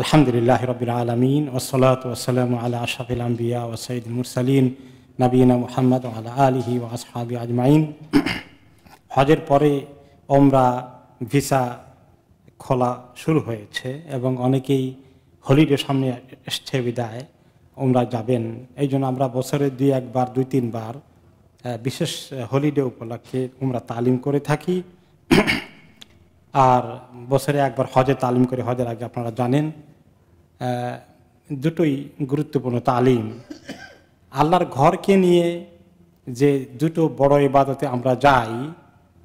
আলহামদুলিল্লাহ রবিল আলমিন ওসলাত ওসালাম আল্লাহ আশাফিল আম্বিয়া ও সঈদ মুরসালিন নবীনা মুহাম্মদ আল্লাহ আলহি ও আসহাবি আজমাইন হজের পরে ওমরা ভিসা খোলা শুরু হয়েছে এবং অনেকেই হলিডে সামনে এসছে বিদায় ওমরা যাবেন এই জন্য আমরা বছরে দুই একবার দুই তিনবার বিশেষ হলিডে উপলক্ষে ওমরা তালিম করে থাকি আর বছরে একবার হজে তালিম করে হজের আগে আপনারা জানেন দুটোই গুরুত্বপূর্ণ তালিম আল্লাহর ঘরকে নিয়ে যে দুটো বড় ইবাদতে আমরা যাই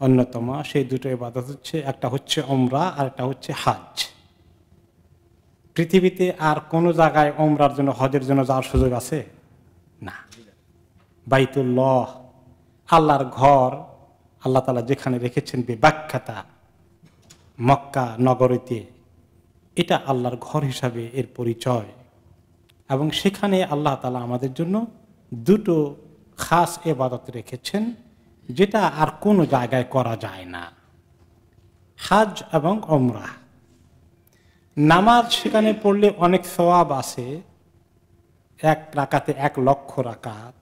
অন্যতম সেই দুটো ইবাদত হচ্ছে একটা হচ্ছে ওমরা আর একটা হচ্ছে হাজ পৃথিবীতে আর কোনো জায়গায় ওমরার জন্য হজের জন্য যাওয়ার সুযোগ আছে না বাইতুল্লহ আল্লাহর ঘর আল্লাহ তালা যেখানে রেখেছেন বেবাখ্যাতা মক্কা নগরীতে এটা আল্লাহর ঘর হিসাবে এর পরিচয় এবং সেখানে আল্লাহ তালা আমাদের জন্য দুটো খাস এবাদত রেখেছেন যেটা আর কোনো জায়গায় করা যায় না হাজ এবং অমরাহ নামাজ সেখানে পড়লে অনেক সবাব আছে এক রাকাতে এক লক্ষ রাকাত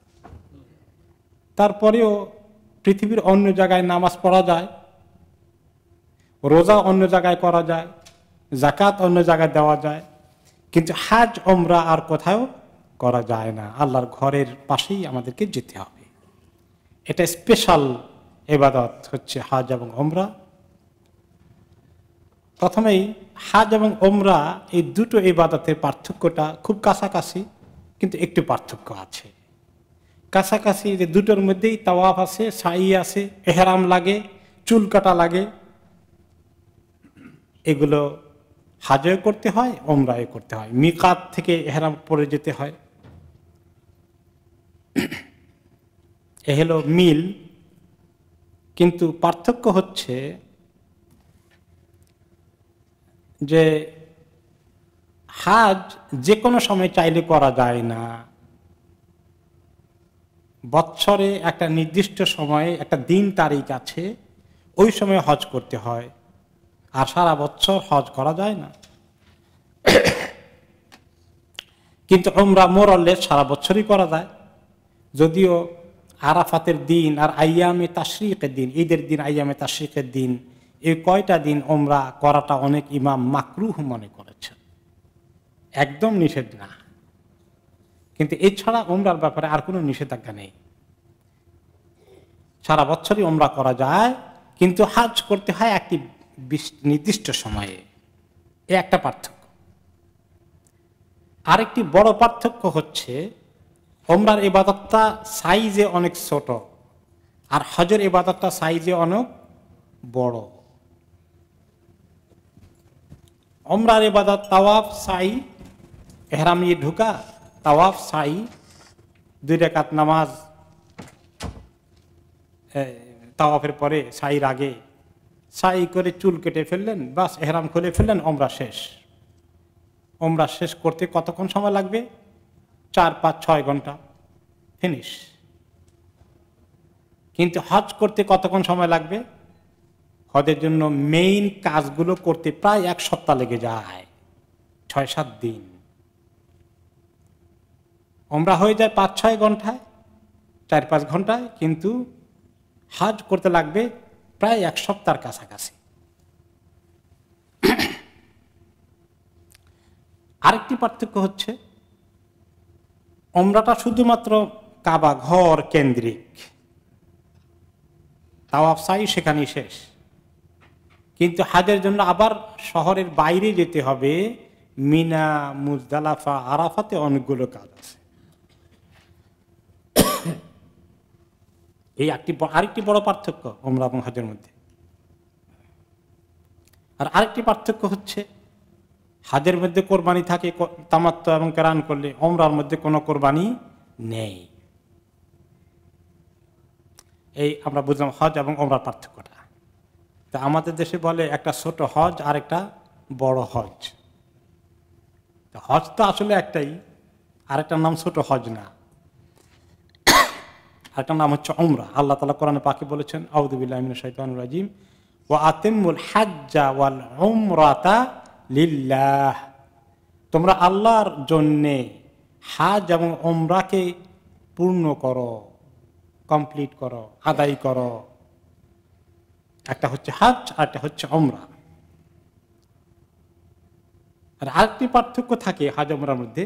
তারপরেও পৃথিবীর অন্য জায়গায় নামাজ পড়া যায় রোজা অন্য জায়গায় করা যায় জাকাত অন্য জায়গায় দেওয়া যায় কিন্তু হাজ ওমরা আর কোথাও করা যায় না আল্লাহর ঘরের পাশেই আমাদেরকে যেতে হবে এটা স্পেশাল এবাদত হচ্ছে হাজ এবং ওমরা প্রথমেই হাজ এবং ওমরা এই দুটো এবাদতের পার্থক্যটা খুব কাছাকাছি কিন্তু একটু পার্থক্য আছে কাছাকাছি যে দুটোর মধ্যেই তাওয়াফ আছে সাই আছে এহরাম লাগে চুল কাটা লাগে এগুলো হাজয় করতে হয় ওমরায় করতে হয় মিকাত থেকে এহরাম পরে যেতে হয় এ হলো মিল কিন্তু পার্থক্য হচ্ছে যে হাজ যে কোনো সময় চাইলে করা যায় না বৎসরে একটা নির্দিষ্ট সময়ে একটা দিন তারিখ আছে ওই সময় হজ করতে হয় আর সারা বছর হজ করা যায় না কিন্তু ওমরা মোরলে সারা বছরই করা যায় যদিও আরাফাতের দিন আর আইয়ামে তাশরিকের দিন ঈদের দিন আইয়ামে তাশরিকের দিন এই কয়টা দিন ওমরা করাটা অনেক ইমাম মাকরুহ মনে করেছেন একদম নিষেধ না কিন্তু এছাড়া ওমরার ব্যাপারে আর কোনো নিষেধাজ্ঞা নেই সারা বছরই ওমরা করা যায় কিন্তু হাজ করতে হয় একটি নির্দিষ্ট সময়ে এ একটা পার্থক্য আরেকটি বড় পার্থক্য হচ্ছে ওমরার এবাদতটা সাইজে অনেক ছোট আর হজর এবাদতটা সাইজে অনেক বড় অমরার এবাদত তাওয়াফ সাই এহরাম ইয়ে ঢুকা তাওয়াফ সাই দুই রেখাত নামাজ তাওয়াফের পরে সাইর আগে সাই করে চুল কেটে ফেললেন বাস এহরাম খুলে ফেললেন ওমরা শেষ ওমরা শেষ করতে কতক্ষণ সময় লাগবে চার পাঁচ ছয় ঘন্টা ফিনিশ কিন্তু হজ করতে কতক্ষণ সময় লাগবে হজের জন্য মেইন কাজগুলো করতে প্রায় এক সপ্তাহ লেগে যায় ছয় সাত দিন ওমরা হয়ে যায় পাঁচ ছয় ঘন্টায় চার পাঁচ ঘন্টায় কিন্তু হজ করতে লাগবে প্রায় এক সপ্তাহের কাছাকাছি আরেকটি পার্থক্য হচ্ছে অমরাটা শুধুমাত্র কাবা ঘর কেন্দ্রিক আফসাই সেখানেই শেষ কিন্তু হাজের জন্য আবার শহরের বাইরে যেতে হবে মিনা মুজদালাফা আরাফাতে অনেকগুলো কাজ আছে এই একটি আরেকটি বড় পার্থক্য ওমরা এবং হজের মধ্যে আর আরেকটি পার্থক্য হচ্ছে হাজের মধ্যে কোরবানি থাকে তামাত্ম এবং কেরান করলে ওমরার মধ্যে কোনো কোরবানি নেই এই আমরা বুঝলাম হজ এবং ওমরার পার্থক্যটা তা আমাদের দেশে বলে একটা ছোট হজ আর একটা বড় হজ হজ তো আসলে একটাই আরেকটার নাম ছোট হজ না একটা নাম হচ্ছে অমরা আল্লাহ তালা কোরআনে পাখি বলেছেন আউদুবিল্লাহমিন শাহিদান রাজিম ও আতেমুল হাজ্জা ওয়াল অমরাতা লিল্লাহ তোমরা আল্লাহর জন্যে হাজ এবং অমরাকে পূর্ণ করো কমপ্লিট করো আদায় করো একটা হচ্ছে হাজ একটা হচ্ছে অমরা আর আরেকটি পার্থক্য থাকে হাজ অমরার মধ্যে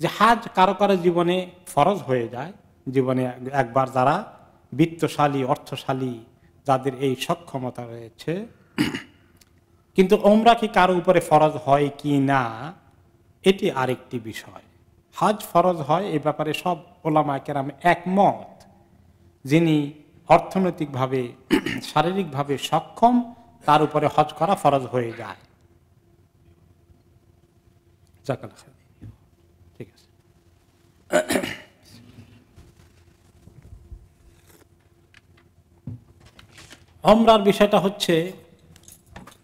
যে হাজ কারো কারো জীবনে ফরজ হয়ে যায় জীবনে একবার যারা বিত্তশালী অর্থশালী যাদের এই সক্ষমতা রয়েছে কিন্তু ওমরা কি কারো উপরে ফরজ হয় কি না এটি আরেকটি বিষয় হজ ফরজ হয় এ ব্যাপারে সব ওলামা কেরাম একমত যিনি অর্থনৈতিকভাবে শারীরিকভাবে সক্ষম তার উপরে হজ করা ফরজ হয়ে যায় ঠিক আছে অমরার বিষয়টা হচ্ছে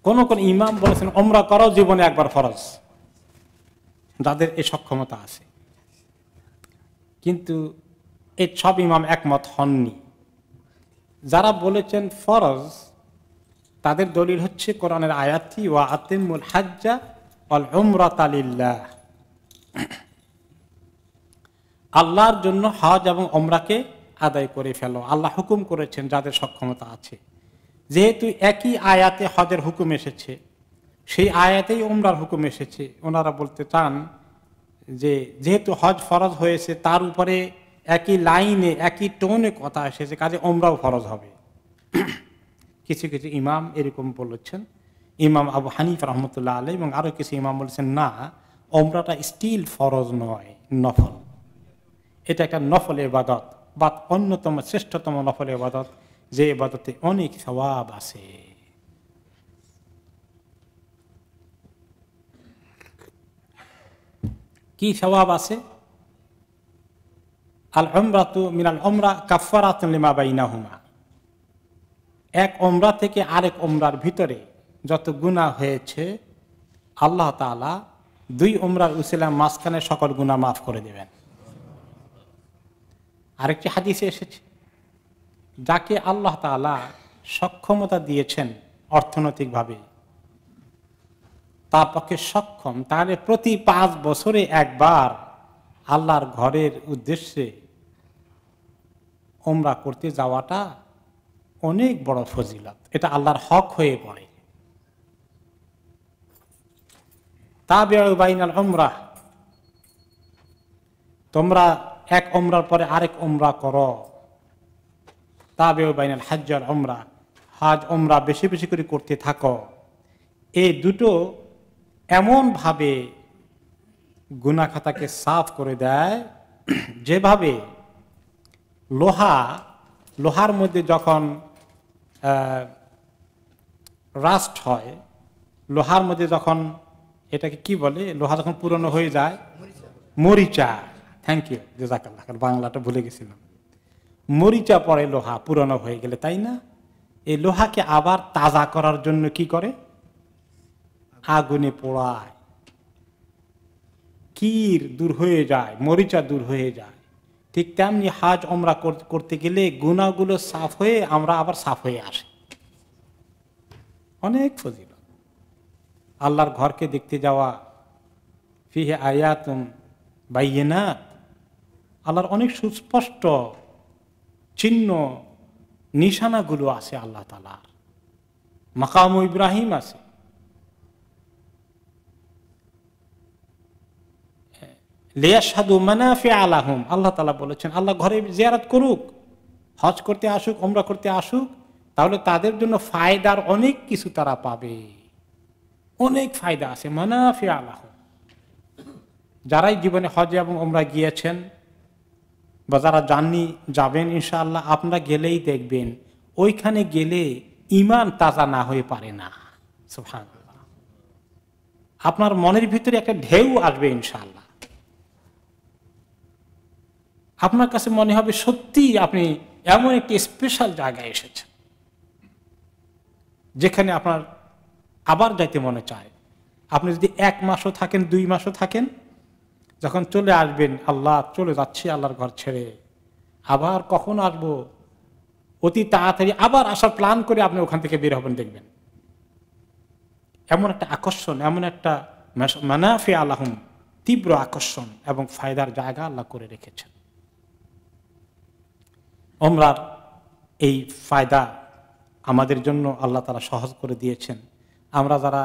কোন কোন ইমাম বলেছেন অমরা করাও জীবনে একবার ফরজ যাদের এ সক্ষমতা আছে কিন্তু এই সব ইমাম একমত হননি যারা বলেছেন ফরজ তাদের দলিল হচ্ছে কোরআনের আয়াতি ওয়া আতিমুল হাজ্জা অল উমরা তালিল্লাহ আল্লাহর জন্য হজ এবং অমরাকে আদায় করে ফেলো আল্লাহ হুকুম করেছেন যাদের সক্ষমতা আছে যেহেতু একই আয়াতে হজের হুকুম এসেছে সেই আয়াতেই উমরার হুকুম এসেছে ওনারা বলতে চান যে যেহেতু হজ ফরজ হয়েছে তার উপরে একই লাইনে একই টোনে কথা এসেছে কাজে ওমরাও ফরজ হবে কিছু কিছু ইমাম এরকম বলেছেন ইমাম আবু হানিফ রহমতুল্লাহ আলহ এবং আরও কিছু ইমাম বলেছেন না ওমরাটা স্টিল ফরজ নয় নফল এটা একটা নফল এবাদত বা অন্যতম শ্রেষ্ঠতম নফল এবাদত যে এবাদতে অনেক সবাব আছে কি সবাব আছে আল তু মিনাল অমরা কাফারাত লিমা এক অমরা থেকে আরেক অমরার ভিতরে যত গুণা হয়েছে আল্লাহ তালা দুই অমরার উসিলাম মাঝখানে সকল গুণা মাফ করে দেবেন আরেকটি হাদিসে এসেছে যাকে আল্লাহ তালা সক্ষমতা দিয়েছেন অর্থনৈতিকভাবে তার পক্ষে সক্ষম তাহলে প্রতি পাঁচ বছরে একবার আল্লাহর ঘরের উদ্দেশ্যে ওমরা করতে যাওয়াটা অনেক বড় ফজিলত এটা আল্লাহর হক হয়ে পড়ে তা বেআইনাল ওমরা তোমরা এক ওমরার পরে আরেক ওমরা করো তাবেও বাইনাল হাজ আর ওমরা হাজ ওমরা বেশি বেশি করে করতে থাকো এই দুটো এমনভাবে গুনাখাতাকে সাফ করে দেয় যেভাবে লোহা লোহার মধ্যে যখন রাস্ট হয় লোহার মধ্যে যখন এটাকে কি বলে লোহা যখন পুরনো হয়ে যায় মরিচা থ্যাংক ইউ জেজাকাল্লাহ বাংলাটা ভুলে গেছিলাম মরিচা পড়ে লোহা পুরনো হয়ে গেলে তাই না এই লোহাকে আবার তাজা করার জন্য কি করে আগুনে পোড়ায় কির দূর হয়ে যায় মরিচা দূর হয়ে যায় ঠিক তেমনি হাজ আমরা করতে গেলে গুণাগুলো সাফ হয়ে আমরা আবার সাফ হয়ে আসি অনেক ফজিল আল্লাহর ঘরকে দেখতে যাওয়া ফিহে আয়াতুম না আল্লাহর অনেক সুস্পষ্ট চিহ্ন নিশানাগুলো আছে আল্লাহ তালার মাকাম ইব্রাহিম আছে লেয়াসাদু মানাফে আলাহম আল্লাহ তালা বলেছেন আল্লাহ ঘরে জিয়ারাত করুক হজ করতে আসুক ওমরা করতে আসুক তাহলে তাদের জন্য ফায়দার অনেক কিছু তারা পাবে অনেক ফায়দা আছে মানাফে আলাহম যারাই জীবনে হজ এবং ওমরা গিয়েছেন বা যারা জাননি যাবেন ইনশাআল্লাহ আপনারা গেলেই দেখবেন ওইখানে গেলে ইমান তাজা না হয়ে পারে না আপনার মনের ভিতরে একটা ঢেউ আসবে ইনশাআল্লাহ আপনার কাছে মনে হবে সত্যি আপনি এমন একটি স্পেশাল জায়গায় এসেছেন যেখানে আপনার আবার যাইতে মনে চায় আপনি যদি এক মাসও থাকেন দুই মাসও থাকেন যখন চলে আসবেন আল্লাহ চলে যাচ্ছি আল্লাহর ঘর ছেড়ে আবার কখন আসব অতি তাড়াতাড়ি আবার আসার প্ল্যান করে আপনি ওখান থেকে বের হবেন দেখবেন এমন একটা আকর্ষণ এমন একটা মানাফি আল্লাহম তীব্র আকর্ষণ এবং ফায়দার জায়গা আল্লাহ করে রেখেছেন ওমরার এই ফায়দা আমাদের জন্য আল্লাহ তারা সহজ করে দিয়েছেন আমরা যারা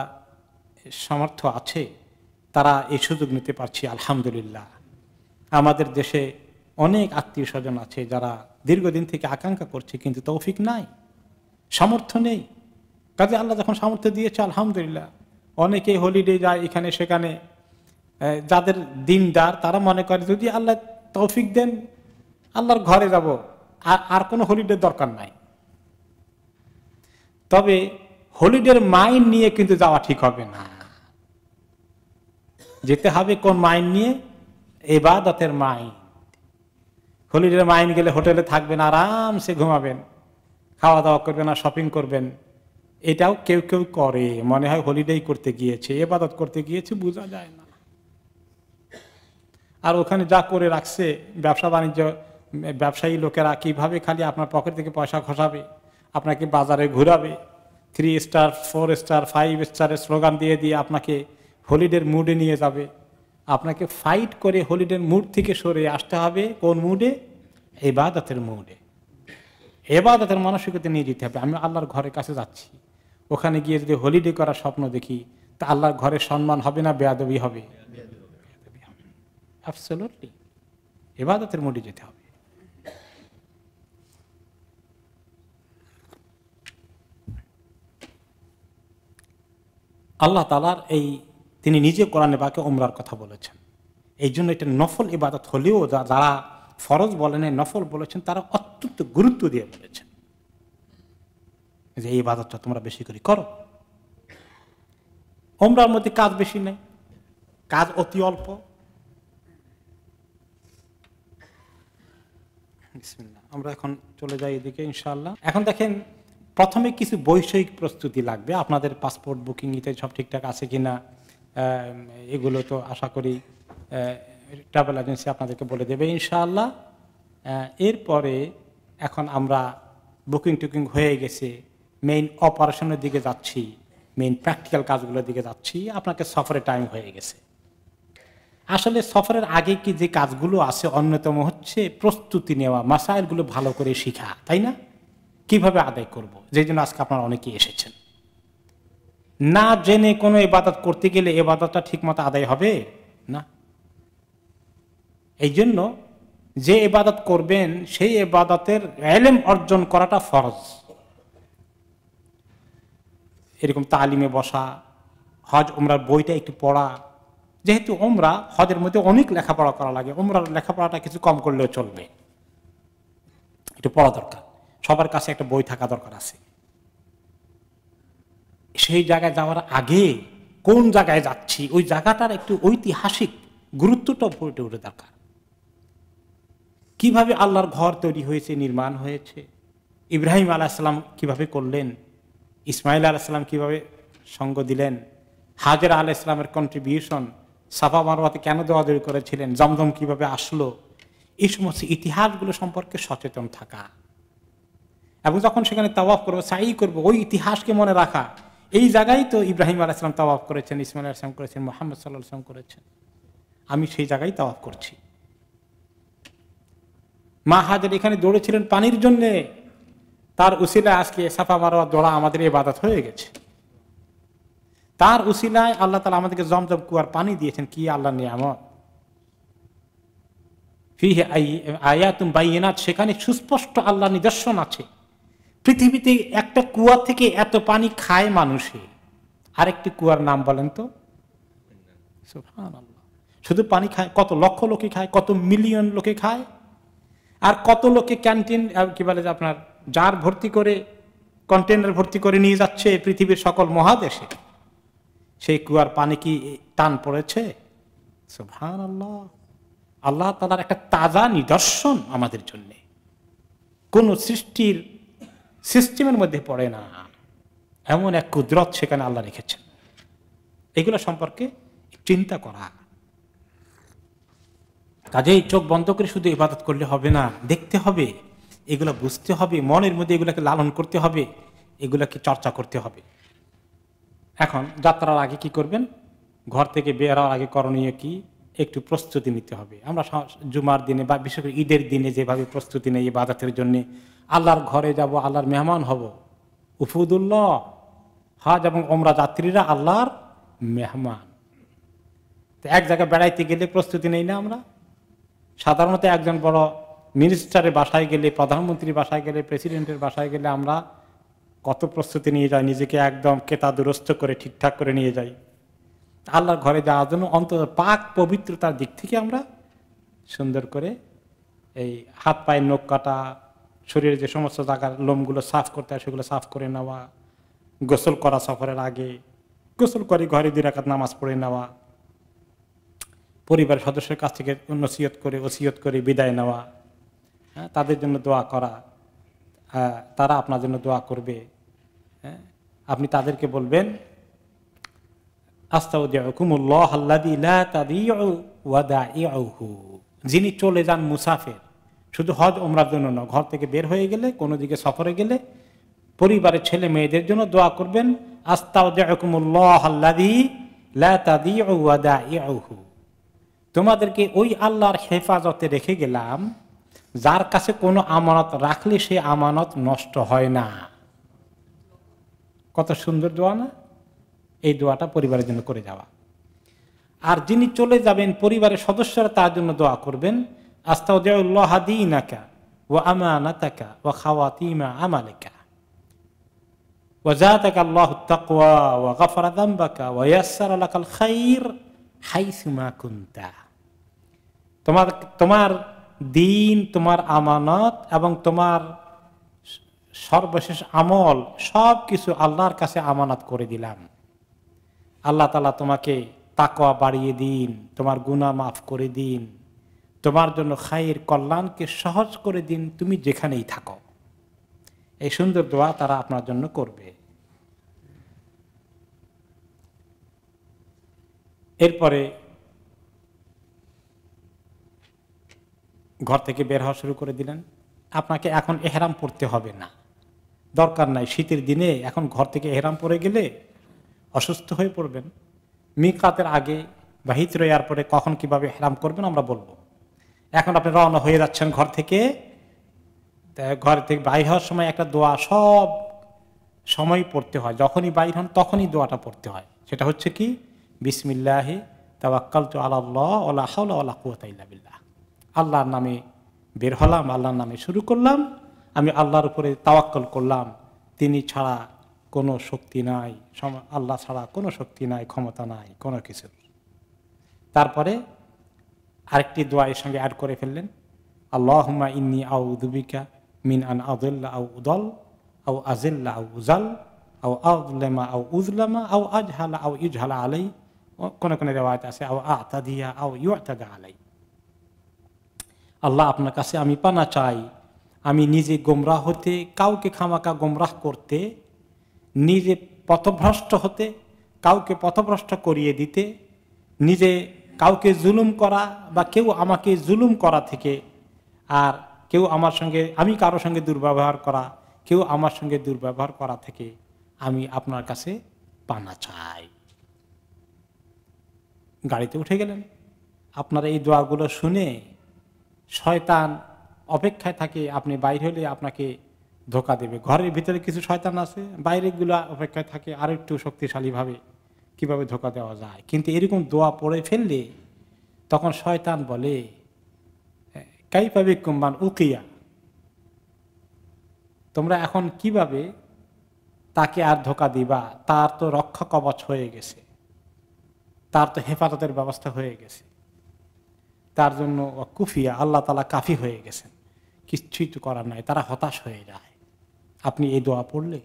সামর্থ্য আছে তারা এই সুযোগ নিতে পারছি আলহামদুলিল্লাহ আমাদের দেশে অনেক আত্মীয় স্বজন আছে যারা দীর্ঘদিন থেকে আকাঙ্ক্ষা করছে কিন্তু তৌফিক নাই সামর্থ্য নেই কাজে আল্লাহ যখন সামর্থ্য দিয়েছে আলহামদুলিল্লাহ অনেকেই হলিডে যায় এখানে সেখানে যাদের দিনদার তারা মনে করে যদি আল্লাহ তৌফিক দেন আল্লাহর ঘরে যাব আর আর কোনো হলিডের দরকার নাই তবে হলিডের মাইন্ড নিয়ে কিন্তু যাওয়া ঠিক হবে না যেতে হবে কোন মাইন নিয়ে এবাদতের মাইন হলিডের মাইন গেলে হোটেলে থাকবেন আরামসে ঘুমাবেন খাওয়া দাওয়া করবেন আর শপিং করবেন এটাও কেউ কেউ করে মনে হয় হলিডে করতে গিয়েছে এবাদত করতে গিয়েছে বোঝা যায় না আর ওখানে যা করে রাখছে ব্যবসা বাণিজ্য ব্যবসায়ী লোকেরা কীভাবে খালি আপনার পকেট থেকে পয়সা খসাবে আপনাকে বাজারে ঘুরাবে three star four star five স্টারের স্লোগান দিয়ে দিয়ে আপনাকে হলিডের মুডে নিয়ে যাবে আপনাকে ফাইট করে হলিডের মুড থেকে সরে আসতে হবে কোন মুডে এবাদাতের মুডে এবাদাতের মানসিকতা নিয়ে যেতে হবে আমি আল্লাহর ঘরের কাছে যাচ্ছি ওখানে গিয়ে যদি হলিডে করার স্বপ্ন দেখি তা আল্লাহর ঘরের সম্মান হবে না বেয়াদবি হবে অ্যাবসোলুটলি এবাদতের মুডে যেতে হবে আল্লাহ তালার এই তিনি নিজে কোরআনে বাকে ওমরার কথা বলেছেন এই জন্য এটা নফল ইবাদত হলেও যারা ফরজ বলেন নফল বলেছেন তারা অত্যন্ত গুরুত্ব দিয়ে বলেছেন যে এই ইবাদতটা তোমরা বেশি করে করো ওমরার মধ্যে কাজ বেশি নেই কাজ অতি অল্প আমরা এখন চলে যাই এদিকে ইনশাল্লাহ এখন দেখেন প্রথমে কিছু বৈষয়িক প্রস্তুতি লাগবে আপনাদের পাসপোর্ট বুকিং ইত্যাদি সব ঠিকঠাক আছে কিনা এগুলো তো আশা করি ট্রাভেল এজেন্সি আপনাদেরকে বলে দেবে ইনশাআল্লাহ এরপরে এখন আমরা বুকিং টুকিং হয়ে গেছে মেইন অপারেশনের দিকে যাচ্ছি মেইন প্র্যাকটিক্যাল কাজগুলোর দিকে যাচ্ছি আপনাকে সফরের টাইম হয়ে গেছে আসলে সফরের আগে কি যে কাজগুলো আছে অন্যতম হচ্ছে প্রস্তুতি নেওয়া মাসাইলগুলো ভালো করে শিখা তাই না কিভাবে আদায় করব যেই জন্য আজকে আপনারা অনেকেই এসেছেন না জেনে কোনো এবাদত করতে গেলে এবাদতটা ঠিকমতো আদায় হবে না এই জন্য যে এবাদত করবেন সেই এবাদতের এলেম অর্জন করাটা ফরজ এরকম তালিমে বসা হজ ওমরার বইটা একটু পড়া যেহেতু ওমরা হজের মধ্যে অনেক লেখাপড়া করা লাগে ওমরার লেখাপড়াটা কিছু কম করলেও চলবে একটু পড়া দরকার সবার কাছে একটা বই থাকা দরকার আছে সেই জায়গায় যাওয়ার আগে কোন জায়গায় যাচ্ছি ওই জায়গাটার একটু ঐতিহাসিক গুরুত্বটা ফুটে উঠে দরকার কিভাবে আল্লাহর ঘর তৈরি হয়েছে নির্মাণ হয়েছে ইব্রাহিম আলাহিসাল্লাম কিভাবে করলেন ইসমাইল আলাহিসাল্লাম কিভাবে সঙ্গ দিলেন হাজের আলাহ ইসলামের কন্ট্রিবিউশন সাফা মারোয়াতে কেন দৌড়াদৌড়ি করেছিলেন জমজম কিভাবে আসলো এই সমস্ত ইতিহাসগুলো সম্পর্কে সচেতন থাকা এবং যখন সেখানে তাওয়াফ করবো সাই করবো ওই ইতিহাসকে মনে রাখা এই জায়গায় তো ইব্রাহিম আলাইসলাম তাওয়াফ করেছেন ইসমাইল আসলাম করেছেন মোহাম্মদ সাল্লাহ আসলাম করেছেন আমি সেই জায়গায় তাওয়াফ করছি মা হাজার এখানে দৌড়েছিলেন পানির জন্যে তার উসিলায় আজকে সাফা মারোয়া দৌড়া আমাদের এ বাদাত হয়ে গেছে তার উসিলায় আল্লাহ তালা আমাদেরকে জমজম কুয়ার পানি দিয়েছেন কি আল্লাহ নিয়ামত ফিহে আয়াতুম বাইনাত সেখানে সুস্পষ্ট আল্লাহ নিদর্শন আছে পৃথিবীতে একটা কুয়া থেকে এত পানি খায় মানুষে আরেকটি কুয়ার নাম বলেন তো শুধু পানি খায় কত লক্ষ লোকে খায় কত মিলিয়ন লোকে খায় আর কত লোকে ক্যান্টিন কি বলে আপনার জার ভর্তি করে কন্টেনার ভর্তি করে নিয়ে যাচ্ছে পৃথিবীর সকল মহাদেশে সেই কুয়ার পানি কি টান পড়েছে সুভান আল্লাহ আল্লাহ তালার একটা তাজা নিদর্শন আমাদের জন্যে কোন সৃষ্টির সিস্টেমের মধ্যে পড়ে না এমন এক কুদরত সেখানে আল্লাহ রেখেছেন এগুলো সম্পর্কে চিন্তা করা কাজেই চোখ বন্ধ করে শুধু ইবাদত করলে হবে না দেখতে হবে এগুলো বুঝতে হবে মনের মধ্যে এগুলোকে লালন করতে হবে এগুলোকে চর্চা করতে হবে এখন যাত্রার আগে কি করবেন ঘর থেকে বেরার আগে করণীয় কি একটু প্রস্তুতি নিতে হবে আমরা জুমার দিনে বা বিশেষ করে ঈদের দিনে যেভাবে প্রস্তুতি নেই ইবাদতের জন্যে আল্লাহর ঘরে যাব আল্লাহর মেহমান হব উফুদুল্লাহ হাজ এবং ওমরা যাত্রীরা আল্লাহর মেহমান তো এক জায়গায় বেড়াইতে গেলে প্রস্তুতি নেই না আমরা সাধারণত একজন বড় মিনিস্টারের বাসায় গেলে প্রধানমন্ত্রীর বাসায় গেলে প্রেসিডেন্টের বাসায় গেলে আমরা কত প্রস্তুতি নিয়ে যাই নিজেকে একদম কেতা দুরস্ত করে ঠিকঠাক করে নিয়ে যাই আল্লাহর ঘরে যাওয়ার জন্য অন্তত পাক পবিত্রতার দিক থেকে আমরা সুন্দর করে এই হাত পায়ের নখ কাটা শরীরে যে সমস্ত জায়গার লোমগুলো সাফ করতে হয় সেগুলো সাফ করে নেওয়া গোসল করা সফরের আগে গোসল করে ঘরে দিরাকাত নামাজ পড়ে নেওয়া পরিবারের সদস্যের কাছ থেকে নসিহত করে ওসিয়ত করে বিদায় নেওয়া হ্যাঁ, তাদের জন্য দোয়া করা হ্যাঁ, তারা আপনার জন্য দোয়া করবে হ্যাঁ, আপনি তাদেরকে বলবেন যিনি চলে যান মুসাফের শুধু হজ ওমরার জন্য না ঘর থেকে বের হয়ে গেলে কোনো দিকে সফরে গেলে পরিবারের ছেলে মেয়েদের জন্য দোয়া করবেন তোমাদেরকে ওই আল্লাহর হেফাজতে রেখে গেলাম যার কাছে কোনো আমানত রাখলে সে আমানত নষ্ট হয় না কত সুন্দর দোয়া না এই দোয়াটা পরিবারের জন্য করে যাওয়া আর যিনি চলে যাবেন পরিবারের সদস্যরা তার জন্য দোয়া করবেন أستودع الله دينك وأمانتك وخواتيم عملك وزادك الله التقوى وغفر ذنبك ويسر لك الخير حيثما كنت تمار تمار دين تمار امانات এবং তোমার সর্বশেষ আমল সবকিছু আল্লাহর কাছে আমানত করে দিলাম الله তাআলা তোমাকে তাকওয়া باري دين تمار গুনাহ ماف করে দিন তোমার জন্য খাইয়ের কল্যাণকে সহজ করে দিন তুমি যেখানেই থাকো এই সুন্দর দোয়া তারা আপনার জন্য করবে এরপরে ঘর থেকে বের হওয়া শুরু করে দিলেন আপনাকে এখন এহরাম পড়তে হবে না দরকার নাই শীতের দিনে এখন ঘর থেকে এহরাম পরে গেলে অসুস্থ হয়ে পড়বেন মিকাতের আগে বা হিতর এয়ারপোর্টে কখন কিভাবে হেরাম করবেন আমরা বলবো এখন আপনি রওনা হয়ে যাচ্ছেন ঘর থেকে ঘর থেকে বাইর হওয়ার সময় একটা দোয়া সব সময় পড়তে হয় যখনই বাইর হন তখনই দোয়াটা পড়তে হয় সেটা হচ্ছে কি বিসমিল্লাহি তাবাক্কাল তো আল্লাহ আল্লাহ কুয়াতাইল্লাবিল্লাহ আল্লাহর নামে বের হলাম আল্লাহর নামে শুরু করলাম আমি আল্লাহর উপরে তাওয়াক্কল করলাম তিনি ছাড়া কোনো শক্তি নাই আল্লাহ ছাড়া কোনো শক্তি নাই ক্ষমতা নাই কোনো কিছু তারপরে আরেকটি দোয়া এর সঙ্গে অ্যাড করে ফেললেন হুমা ইন্নি আউ দুবিকা মিন আন আদুল্লা আউ উদল আউ আজিল্লা আউ উজাল আউ আউলেমা আউ উজলামা আউ আজহালা আউ ইজহালা আলাই কোনো কোনো রেওয়াজ আছে আউ আতাদিয়া আউ আতাদা আলাই আল্লাহ আপনার কাছে আমি পানা চাই আমি নিজে গোমরাহ হতে কাউকে খামাকা গোমরাহ করতে নিজে পথভ্রষ্ট হতে কাউকে পথভ্রষ্ট করিয়ে দিতে নিজে কাউকে জুলুম করা বা কেউ আমাকে জুলুম করা থেকে আর কেউ আমার সঙ্গে আমি কারো সঙ্গে দুর্ব্যবহার করা কেউ আমার সঙ্গে দুর্ব্যবহার করা থেকে আমি আপনার কাছে পানা চাই গাড়িতে উঠে গেলেন আপনার এই দোয়াগুলো শুনে শয়তান অপেক্ষায় থাকে আপনি বাইরে হলে আপনাকে ধোকা দেবে ঘরের ভিতরে কিছু শয়তান আছে বাইরেগুলো অপেক্ষায় থাকে আরেকটু শক্তিশালীভাবে কিভাবে ধোকা দেওয়া যায় কিন্তু এরকম দোয়া পড়ে ফেললে তখন শয়তান বলে কাই পাবে কুম্বান উকিয়া তোমরা এখন কিভাবে তাকে আর ধোকা দিবা তার তো রক্ষা কবচ হয়ে গেছে তার তো হেফাজতের ব্যবস্থা হয়ে গেছে তার জন্য কুফিয়া আল্লাহ তালা কাফি হয়ে গেছেন কিচ্ছুই তো করার নাই তারা হতাশ হয়ে যায় আপনি এই দোয়া পড়লে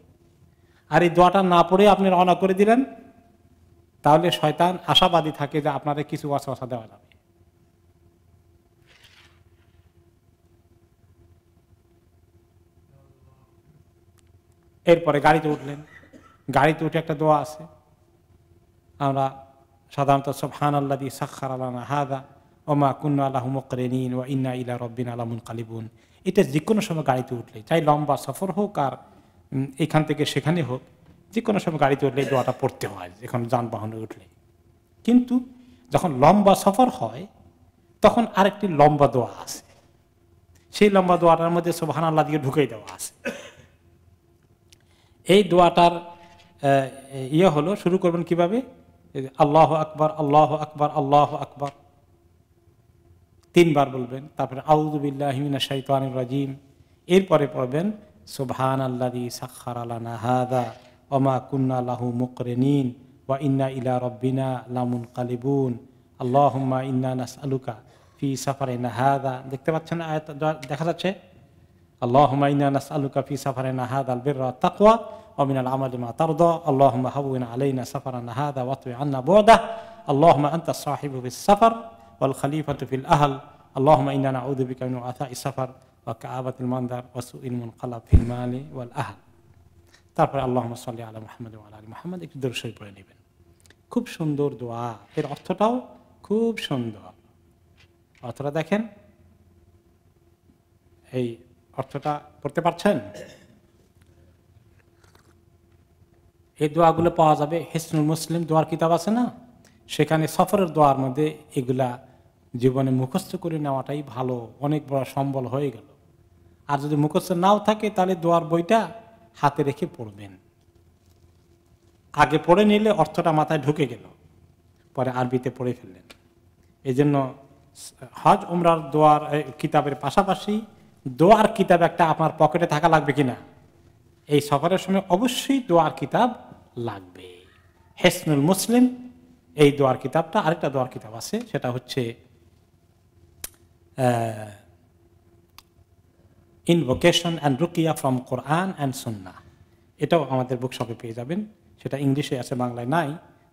আর এই দোয়াটা না পড়ে আপনি রওনা করে দিলেন তাহলে শয়তান আশাবাদী থাকে যে আপনাদের কিছু অসা দেওয়া যাবে এরপরে গাড়িতে উঠলেন গাড়িতে উঠে একটা দোয়া আছে আমরা সাধারণত সব হান আল্লাহ দিয়ে সাক্ষার আল্লাহ হাদা ওমা কুন্ন আল্লাহ নিন ও ইন্না ইলা রব্বিন আলামুন কালিবুন এটা যে কোনো সময় গাড়িতে উঠলে চাই লম্বা সফর হোক আর এখান থেকে সেখানে হোক যে কোনো সময় গাড়ি উঠলে দোয়াটা পড়তে হয় যখন যানবাহনে উঠলে কিন্তু যখন লম্বা সফর হয় তখন আরেকটি লম্বা দোয়া আছে সেই লম্বা দোয়াটার মধ্যে সব আল্লাহ দিয়ে ঢুকে দেওয়া আছে এই দোয়াটার ইয়ে হলো শুরু করবেন কিভাবে আল্লাহ আকবর আল্লাহ আকবর আল্লাহ আকবর তিনবার বলবেন তারপরে আউদুবিল্লাহমিনা শাহিদ রাজিম এরপরে পড়বেন সোভান আল্লাহ সাক্ষার আল্লাহ وما كنا له مقرنين وإنا إلى ربنا لمنقلبون اللهم إنا نسألك في سفرنا هذا দেখতে পাচ্ছেন আয়াত দেখা যাচ্ছে اللهم إنا نسألك في سفرنا هذا البر والتقوى ومن العمل ما ترضى اللهم هون علينا سفرنا هذا واطوي عنا بعده اللهم أنت الصاحب في السفر والخليفة في الأهل اللهم إنا نعوذ بك من وعثاء السفر وكآبة المنظر وسوء المنقلب في المال والأهل তারপরে আল্লাহ সাল্লি আল্লাহ মোহাম্মদ আলী মোহাম্মদ একটু দর্শই পড়ে নেবেন খুব সুন্দর দোয়া এর অর্থটাও খুব সুন্দর অর্থটা দেখেন এই অর্থটা পড়তে পারছেন এই দোয়াগুলো পাওয়া যাবে হেসনুল মুসলিম দোয়ার কিতাব আছে না সেখানে সফরের দোয়ার মধ্যে এগুলা জীবনে মুখস্থ করে নেওয়াটাই ভালো অনেক বড় সম্বল হয়ে গেল আর যদি মুখস্থ নাও থাকে তাহলে দোয়ার বইটা হাতে রেখে পড়বেন আগে পড়ে নিলে অর্থটা মাথায় ঢুকে গেল পরে আরবিতে পড়ে ফেললেন এই জন্য হজ উমরার দোয়ার কিতাবের পাশাপাশি দোয়ার কিতাব একটা আপনার পকেটে থাকা লাগবে কিনা এই সফরের সময় অবশ্যই দোয়ার কিতাব লাগবে হেসনুল মুসলিম এই দোয়ার কিতাবটা আরেকটা দোয়ার কিতাব আছে সেটা হচ্ছে ইনভোকেশন অ্যান্ড রুকিয়া ফ্রম কোরআন অ্যান্ড সুন্না এটাও আমাদের বুকশপে পেয়ে যাবেন সেটা ইংলিশে আছে বাংলায় নাই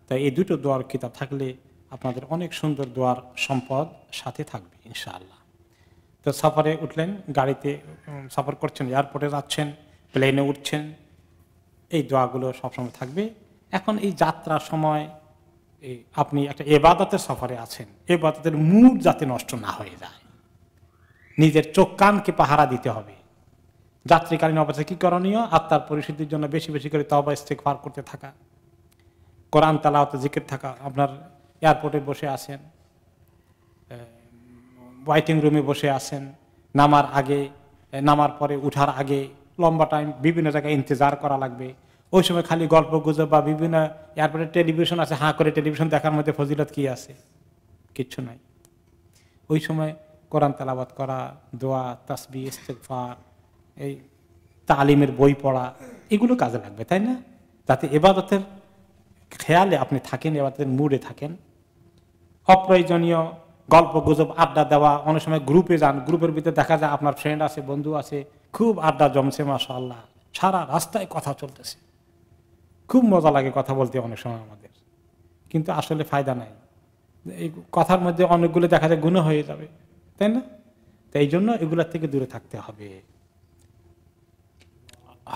তাই এই দুটো দোয়ার কিতাব থাকলে আপনাদের অনেক সুন্দর দোয়ার সম্পদ সাথে থাকবে ইনশাআল্লাহ তো সফরে উঠলেন গাড়িতে সফর করছেন এয়ারপোর্টে যাচ্ছেন প্লেনে উঠছেন এই দোয়াগুলো সবসময় থাকবে এখন এই যাত্রার সময় আপনি একটা এবাদতের সফরে আছেন এবাদতের মুড যাতে নষ্ট না হয়ে যায় নিজের চোখ কানকে পাহারা দিতে হবে যাত্রীকালীন অবস্থা কী করণীয় আত্মার পরিস্থিতির জন্য বেশি বেশি করে তবা স্টেক পার করতে থাকা কোরআন হতে জিকির থাকা আপনার এয়ারপোর্টে বসে আছেন ওয়াইটিং রুমে বসে আছেন নামার আগে নামার পরে উঠার আগে লম্বা টাইম বিভিন্ন জায়গায় ইন্তজার করা লাগবে ওই সময় খালি গল্প গুজব বা বিভিন্ন এয়ারপোর্টে টেলিভিশন আছে হাঁ করে টেলিভিশন দেখার মধ্যে ফজিলত কী আছে কিচ্ছু নাই ওই সময় কোরআন তেলাবাদ করা দোয়া তাসবি ইস্তেকফার এই তালিমের বই পড়া এগুলো কাজে লাগবে তাই না যাতে এবাদতের খেয়ালে আপনি থাকেন এবাদতের মুডে থাকেন অপ্রয়োজনীয় গল্প গুজব আড্ডা দেওয়া অনেক সময় গ্রুপে যান গ্রুপের ভিতরে দেখা যায় আপনার ফ্রেন্ড আছে বন্ধু আছে খুব আড্ডা জমছে মাশাল্লাহ সারা রাস্তায় কথা চলতেছে খুব মজা লাগে কথা বলতে অনেক সময় আমাদের কিন্তু আসলে ফায়দা নাই এই কথার মধ্যে অনেকগুলো দেখা যায় গুণ হয়ে যাবে তাই না তাই জন্য এগুলা থেকে দূরে থাকতে হবে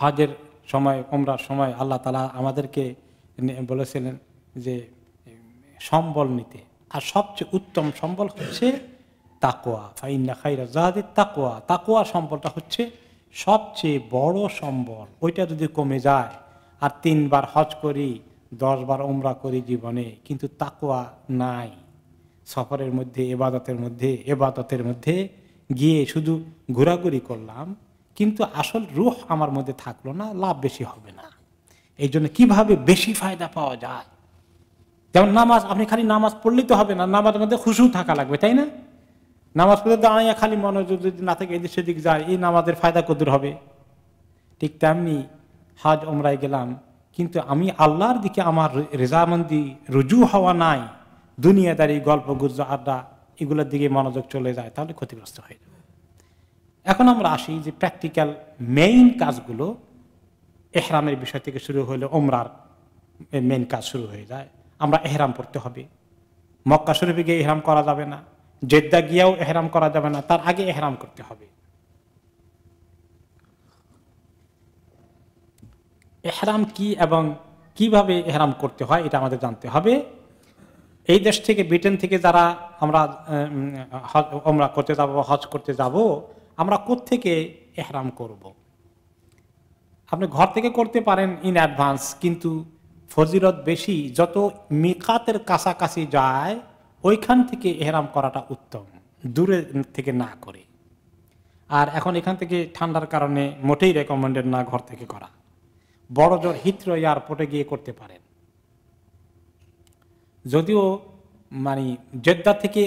হাজের সময় ওমরার সময় আল্লাহ তালা আমাদেরকে বলেছিলেন যে সম্বল নিতে আর সবচেয়ে উত্তম সম্বল হচ্ছে তাকোয়া ফাইন্না খাইরা জাহাদের তাকোয়া তাকোয়া সম্বলটা হচ্ছে সবচেয়ে বড় সম্বল ওইটা যদি কমে যায় আর তিনবার হজ করি দশবার ওমরা করি জীবনে কিন্তু তাকোয়া নাই সফরের মধ্যে এবাদতের মধ্যে এবাদতের মধ্যে গিয়ে শুধু ঘোরাঘুরি করলাম কিন্তু আসল রুহ আমার মধ্যে থাকলো না লাভ বেশি হবে না এই জন্য কীভাবে বেশি ফায়দা পাওয়া যায় যেমন নামাজ আপনি খালি নামাজ পড়লেই তো হবে না নামাজের মধ্যে খুশু থাকা লাগবে তাই না নামাজ পড়লে দাঁড়াইয়া খালি মনোযোগ যদি না থাকে এদিক সেদিক যায় এই নামাজের ফায়দা কদূর হবে ঠিক তেমনি হাজ ওমরায় গেলাম কিন্তু আমি আল্লাহর দিকে আমার রেজামন্দি রুজু হওয়া নাই দুনিয়াদারি গল্প গুজব আড্ডা এগুলোর দিকে মনোযোগ চলে যায় তাহলে ক্ষতিগ্রস্ত হয়ে যাবে এখন আমরা আসি যে প্র্যাকটিক্যাল মেইন কাজগুলো এহরামের বিষয় থেকে শুরু হলে ওমরার মেইন কাজ শুরু হয়ে যায় আমরা এহরাম পড়তে হবে মক্কা শরীফে গিয়ে এহরাম করা যাবে না জেদ্দা গিয়াও এহরাম করা যাবে না তার আগে এহরাম করতে হবে এহরাম কি এবং কিভাবে এহরাম করতে হয় এটা আমাদের জানতে হবে এই দেশ থেকে ব্রিটেন থেকে যারা আমরা আমরা করতে যাব হজ করতে যাব আমরা কোত্থেকে এহরাম করব। আপনি ঘর থেকে করতে পারেন ইন অ্যাডভান্স কিন্তু ফজিরত বেশি যত মিকাতের কাছাকাছি যায় ওইখান থেকে এহরাম করাটা উত্তম দূরে থেকে না করে আর এখন এখান থেকে ঠান্ডার কারণে মোটেই রেকমেন্ডেড না ঘর থেকে করা বড় জোর হিত্র এয়ারপোর্টে গিয়ে করতে পারে যদিও মানে জেদ্দা থেকে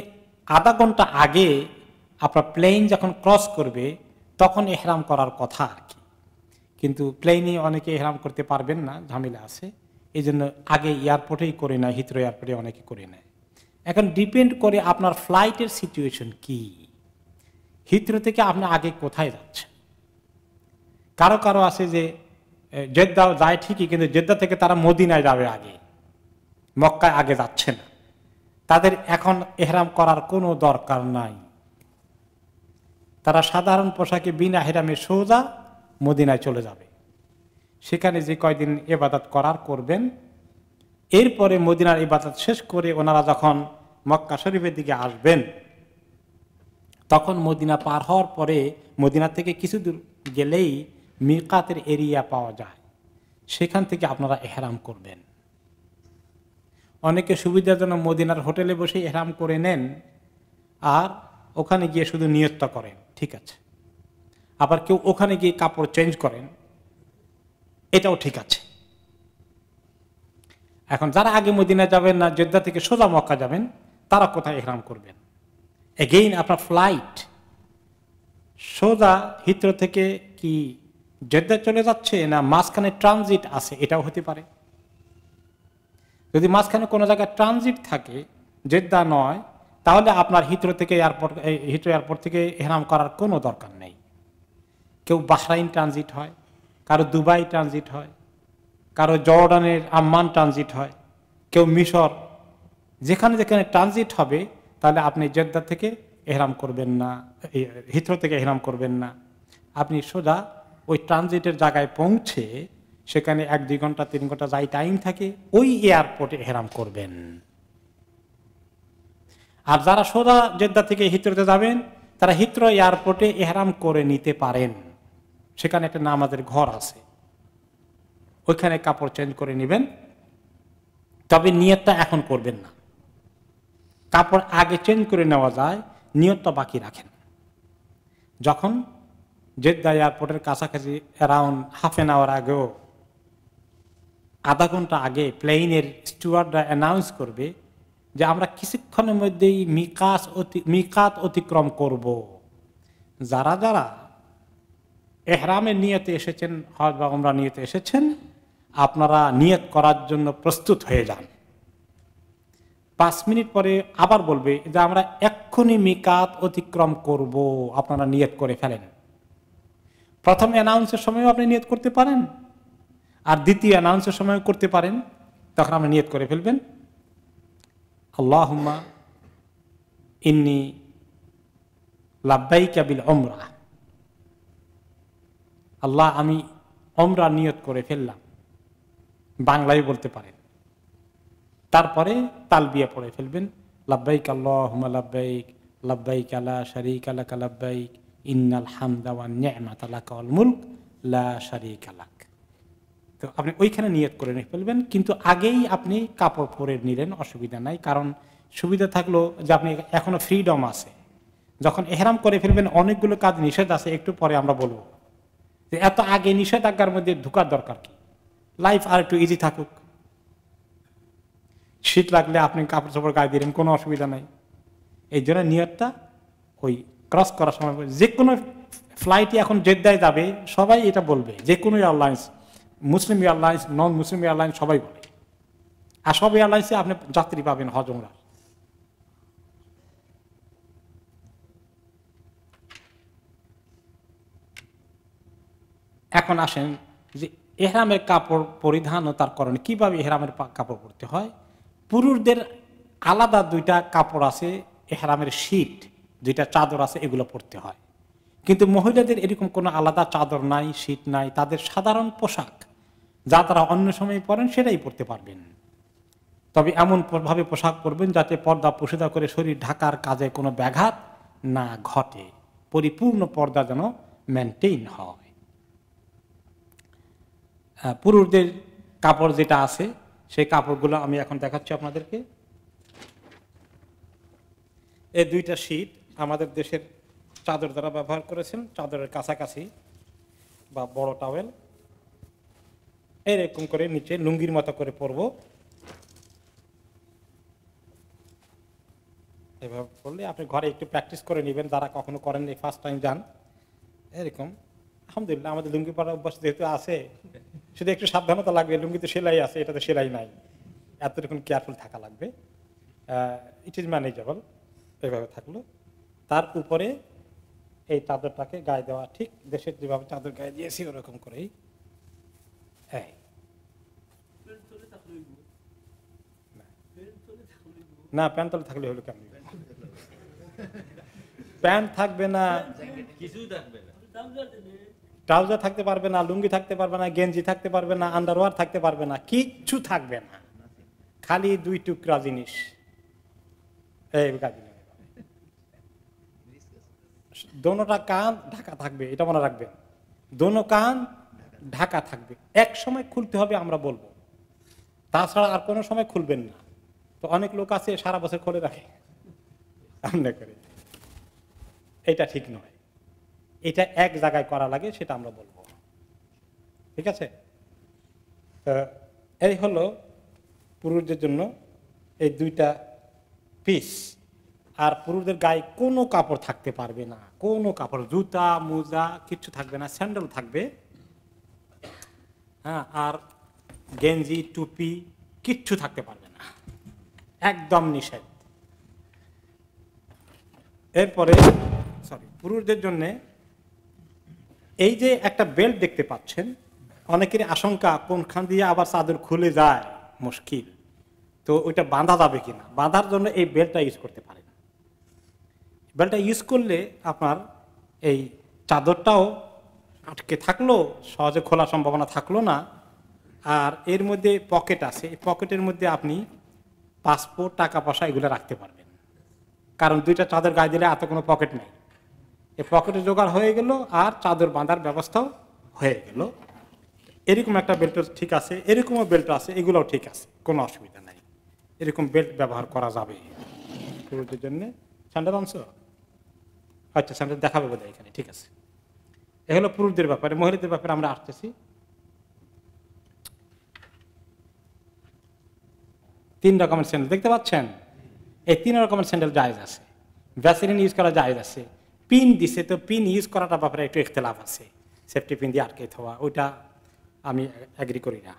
আধা ঘন্টা আগে আপনার প্লেন যখন ক্রস করবে তখন এহরাম করার কথা আর কি কিন্তু প্লেনে অনেকে এহরাম করতে পারবেন না ঝামেলা আছে এই জন্য আগে এয়ারপোর্টেই করে নেয় হিত্র এয়ারপোর্টে অনেকে করে নেয় এখন ডিপেন্ড করে আপনার ফ্লাইটের সিচুয়েশন কি হিত্র থেকে আপনি আগে কোথায় যাচ্ছেন কারো কারো আছে যে জেদ্দা যায় ঠিকই কিন্তু জেদ্দা থেকে তারা মদিনায় যাবে আগে মক্কায় আগে যাচ্ছে না তাদের এখন এহরাম করার কোনো দরকার নাই তারা সাধারণ পোশাকে বিনা হেরামে সোজা মদিনায় চলে যাবে সেখানে যে কয়দিন এবাদত করার করবেন এরপরে মদিনার ইবাদত শেষ করে ওনারা যখন মক্কা শরীফের দিকে আসবেন তখন মদিনা পার হওয়ার পরে মদিনা থেকে কিছু দূর গেলেই মিকাতের এরিয়া পাওয়া যায় সেখান থেকে আপনারা এহরাম করবেন অনেকে সুবিধাজনক মদিনার হোটেলে বসে এরাম করে নেন আর ওখানে গিয়ে শুধু নিয়ত্ত করেন ঠিক আছে আবার কেউ ওখানে গিয়ে কাপড় চেঞ্জ করেন এটাও ঠিক আছে এখন যারা আগে মদিনা যাবেন না যোদ্ধা থেকে সোজা মক্কা যাবেন তারা কোথায় এরাম করবেন এগেইন আপনার ফ্লাইট সোজা হিত্র থেকে কি যোদ্ধা চলে যাচ্ছে না মাঝখানে ট্রানজিট আছে এটাও হতে পারে যদি মাঝখানে কোনো জায়গায় ট্রানজিট থাকে জেদ্দা নয় তাহলে আপনার হিত্রো থেকে এয়ারপোর্ট হিত্রো এয়ারপোর্ট থেকে হেরাম করার কোনো দরকার নেই কেউ বাহরাইন ট্রানজিট হয় কারো দুবাই ট্রানজিট হয় কারো জর্ডানের আম্মান ট্রানজিট হয় কেউ মিশর যেখানে যেখানে ট্রানজিট হবে তাহলে আপনি জেদ্দা থেকে এহরাম করবেন না হিত্রো থেকে এহরাম করবেন না আপনি সোজা ওই ট্রানজিটের জায়গায় পৌঁছে সেখানে এক দুই ঘন্টা তিন ঘন্টা যাই টাইম থাকে ওই এয়ারপোর্টে হেরাম করবেন আর যারা সোজা জেদ্দা থেকে হিত্রতে যাবেন তারা হিত্র এয়ারপোর্টে এহরাম করে নিতে পারেন সেখানে একটা নামাজের ঘর আছে ওইখানে কাপড় চেঞ্জ করে নেবেন তবে নিয়তটা এখন করবেন না কাপড় আগে চেঞ্জ করে নেওয়া যায় নিয়তটা বাকি রাখেন যখন জেদ্দা এয়ারপোর্টের কাছাকাছি অ্যারাউন্ড হাফ এন আওয়ার আগেও আধা ঘন্টা আগে প্লেনের স্টুয়ার্ডরা অ্যানাউন্স করবে যে আমরা কিছুক্ষণের মধ্যেই মিকাশ অতি মিকাত অতিক্রম করব। যারা যারা এহরামের নিয়তে এসেছেন হজ বা ওমরা নিয়তে এসেছেন আপনারা নিয়ত করার জন্য প্রস্তুত হয়ে যান পাঁচ মিনিট পরে আবার বলবে যে আমরা এক্ষুনি মিকাত অতিক্রম করব আপনারা নিয়ত করে ফেলেন প্রথম অ্যানাউন্সের সময়ও আপনি নিয়ত করতে পারেন আর দ্বিতীয় অ্যানাউন্সের সময় করতে পারেন তখন আপনি নিয়ত করে ফেলবেন আল্লাহ ইন্নি লাব্বাই কাবিল অমরা আল্লাহ আমি অমরা নিয়ত করে ফেললাম বাংলায় বলতে পারেন তারপরে তাল বিয়ে পড়ে ফেলবেন লাব্বাইক আল্লাহ লাব্বাইক লাব্বাইক আলা শারিক আলাক লাব্বাইক ইন্নাল হামদাওয়ান ন্যায় আলাক মুলক লা শারিক আলাক তো আপনি ওইখানে নিয়ত করে নিয়ে ফেলবেন কিন্তু আগেই আপনি কাপড় পরে নিলেন অসুবিধা নাই কারণ সুবিধা থাকলো যে আপনি এখনও ফ্রিডম আছে যখন এহরাম করে ফেলবেন অনেকগুলো কাজ নিষেধ আছে একটু পরে আমরা বলবো যে এত আগে নিষেধাজ্ঞার মধ্যে ঢুকার দরকার কি লাইফ আর একটু ইজি থাকুক শীত লাগলে আপনি কাপড় চোপড় গায়ে দিলেন কোনো অসুবিধা নাই এই জন্য নিয়তটা ওই ক্রস করার সময় যে কোনো ফ্লাইটই এখন জেদ্দায় যাবে সবাই এটা বলবে যে কোনো airlines Muslim airlines non Muslim airlines সবাই বলে আর সব এয়ারলাইন্সে আপনি যাত্রী পাবেন হজমরা এখন আসেন যে এহরামের কাপড় পরিধান ও তার কারণে কীভাবে এহরামের কাপড় পরতে হয় পুরুষদের আলাদা দুইটা কাপড় আছে এহরামের শীত দুইটা চাদর আছে এগুলো পরতে হয় কিন্তু মহিলাদের এরকম কোনো আলাদা চাদর নাই শীত নাই তাদের সাধারণ পোশাক যা তারা অন্য সময় পরেন সেটাই পড়তে পারবেন তবে এমন ভাবে পোশাক পরবেন যাতে পর্দা পোষিদা করে শরীর ঢাকার কাজে কোনো ব্যাঘাত না ঘটে পরিপূর্ণ পর্দা যেন মেনটেইন হয় পুরুষদের কাপড় যেটা আছে সেই কাপড়গুলো আমি এখন দেখাচ্ছি আপনাদেরকে এই দুইটা শীত আমাদের দেশের চাদর দ্বারা ব্যবহার করেছেন চাদরের কাছাকাছি বা বড় টাওয়েল এরকম করে নিচে লুঙ্গির মতো করে পরব এভাবে পড়লে আপনি ঘরে একটু প্র্যাকটিস করে নেবেন যারা কখনো করেন এই ফার্স্ট টাইম যান এরকম আলহামদুলিল্লাহ আমাদের লুঙ্গি পরার অভ্যাস যেহেতু আছে শুধু একটু সাবধানতা লাগবে লুঙ্গি তো সেলাই আছে এটা তো সেলাই নাই এতটুকু কেয়ারফুল থাকা লাগবে ইট ইজ ম্যানেজেবল এভাবে থাকলো তার উপরে এই চাদরটাকে গায়ে দেওয়া ঠিক দেশের যেভাবে চাদর গায়ে দিয়েছি ওরকম করেই اي না প্যান্টলে থাকলে হলো কেমন প্যান্ট থাকবে না ট্রাউজার থাকতে পারবে না লুঙ্গি থাকতে পারবে না গেঞ্জি থাকতে পারবে না আন্ডারওয়ার থাকতে পারবে না কিচ্ছু থাকবে না খালি দুই টুকরা জিনিস দোনোটা কান ঢাকা থাকবে এটা মনে রাখবেন দোনো কান ঢাকা থাকবে এক সময় খুলতে হবে আমরা বলবো তাছাড়া আর কোনো সময় খুলবেন না তো অনেক লোক আছে সারা বছর খুলে রাখে করে এটা ঠিক নয় এটা এক জায়গায় করা লাগে সেটা আমরা বলবো ঠিক আছে এই হলো পুরুষদের জন্য এই দুইটা পিস আর পুরুষদের গায়ে কোনো কাপড় থাকতে পারবে না কোনো কাপড় জুতা মোজা কিচ্ছু থাকবে না স্যান্ডেল থাকবে হ্যাঁ আর গেঞ্জি টুপি কিচ্ছু থাকতে পারবে না একদম নিষেধ এরপরে সরি পুরুষদের জন্যে এই যে একটা বেল্ট দেখতে পাচ্ছেন অনেকের আশঙ্কা কোনখান দিয়ে আবার চাদর খুলে যায় মুশকিল তো ওইটা বাঁধা যাবে কিনা বাঁধার জন্য এই বেল্টটা ইউজ করতে পারেন বেল্টটা ইউজ করলে আপনার এই চাদরটাও আটকে থাকলো সহজে খোলা সম্ভাবনা থাকলো না আর এর মধ্যে পকেট আছে এই পকেটের মধ্যে আপনি পাসপোর্ট টাকা পয়সা এগুলো রাখতে পারবেন কারণ দুইটা চাদর গায়ে দিলে এত কোনো পকেট নেই এ পকেটে জোগাড় হয়ে গেল আর চাদর বাঁধার ব্যবস্থাও হয়ে গেল এরকম একটা বেল্ট ঠিক আছে এরকমও বেল্ট আছে এগুলোও ঠিক আছে কোনো অসুবিধা নাই এরকম বেল্ট ব্যবহার করা যাবে পুরুষদের জন্যে স্যান্ডেল অংশ আচ্ছা স্যান্ডেল দেখাবে বোধহয় এখানে ঠিক আছে এ হলো পুরুষদের ব্যাপারে মহিলাদের ব্যাপারে আমরা আসতেছি তিন রকমের স্যান্ডেল দেখতে পাচ্ছেন এই তিন রকমের স্যান্ডেল জায়েজ আছে ভ্যাসিলিন ইউজ করা জায়েজ আছে পিন দিছে তো পিন ইউজ করাটা ব্যাপারে একটু ইখতলাফ আছে সেফটি পিন দিয়ে আটকে থওয়া ওইটা আমি অ্যাগ্রি করি না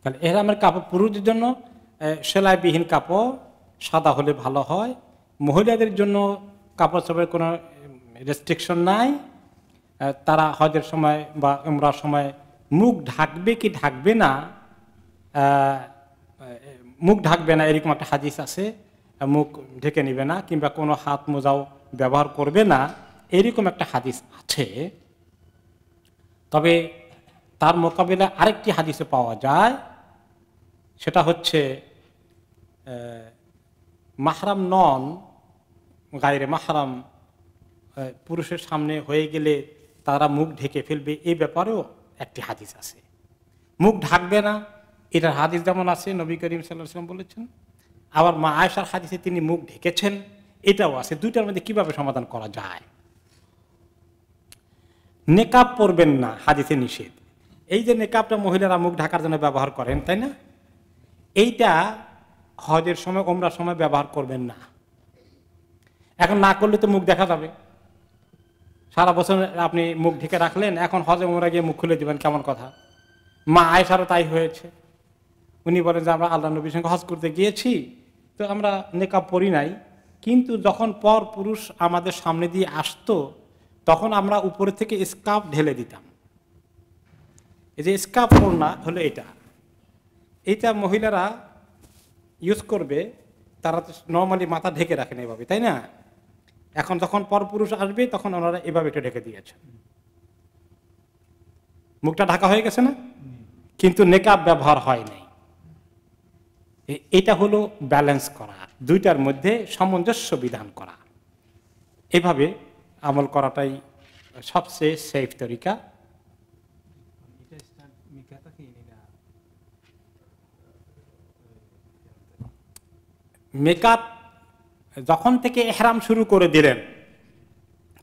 তাহলে এরা আমার কাপড় পুরুষদের জন্য সেলাইবিহীন কাপড় সাদা হলে ভালো হয় মহিলাদের জন্য কাপড় চোপড়ের কোনো রেস্ট্রিকশন নাই তারা হজের সময় বা উমরার সময় মুখ ঢাকবে কি ঢাকবে না মুখ ঢাকবে না এরকম একটা হাদিস আছে মুখ ঢেকে নিবে না কিংবা কোনো হাত মোজাও ব্যবহার করবে না এরকম একটা হাদিস আছে তবে তার মোকাবিলায় আরেকটি হাদিসে পাওয়া যায় সেটা হচ্ছে মাহরাম নন গায়ের মাহারাম পুরুষের সামনে হয়ে গেলে তারা মুখ ঢেকে ফেলবে এই ব্যাপারেও একটি হাদিস আছে মুখ ঢাকবে না এটার হাদিস যেমন আছে নবী করিম সাল্লাম বলেছেন আবার মা আয়সার হাদিসে তিনি মুখ ঢেকেছেন এটাও আছে দুইটার মধ্যে কিভাবে সমাধান করা যায় নেকাব পরবেন না হাদিসে নিষেধ এই যে নেকাবটা মহিলারা মুখ ঢাকার জন্য ব্যবহার করেন তাই না এইটা হজের সময় ওমরার সময় ব্যবহার করবেন না এখন না করলে তো মুখ দেখা যাবে সারা বছর আপনি মুখ ঢেকে রাখলেন এখন হজে মোমরা গিয়ে মুখ খুলে দেবেন কেমন কথা মা আয়সারও তাই হয়েছে উনি বলেন যে আমরা আল্লাহ নবীর সঙ্গে হজ করতে গিয়েছি তো আমরা নেকাব পড়ি নাই কিন্তু যখন পর পুরুষ আমাদের সামনে দিয়ে আসতো তখন আমরা উপরে থেকে স্কার্ফ ঢেলে দিতাম এই যে স্কার্ফ ওড়না হলো এটা এইটা মহিলারা ইউজ করবে তারা তো নর্মালি মাথা ঢেকে রাখেন এভাবে তাই না এখন যখন পরপুরুষ আসবে তখন ওনারা এভাবে একটা ঢেকে দিয়েছেন মুখটা ঢাকা হয়ে গেছে না কিন্তু নেকাব ব্যবহার হয় নাই এটা হলো ব্যালেন্স করা দুইটার মধ্যে সামঞ্জস্য বিধান করা এভাবে আমল করাটাই সবচেয়ে সেফ তরিকা মেকআপ যখন থেকে এহরাম শুরু করে দিলেন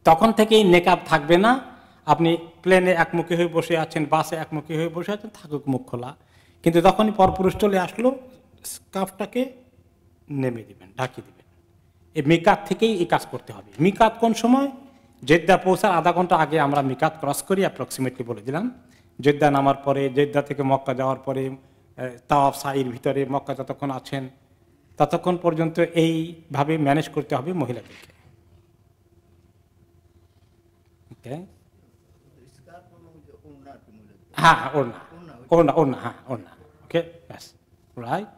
তখন থেকেই নেকাব থাকবে না আপনি প্লেনে একমুখী হয়ে বসে আছেন বাসে একমুখী হয়ে বসে আছেন থাকুক মুখ খোলা কিন্তু যখনই পরপুরুষ চলে আসলো স্কাফটাকে নেমে দিবেন ঢাকিয়ে দিবেন এই মিকাত থেকেই এই কাজ করতে হবে মিকাত কোন সময় জেদ্দা পৌঁছার আধা ঘন্টা আগে আমরা মিকাত ক্রস করি অ্যাপ্রক্সিমেটলি বলে দিলাম জেদ্দা নামার পরে জেদ্দা থেকে মক্কা যাওয়ার পরে তাওয়াব সাইর ভিতরে মক্কা যতক্ষণ আছেন ততক্ষণ পর্যন্ত এইভাবে ম্যানেজ করতে হবে মহিলাদেরকে হ্যাঁ হ্যাঁ ওকে ব্যাস রাইট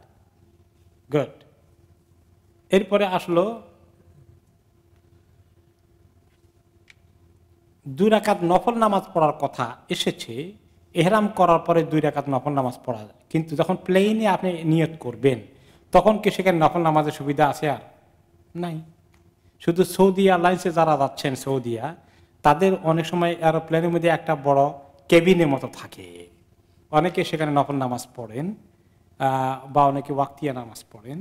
গুড এরপরে আসলো দুই রাকাত নফল নামাজ পড়ার কথা এসেছে এহরাম করার পরে দুই রাকাত নফল নামাজ পড়া কিন্তু যখন প্লেনে আপনি নিয়ত করবেন তখন কি সেখানে নফল নামাজের সুবিধা আছে আর নাই শুধু সৌদি এয়ারলাইন্সে যারা যাচ্ছেন সৌদিয়া তাদের অনেক সময় এরোপ্লেনের মধ্যে একটা বড় কেবিনের মতো থাকে অনেকে সেখানে নফল নামাজ পড়েন বা অনেকে ওয়াক্তিয়া নামাজ পড়েন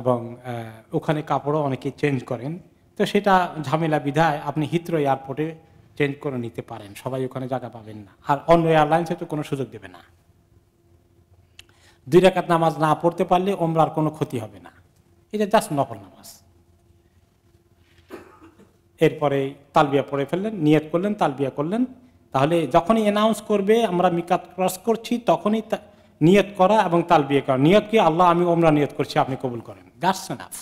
এবং ওখানে কাপড়ও অনেকে চেঞ্জ করেন তো সেটা ঝামেলা বিধায় আপনি হিত্র এয়ারপোর্টে চেঞ্জ করে নিতে পারেন সবাই ওখানে জায়গা পাবেন না আর অন্য এয়ারলাইন্সে তো কোনো সুযোগ দেবে না দুই রাকাত নামাজ না পড়তে পারলে ওমরার কোনো ক্ষতি হবে না এটা জাস্ট নফল নামাজ এরপরে তালবিয়া পড়ে ফেললেন নিয়ত করলেন তালবিয়া করলেন তাহলে যখনই অ্যানাউন্স করবে আমরা মিকাত ক্রস করছি তখনই নিয়ত করা এবং তালবিয়া করা নিয়ত কি আল্লাহ আমি ওমরা নিয়ত করছি আপনি কবুল করেন জাস্ট এনাফ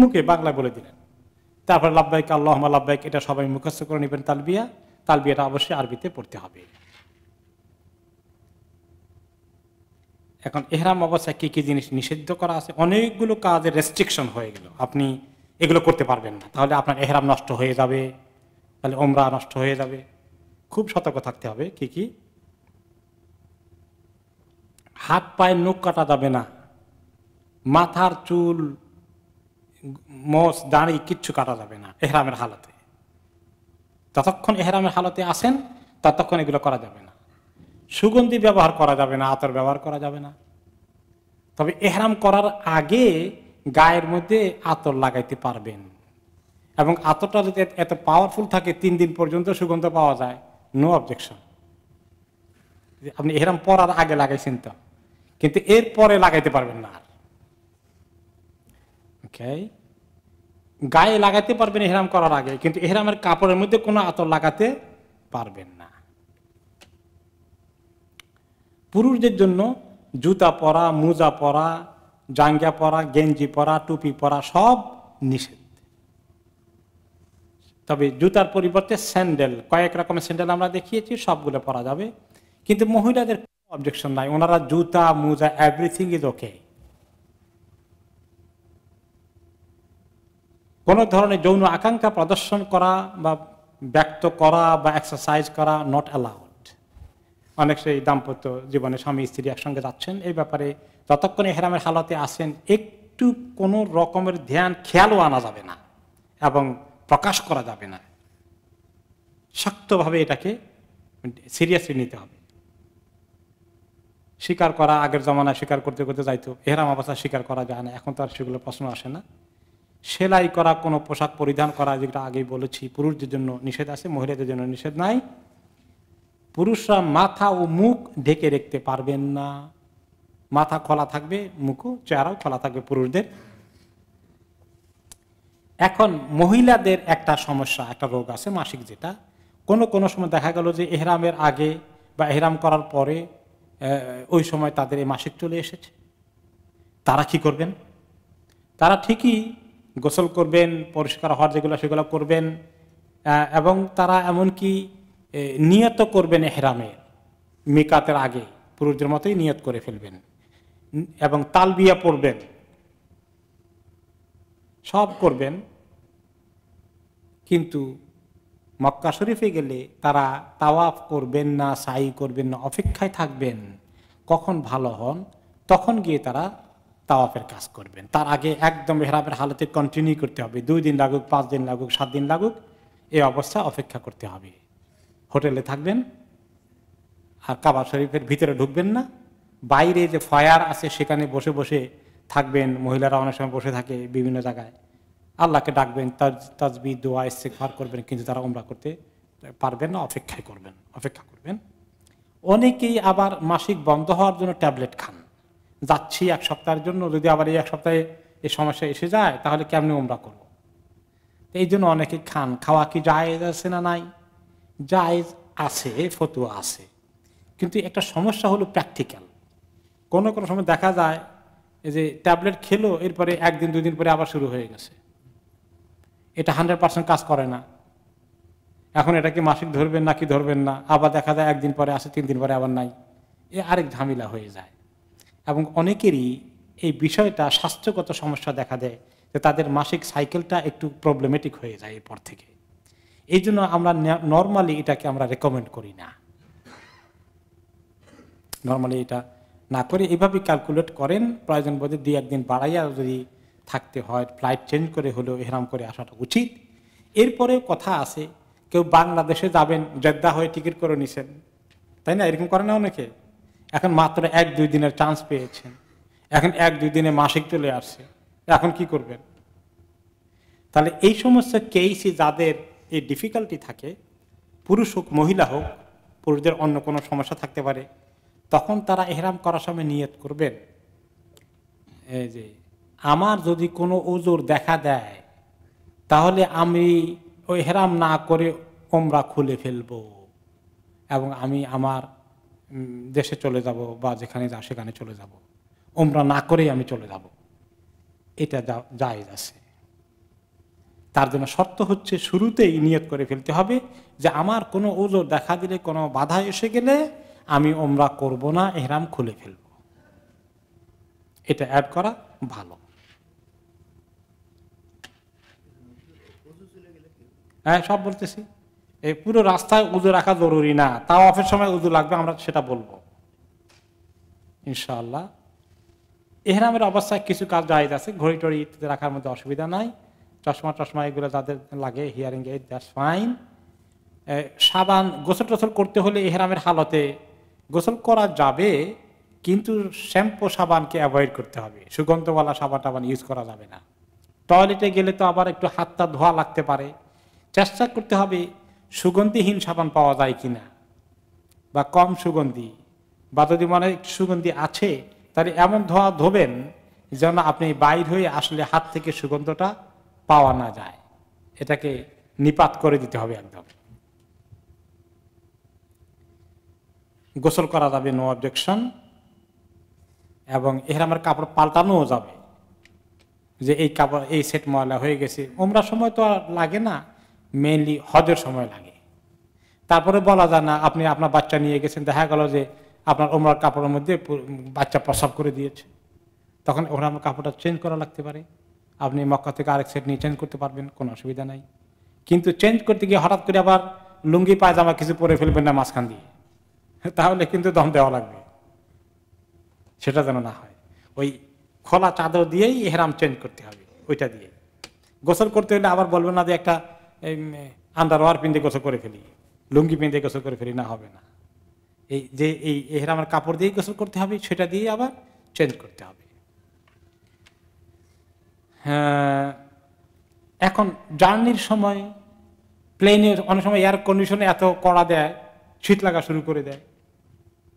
মুখে বাংলায় বলে দিলেন তারপরে লাভবাহিক আল্লাহ লাভবাহিক এটা সবাই মুখস্থ করে নেবেন তালবিয়া তালবিয়াটা অবশ্যই আরবিতে পড়তে হবে এখন এহরাম অবস্থায় কী কী জিনিস নিষিদ্ধ করা আছে অনেকগুলো কাজের রেস্ট্রিকশন হয়ে গেল আপনি এগুলো করতে পারবেন না তাহলে আপনার এহরাম নষ্ট হয়ে যাবে তাহলে ওমরা নষ্ট হয়ে যাবে খুব সতর্ক থাকতে হবে কি কি হাত পায়ে নখ কাটা যাবে না মাথার চুল মোষ দাঁড়ি কিচ্ছু কাটা যাবে না এহরামের হালতে যতক্ষণ এহরামের হালতে আসেন ততক্ষণ এগুলো করা যাবে না সুগন্ধি ব্যবহার করা যাবে না আতর ব্যবহার করা যাবে না তবে এহরাম করার আগে গায়ের মধ্যে আতর লাগাইতে পারবেন এবং আতরটা যদি এত পাওয়ারফুল থাকে তিন দিন পর্যন্ত সুগন্ধ পাওয়া যায় নো অবজেকশন আপনি এহরাম পরার আগে লাগাইছেন তো কিন্তু এর পরে লাগাইতে পারবেন না আর ওকে গায়ে লাগাতে পারবেন এহরাম করার আগে কিন্তু এহরামের কাপড়ের মধ্যে কোনো আতর লাগাতে পারবেন না পুরুষদের জন্য জুতা পরা মোজা পরা জাঙ্গা পরা গেঞ্জি পরা টুপি পরা সব নিষেধ তবে জুতার পরিবর্তে স্যান্ডেল কয়েক রকমের স্যান্ডেল আমরা দেখিয়েছি সবগুলো পরা যাবে কিন্তু মহিলাদের অবজেকশন নাই ওনারা জুতা মোজা এভরিথিং ইজ ওকে কোনো ধরনের যৌন আকাঙ্ক্ষা প্রদর্শন করা বা ব্যক্ত করা বা এক্সারসাইজ করা নট অ্যালাউড অনেক সেই দাম্পত্য জীবনে স্বামী স্ত্রী একসঙ্গে যাচ্ছেন এই ব্যাপারে ততক্ষণে হেরামের হালতে আসেন একটু কোনো রকমের ধ্যান খেয়ালও আনা যাবে না এবং প্রকাশ করা যাবে না শক্তভাবে এটাকে সিরিয়াসলি নিতে হবে স্বীকার করা আগের জমানায় স্বীকার করতে করতে যাইতো এহরাম অবস্থা স্বীকার করা যায় না এখন তো আর সেগুলো প্রশ্ন আসে না সেলাই করা কোনো পোশাক পরিধান করা যেটা আগেই বলেছি পুরুষদের জন্য নিষেধ আছে মহিলাদের জন্য নিষেধ নাই পুরুষরা মাথা ও মুখ ঢেকে রাখতে পারবেন না মাথা খোলা থাকবে মুখও চেহারাও খোলা থাকবে পুরুষদের এখন মহিলাদের একটা সমস্যা একটা রোগ আছে মাসিক যেটা কোনো কোনো সময় দেখা গেল যে এহরামের আগে বা এহরাম করার পরে ওই সময় তাদের এই মাসিক চলে এসেছে তারা কি করবেন তারা ঠিকই গোসল করবেন পরিষ্কার হওয়ার যেগুলো সেগুলো করবেন এবং তারা এমনকি নিয়ত করবেন এহরামে মিকাতের আগে পুরুষদের মতোই নিয়ত করে ফেলবেন এবং তালবিয়া পড়বেন সব করবেন কিন্তু মক্কা শরীফে গেলে তারা তাওয়াফ করবেন না সাই করবেন না অপেক্ষায় থাকবেন কখন ভালো হন তখন গিয়ে তারা তাওয়াফের কাজ করবেন তার আগে একদম হেরামের হালতে কন্টিনিউ করতে হবে দুই দিন লাগুক পাঁচ দিন লাগুক সাত দিন লাগুক এই অবস্থা অপেক্ষা করতে হবে হোটেলে থাকবেন আর কাবা শরীফের ভিতরে ঢুকবেন না বাইরে যে ফায়ার আছে সেখানে বসে বসে থাকবেন মহিলারা অনেক সময় বসে থাকে বিভিন্ন জায়গায় আল্লাহকে ডাকবেন তাজ তাজবি দোয়া ঘর করবেন কিন্তু তারা উমরা করতে পারবেন না অপেক্ষায় করবেন অপেক্ষা করবেন অনেকেই আবার মাসিক বন্ধ হওয়ার জন্য ট্যাবলেট খান যাচ্ছি এক সপ্তাহের জন্য যদি আবার এই এক সপ্তাহে এই সমস্যা এসে যায় তাহলে কেমনি উমরা করবো এই জন্য অনেকে খান খাওয়া কি যায় আছে না নাই জায়জ আছে ফতুয়া আছে কিন্তু একটা সমস্যা হলো প্র্যাকটিক্যাল কোনো কোনো সময় দেখা যায় যে ট্যাবলেট খেলো এরপরে একদিন দুদিন পরে আবার শুরু হয়ে গেছে এটা হান্ড্রেড পার্সেন্ট কাজ করে না এখন এটা কি মাসিক ধরবেন না কি ধরবেন না আবার দেখা যায় একদিন পরে আসে তিন দিন পরে আবার নাই এ আরেক ঝামেলা হয়ে যায় এবং অনেকেরই এই বিষয়টা স্বাস্থ্যগত সমস্যা দেখা দেয় যে তাদের মাসিক সাইকেলটা একটু প্রবলেমেটিক হয়ে যায় এরপর থেকে এই জন্য আমরা নর্মালি এটাকে আমরা রেকমেন্ড করি না নর্মালি এটা না করে এভাবে ক্যালকুলেট করেন প্রয়োজন বোধে দুই একদিন বাড়াইয়া যদি থাকতে হয় ফ্লাইট চেঞ্জ করে হলেও এরাম করে আসাটা উচিত এরপরে কথা আছে কেউ বাংলাদেশে যাবেন জেদ্দা হয়ে টিকিট করে নিছেন তাই না এরকম করে না অনেকে এখন মাত্র এক দুই দিনের চান্স পেয়েছেন এখন এক দুই দিনে মাসিক চলে আসছে এখন কি করবেন তাহলে এই সমস্ত কেইসি যাদের এই ডিফিকাল্টি থাকে পুরুষ হোক মহিলা হোক পুরুষদের অন্য কোনো সমস্যা থাকতে পারে তখন তারা এহরাম করার সময় নিয়ত করবেন এই যে আমার যদি কোনো ওজোর দেখা দেয় তাহলে আমি ওই হেরাম না করে ওমরা খুলে ফেলব এবং আমি আমার দেশে চলে যাব বা যেখানে যা সেখানে চলে যাব ওমরা না করেই আমি চলে যাব এটা যা জায়েজ আছে তার জন্য শর্ত হচ্ছে শুরুতেই নিয়োগ করে ফেলতে হবে যে আমার কোনো ওজোর দেখা দিলে কোনো বাধা এসে গেলে আমি ওমরা করব না এহরাম খুলে ফেলব এটা অ্যাড করা ভালো হ্যাঁ সব বলতেছি এই পুরো রাস্তায় উজু রাখা জরুরি না তাও অফের সময় উজু লাগবে আমরা সেটা বলবো ইনশাল্লাহ এহরামের অবস্থায় কিছু কাজ জাহেজ আছে ঘড়ি টড়ি রাখার মধ্যে অসুবিধা নাই চশমা টশমা এগুলো যাদের লাগে হিয়ারিং এইড দ্যাটস ফাইন সাবান গোসল টোসল করতে হলে এহরামের হালতে গোসল করা যাবে কিন্তু শ্যাম্পু সাবানকে অ্যাভয়েড করতে হবে সুগন্ধওয়ালা সাবান টাবান ইউজ করা যাবে না টয়লেটে গেলে তো আবার একটু হাতটা ধোয়া লাগতে পারে চেষ্টা করতে হবে সুগন্ধিহীন সাবান পাওয়া যায় কি না বা কম সুগন্ধি বা যদি মনে সুগন্ধি আছে তাহলে এমন ধোয়া ধোবেন যেন আপনি বাইর হয়ে আসলে হাত থেকে সুগন্ধটা পাওয়া না যায় এটাকে নিপাত করে দিতে হবে একদম গোসল করা যাবে নো অবজেকশন এবং আমার কাপড় পাল্টানোও যাবে যে এই কাপড় এই সেট ময়লা হয়ে গেছে ওমরা সময় তো আর লাগে না মেইনলি হজের সময় লাগে তারপরে বলা যায় না আপনি আপনার বাচ্চা নিয়ে গেছেন দেখা গেল যে আপনার ওমরার কাপড়ের মধ্যে বাচ্চা প্রসাব করে দিয়েছে তখন আমার কাপড়টা চেঞ্জ করা লাগতে পারে আপনি মক্কা থেকে আরেক সেট নিয়ে চেঞ্জ করতে পারবেন কোনো অসুবিধা নাই কিন্তু চেঞ্জ করতে গিয়ে হঠাৎ করে আবার লুঙ্গি পায়জামা কিছু পরে ফেলবেন না মাঝখান দিয়ে তাহলে কিন্তু দম দেওয়া লাগবে সেটা যেন না হয় ওই খোলা চাদর দিয়েই হেরাম চেঞ্জ করতে হবে ওইটা দিয়ে গোসল করতে হলে আবার বলবেন না যে একটা ওয়ার পিঁধে গোসল করে ফেলি লুঙ্গি পিঁধে গোসল করে ফেলি না হবে না এই যে এই এহরামের কাপড় দিয়েই গোসল করতে হবে সেটা দিয়ে আবার চেঞ্জ করতে হবে হ্যাঁ, এখন জার্নির সময় প্লেনের অনেক সময় এয়ার কন্ডিশনে এত কড়া দেয় শীত লাগা শুরু করে দেয়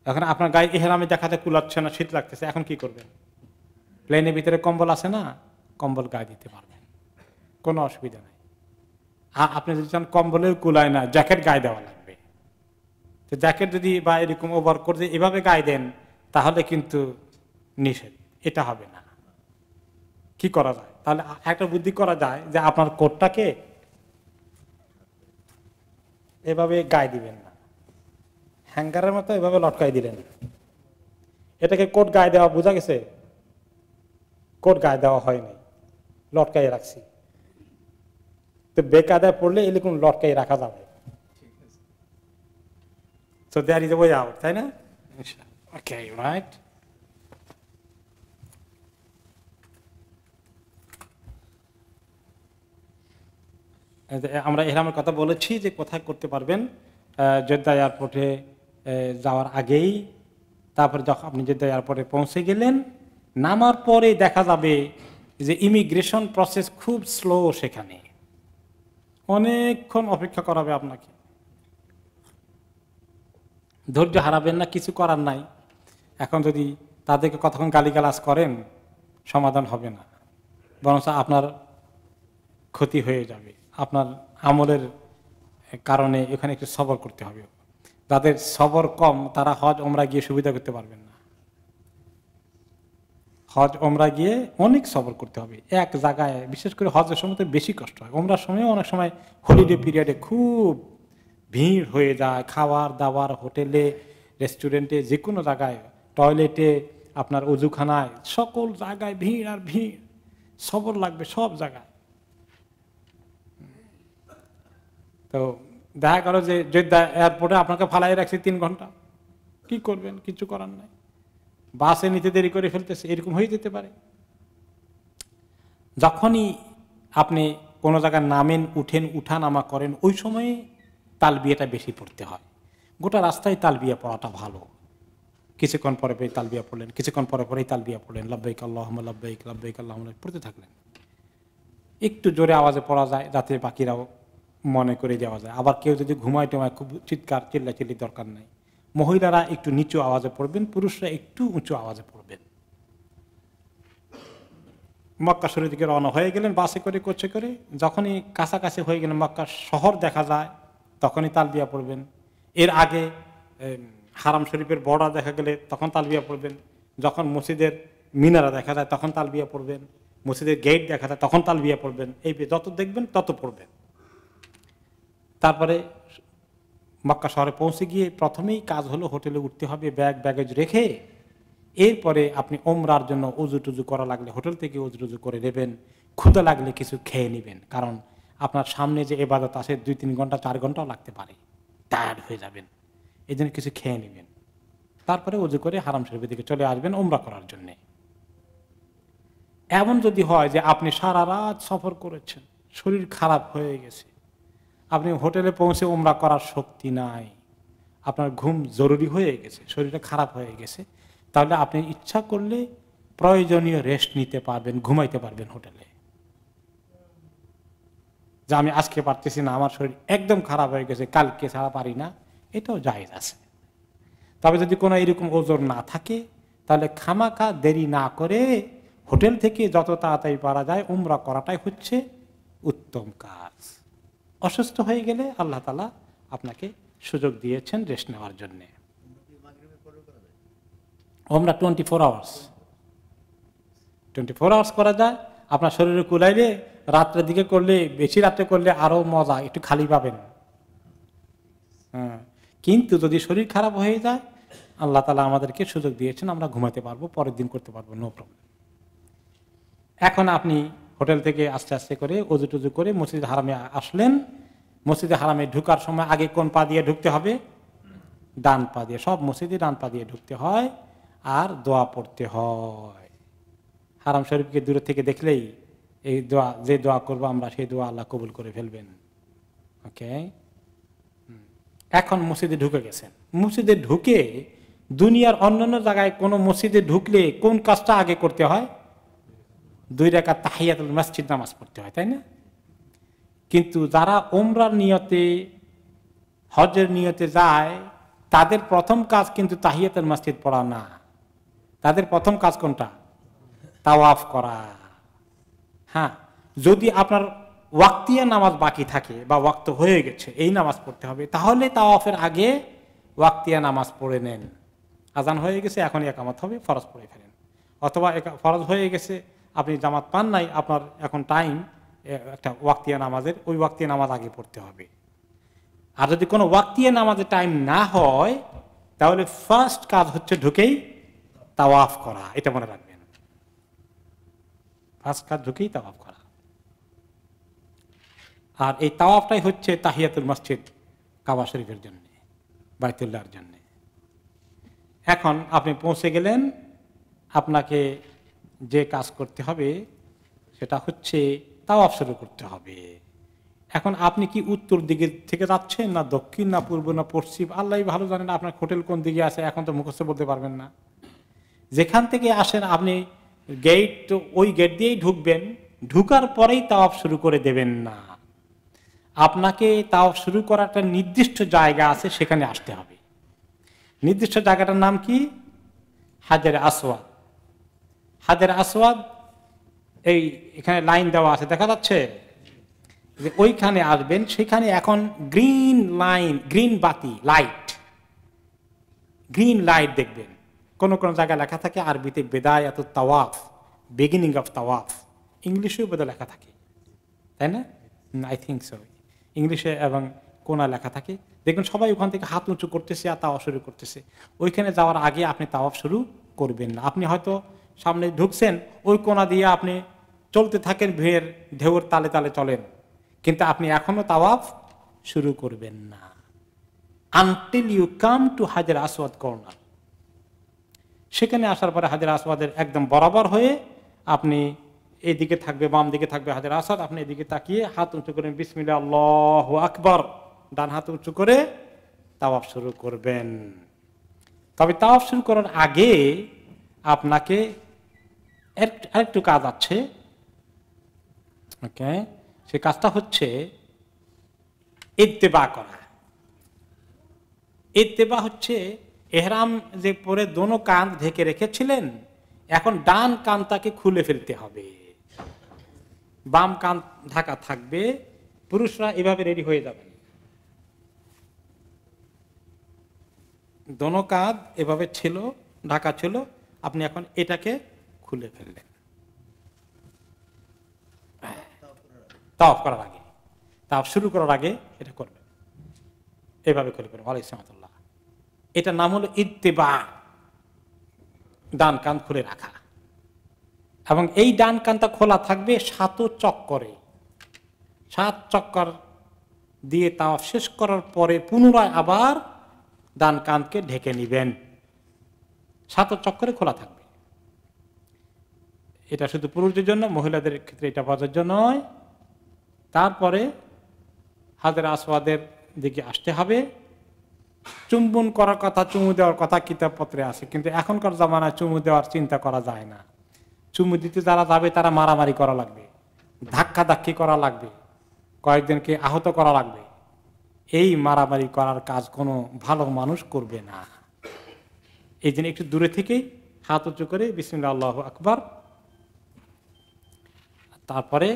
এখন আপনার গায়ে এহেরামে দেখাতে কুলাচ্ছে না শীত লাগতেছে এখন কি করবেন প্লেনের ভিতরে কম্বল আছে না কম্বল গায়ে দিতে পারবেন কোনো অসুবিধা নাই আর আপনি যদি চান কম্বলের কুলায় না জ্যাকেট গায়ে দেওয়া লাগবে তো জ্যাকেট যদি বা এরকম ওভার করে এভাবে গায়ে দেন তাহলে কিন্তু নিষেধ এটা হবে না কি করা যায় তাহলে একটা বুদ্ধি করা যায় যে আপনার কোটটাকে এভাবে গায়ে দিবেন না হ্যাঙ্গারের মতো এভাবে লটকাই দিলেন এটাকে কোট গায়ে দেওয়া বোঝা গেছে কোট গায়ে দেওয়া হয়নি লটকাই রাখছি তো বেকায়দায় পড়লে এরকম লটকাই রাখা যাবে তো দেয়ারি দেবো যাও তাই না? ওকে রাইট আমরা এরামের কথা বলেছি যে কোথায় করতে পারবেন জেদ্দা এয়ারপোর্টে যাওয়ার আগেই তারপর যখন আপনি জেদ্দা এয়ারপোর্টে পৌঁছে গেলেন নামার পরে দেখা যাবে যে ইমিগ্রেশন প্রসেস খুব স্লো সেখানে অনেকক্ষণ অপেক্ষা করাবে আপনাকে ধৈর্য হারাবেন না কিছু করার নাই এখন যদি তাদেরকে কতক্ষণ গালিগালাজ করেন সমাধান হবে না বরং আপনার ক্ষতি হয়ে যাবে আপনার আমলের কারণে এখানে একটু সবর করতে হবে যাদের সবর কম তারা হজ ওমরা গিয়ে সুবিধা করতে পারবেন না হজ ওমরা গিয়ে অনেক সবর করতে হবে এক জায়গায় বিশেষ করে হজের সময় তো বেশি কষ্ট হয় ওমরার সময় অনেক সময় হলিডে পিরিয়ডে খুব ভিড় হয়ে যায় খাওয়ার দাওয়ার হোটেলে রেস্টুরেন্টে যে কোনো জায়গায় টয়লেটে আপনার উজুখানায় সকল জায়গায় ভিড় আর ভিড় সবর লাগবে সব জায়গায় তো দেখা গেল যে যদি এয়ারপোর্টে আপনাকে ফালাই রাখছে তিন ঘন্টা কি করবেন কিছু করার নাই বাসে নিতে দেরি করে ফেলতেছে এরকম হয়ে যেতে পারে যখনই আপনি কোনো জায়গায় নামেন উঠেন উঠা নামা করেন ওই সময়ে তালবিয়াটা বেশি পড়তে হয় গোটা রাস্তায় তালবিয়া পড়াটা ভালো কিছুক্ষণ পরে পরে তাল বিয়া পড়লেন কিছুক্ষণ পরে পরেই তাল বিয়া পড়লেন লব্বাইক আল্লাহ লব্বাইক লব্বাইক আল্লাহ পড়তে থাকলেন একটু জোরে আওয়াজে পড়া যায় যাতে বাকিরাও মনে করে যাওয়া যায় আবার কেউ যদি ঘুমায় টুমায় খুব চিৎকার চিল্লাচিল্লি দরকার নাই মহিলারা একটু নিচু আওয়াজে পড়বেন পুরুষরা একটু উঁচু আওয়াজে পড়বেন মক্কা শরীর থেকে রওনা হয়ে গেলেন বাসে করে কোচে করে যখনই কাছাকাছি হয়ে গেলেন মক্কা শহর দেখা যায় তখনই তাল বিয়া পড়বেন এর আগে হারাম শরীফের বর্ডার দেখা গেলে তখন তাল বিয়া পড়বেন যখন মসজিদের মিনারা দেখা যায় তখন তাল বিয়া পড়বেন মসজিদের গেট দেখা যায় তখন তাল বিয়া পড়বেন এই যত দেখবেন তত পড়বেন তারপরে মক্কা শহরে পৌঁছে গিয়ে প্রথমেই কাজ হলো হোটেলে উঠতে হবে ব্যাগ ব্যাগেজ রেখে এরপরে আপনি ওমরার জন্য উজু টুজু করা লাগলে হোটেল থেকে উজু টুজু করে নেবেন ক্ষুদা লাগলে কিছু খেয়ে নেবেন কারণ আপনার সামনে যে এবাদত আসে দুই তিন ঘন্টা চার ঘন্টাও লাগতে পারে টায়ার্ড হয়ে যাবেন এই জন্য কিছু খেয়ে নেবেন তারপরে উজু করে হারাম শরীফের দিকে চলে আসবেন ওমরা করার জন্যে এমন যদি হয় যে আপনি সারা রাত সফর করেছেন শরীর খারাপ হয়ে গেছে আপনি হোটেলে পৌঁছে ওমরা করার শক্তি নাই আপনার ঘুম জরুরি হয়ে গেছে শরীরটা খারাপ হয়ে গেছে তাহলে আপনি ইচ্ছা করলে প্রয়োজনীয় রেস্ট নিতে পারবেন ঘুমাইতে পারবেন হোটেলে যে আমি আজকে পারতেছি না আমার শরীর একদম খারাপ হয়ে গেছে কালকে ছাড়া পারি না এটাও জাহেজ আছে তবে যদি কোনো এরকম ওজন না থাকে তাহলে খামাখা দেরি না করে হোটেল থেকে যত তাড়াতাড়ি পারা যায় উমরা করাটাই হচ্ছে উত্তম কাজ অসুস্থ হয়ে গেলে আল্লাহ তালা আপনাকে সুযোগ দিয়েছেন রেস্ট নেওয়ার জন্যে ওমরা twenty four hours twenty four hours করা যায় আপনার শরীরে কুলাইলে রাত্রের দিকে করলে বেশি রাত্রে করলে আরও মজা একটু খালি পাবেন হ্যাঁ কিন্তু যদি শরীর খারাপ হয়ে যায় আল্লাহ তালা আমাদেরকে সুযোগ দিয়েছেন আমরা ঘুমাতে পারবো পরের দিন করতে পারবো নো প্রবলেম এখন আপনি হোটেল থেকে আস্তে আস্তে করে অজু টুজু করে মসজিদ হারামে আসলেন মসজিদে হারামে ঢুকার সময় আগে কোন পা দিয়ে ঢুকতে হবে ডান পা দিয়ে সব মসজিদে ডান পা দিয়ে ঢুকতে হয় আর দোয়া পড়তে হয় হারাম শরীফকে দূরে থেকে দেখলেই এই দোয়া যে দোয়া করবো আমরা সেই দোয়া আল্লাহ কবুল করে ফেলবেন ওকে এখন মসজিদে ঢুকে গেছেন মসজিদে ঢুকে দুনিয়ার অন্যান্য জায়গায় কোনো মসজিদে ঢুকলে কোন কাজটা আগে করতে হয় দুই রেখা তাহিয়াতুল মসজিদ নামাজ পড়তে হয় তাই না কিন্তু যারা ওমরার নিয়তে হজের নিয়তে যায় তাদের প্রথম কাজ কিন্তু তাহিয়াতুল মসজিদ পড়া না তাদের প্রথম কাজ কোনটা তাওয়াফ করা হ্যাঁ যদি আপনার ওয়াক্তিয়া নামাজ বাকি থাকে বা ওয়াক্ত হয়ে গেছে এই নামাজ পড়তে হবে তাহলে তাওয়াফের আগে ওয়াক্তিয়া নামাজ পড়ে নেন আজান হয়ে গেছে এখন একামত হবে ফরজ পড়ে ফেলেন অথবা ফরজ হয়ে গেছে আপনি জামাত পান নাই আপনার এখন টাইম একটা ওয়াক্তিয়া নামাজের ওই ওয়াক্তিয়া নামাজ আগে পড়তে হবে আর যদি কোনো ওয়াক্তিয়া নামাজের টাইম না হয় তাহলে ফার্স্ট কাজ হচ্ছে ঢুকেই তাওয়াফ করা এটা মনে রাখবেন ফার্স্ট কাজ ঢুকেই তাওয়াফ করা আর এই তাওয়াফটাই হচ্ছে তাহিয়াতুল মসজিদ কাবা শরীফের জন্য বাইতুল্লাহর জন্য এখন আপনি পৌঁছে গেলেন আপনাকে যে কাজ করতে হবে সেটা হচ্ছে তাও শুরু করতে হবে এখন আপনি কি উত্তর দিকে থেকে যাচ্ছেন না দক্ষিণ না পূর্ব না পশ্চিম আল্লাহ ভালো জানেন আপনার হোটেল কোন দিকে আছে এখন তো মুখস্থ বলতে পারবেন না যেখান থেকে আসেন আপনি গেট ওই গেট দিয়েই ঢুকবেন ঢুকার পরেই অফ শুরু করে দেবেন না আপনাকে তাও শুরু করার একটা নির্দিষ্ট জায়গা আছে সেখানে আসতে হবে নির্দিষ্ট জায়গাটার নাম কি হাজার আসওয়াত হাদের আসওয়াদ এই এখানে লাইন দেওয়া আছে দেখা যাচ্ছে যে ওইখানে আসবেন সেখানে এখন গ্রিন লাইন গ্রিন বাতি লাইট গ্রিন লাইট দেখবেন কোন কোন জায়গায় লেখা থাকে আরবিতে বেদায় এত তাওয়াফ বিগিনিং অফ তাওয়াফ ইংলিশেও বেদা লেখা থাকে তাই না আই থিঙ্ক সো ইংলিশে এবং কোনা লেখা থাকে দেখবেন সবাই ওখান থেকে হাত উঁচু করতেছে আর তাওয়া শুরু করতেছে ওইখানে যাওয়ার আগে আপনি তাওয়াফ শুরু করবেন না আপনি হয়তো সামনে ঢুকছেন ওই কোনা দিয়ে আপনি চলতে থাকেন ভিড়ের ঢেউর তালে তালে চলেন কিন্তু আপনি এখনো তাওয়াফ শুরু করবেন না আনটিল ইউ কাম টু হাজার আসওয়াদ কর্নার সেখানে আসার পরে হাজার আসওয়াদের একদম বরাবর হয়ে আপনি এদিকে থাকবে বাম দিকে থাকবে হাজার আসাদ আপনি এদিকে তাকিয়ে হাত উঁচু করেন বিসমিল্লা আল্লাহ আকবর ডান হাত উঁচু করে তাওয়াফ শুরু করবেন তবে তাওয়াফ শুরু করার আগে আপনাকে আরেকটু কাজ আছে ওকে সে কাজটা হচ্ছে ইত্তেবা করা ইত্তেবা হচ্ছে এহরাম যে পরে দোনো কান ঢেকে রেখেছিলেন এখন ডান কানটাকে খুলে ফেলতে হবে বাম কান ঢাকা থাকবে পুরুষরা এভাবে রেডি হয়ে যাবেন দোনো কাঁধ এভাবে ছিল ঢাকা ছিল আপনি এখন এটাকে খুলে ফেললেন তাফ করার আগে তাফ শুরু করার আগে এটা করবেন এভাবে খুলে ফেলবেন ওয়ালাইকুম সালামতুল্লাহ এটা নাম হলো ইত্তেবা ডান কান খুলে রাখা এবং এই ডান কানটা খোলা থাকবে সাত চক্করে সাত চক্কর দিয়ে তাওয়াফ শেষ করার পরে পুনরায় আবার ডান কানকে ঢেকে নিবেন সাত চক্করে খোলা থাকবে এটা শুধু পুরুষদের জন্য মহিলাদের ক্ষেত্রে এটা প্রযোজ্য নয় তারপরে হাজার আসওয়াদের দিকে আসতে হবে চুম্বন করার কথা চুমু দেওয়ার কথা কিতাবপত্রে আছে কিন্তু এখনকার জামানায় চুমু দেওয়ার চিন্তা করা যায় না চুমু দিতে যারা যাবে তারা মারামারি করা লাগবে ধাক্কা ধাক্কি করা লাগবে কয়েকজনকে আহত করা লাগবে এই মারামারি করার কাজ কোনো ভালো মানুষ করবে না এই জন্য একটু দূরে থেকেই হাত উঁচু করে বিসমিল্লা আল্লাহ আকবর তারপরে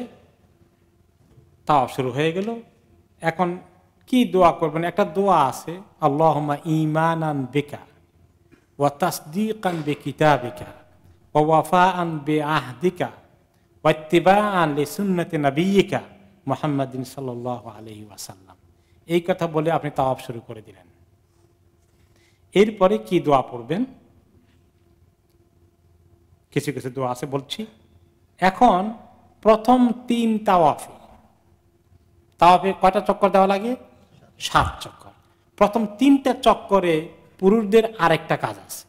তাও শুরু হয়ে গেল এখন কি দোয়া করবেন একটা দোয়া আছে আল্লাহ ইমান আন বেকা ও তাসদিক আন বে কিতা ও ওয়াফা আন বে আহদিকা ওয়াত্তিবা আন লে সুন্নতে নবীকা মোহাম্মদিন সাল আলহি ওয়াসাল্লাম এই কথা বলে আপনি তাওয়াব শুরু করে দিলেন এরপরে কি দোয়া পড়বেন কিছু কিছু দোয়া আছে বলছি এখন প্রথম তিন তাওয়াফে তাওয়াফে কয়টা চক্কর দেওয়া লাগে সাত চক্কর প্রথম তিনটা চক্করে পুরুষদের আরেকটা কাজ আছে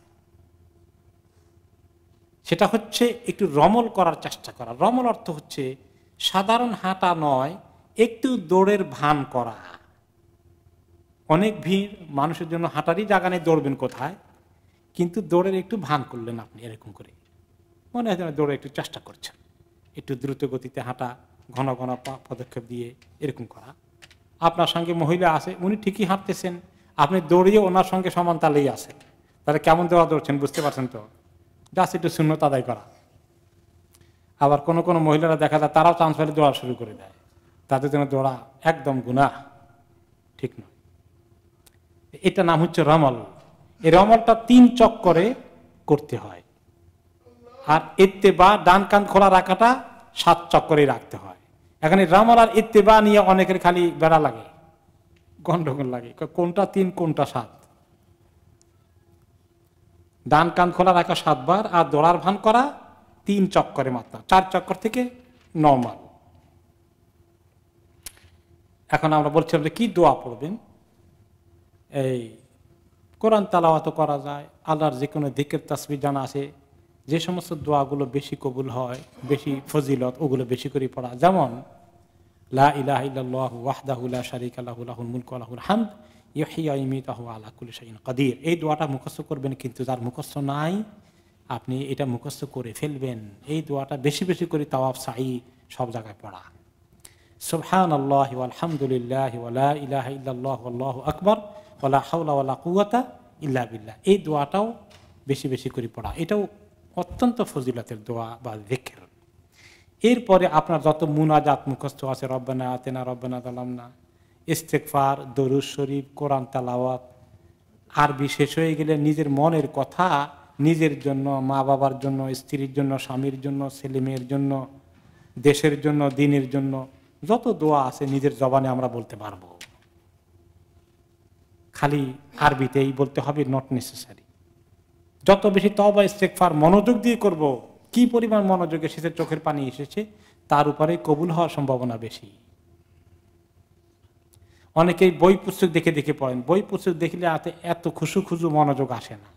সেটা হচ্ছে একটু রমল করার চেষ্টা করা রমল অর্থ হচ্ছে সাধারণ হাঁটা নয় একটু দৌড়ের ভান করা অনেক ভিড় মানুষের জন্য হাঁটারই জায়গা নেই দৌড়বেন কোথায় কিন্তু দৌড়ের একটু ভান করলেন আপনি এরকম করে মনে হয় দৌড়ে একটু চেষ্টা করছেন একটু দ্রুত গতিতে হাঁটা ঘন ঘন পদক্ষেপ দিয়ে এরকম করা আপনার সঙ্গে মহিলা আছে উনি ঠিকই হাঁটতেছেন আপনি দৌড়িয়ে ওনার সঙ্গে সমান তালেই আসেন তাহলে কেমন দেওয়া দৌড়ছেন বুঝতে পারছেন তো জাস্ট একটু শূন্য তাদাই করা আবার কোনো কোনো মহিলারা দেখা যায় তারাও চান্স পেলে দৌড়া শুরু করে দেয় তাদের জন্য দৌড়া একদম গুণা ঠিক নয় এটা নাম হচ্ছে রমল এই রমলটা তিন চক্করে করতে হয় আর ইত্তেবা ডান কান খোলা রাখাটা সাত চক্করে রাখতে হয় এখানে রামল আর ইত্তেবা নিয়ে অনেকের খালি বেড়া লাগে গন্ডগোল লাগে কোনটা তিন কোনটা সাত ডান কান খোলা রাখা সাতবার আর দোড়ার ভান করা তিন চক্করে মাত্র চার চক্কর থেকে নর্মাল এখন আমরা বলছিলাম যে কি দোয়া পড়বেন এই কোরআন তালাওয়া তো করা যায় আল্লাহর যে কোনো দিকের তাসবির জানা আছে যে সমস্ত দোয়াগুলো বেশি কবুল হয় বেশি ফজিলত ওগুলো বেশি করে পড়া যেমন লা ইলাহ ইল্লাল্লাহ ওয়াহদাহুল্লাহ শারিক আল্লাহুল মুলক আল্লাহুল হামদ ইহিয়াইমিতাহ আলা কুল শাইন কাদির এই দোয়াটা মুখস্থ করবেন কিন্তু তার মুখস্থ নাই আপনি এটা মুখস্থ করে ফেলবেন এই দোয়াটা বেশি বেশি করে তাওয়াব সাই সব জায়গায় পড়া সুবহান আল্লাহ আলহামদুলিল্লাহ ওয়ালা ইলাহ ইল্লাল্লাহ আল্লাহ আকবর ওলা হাওলা ওয়ালা কুয়াতা ইল্লা বিল্লাহ এই দোয়াটাও বেশি বেশি করে পড়া এটাও অত্যন্ত ফজিলতের দোয়া বা দেখের এরপরে আপনার যত মুনাজাত মুখস্থ আছে রব্বানা আতেনা রব্বানা তালামনা ইস্তেকফার দরুজ শরীফ কোরআন তালাওয়াত আর বিশেষ হয়ে গেলে নিজের মনের কথা নিজের জন্য মা বাবার জন্য স্ত্রীর জন্য স্বামীর জন্য ছেলে মেয়ের জন্য দেশের জন্য দিনের জন্য যত দোয়া আছে নিজের জবানে আমরা বলতে পারবো খালি আরবিতেই বলতে হবে নট নেসেসারি যত বেশি তবা ইস্তেকফার মনোযোগ দিয়ে করব কি পরিমাণ মনোযোগ এসেছে চোখের পানি এসেছে তার উপরে কবুল হওয়ার সম্ভাবনা বেশি অনেকেই বই পুস্তক দেখে দেখে পড়েন বই পুস্তক দেখলে হাতে এত খুশু খুশু মনোযোগ আসে না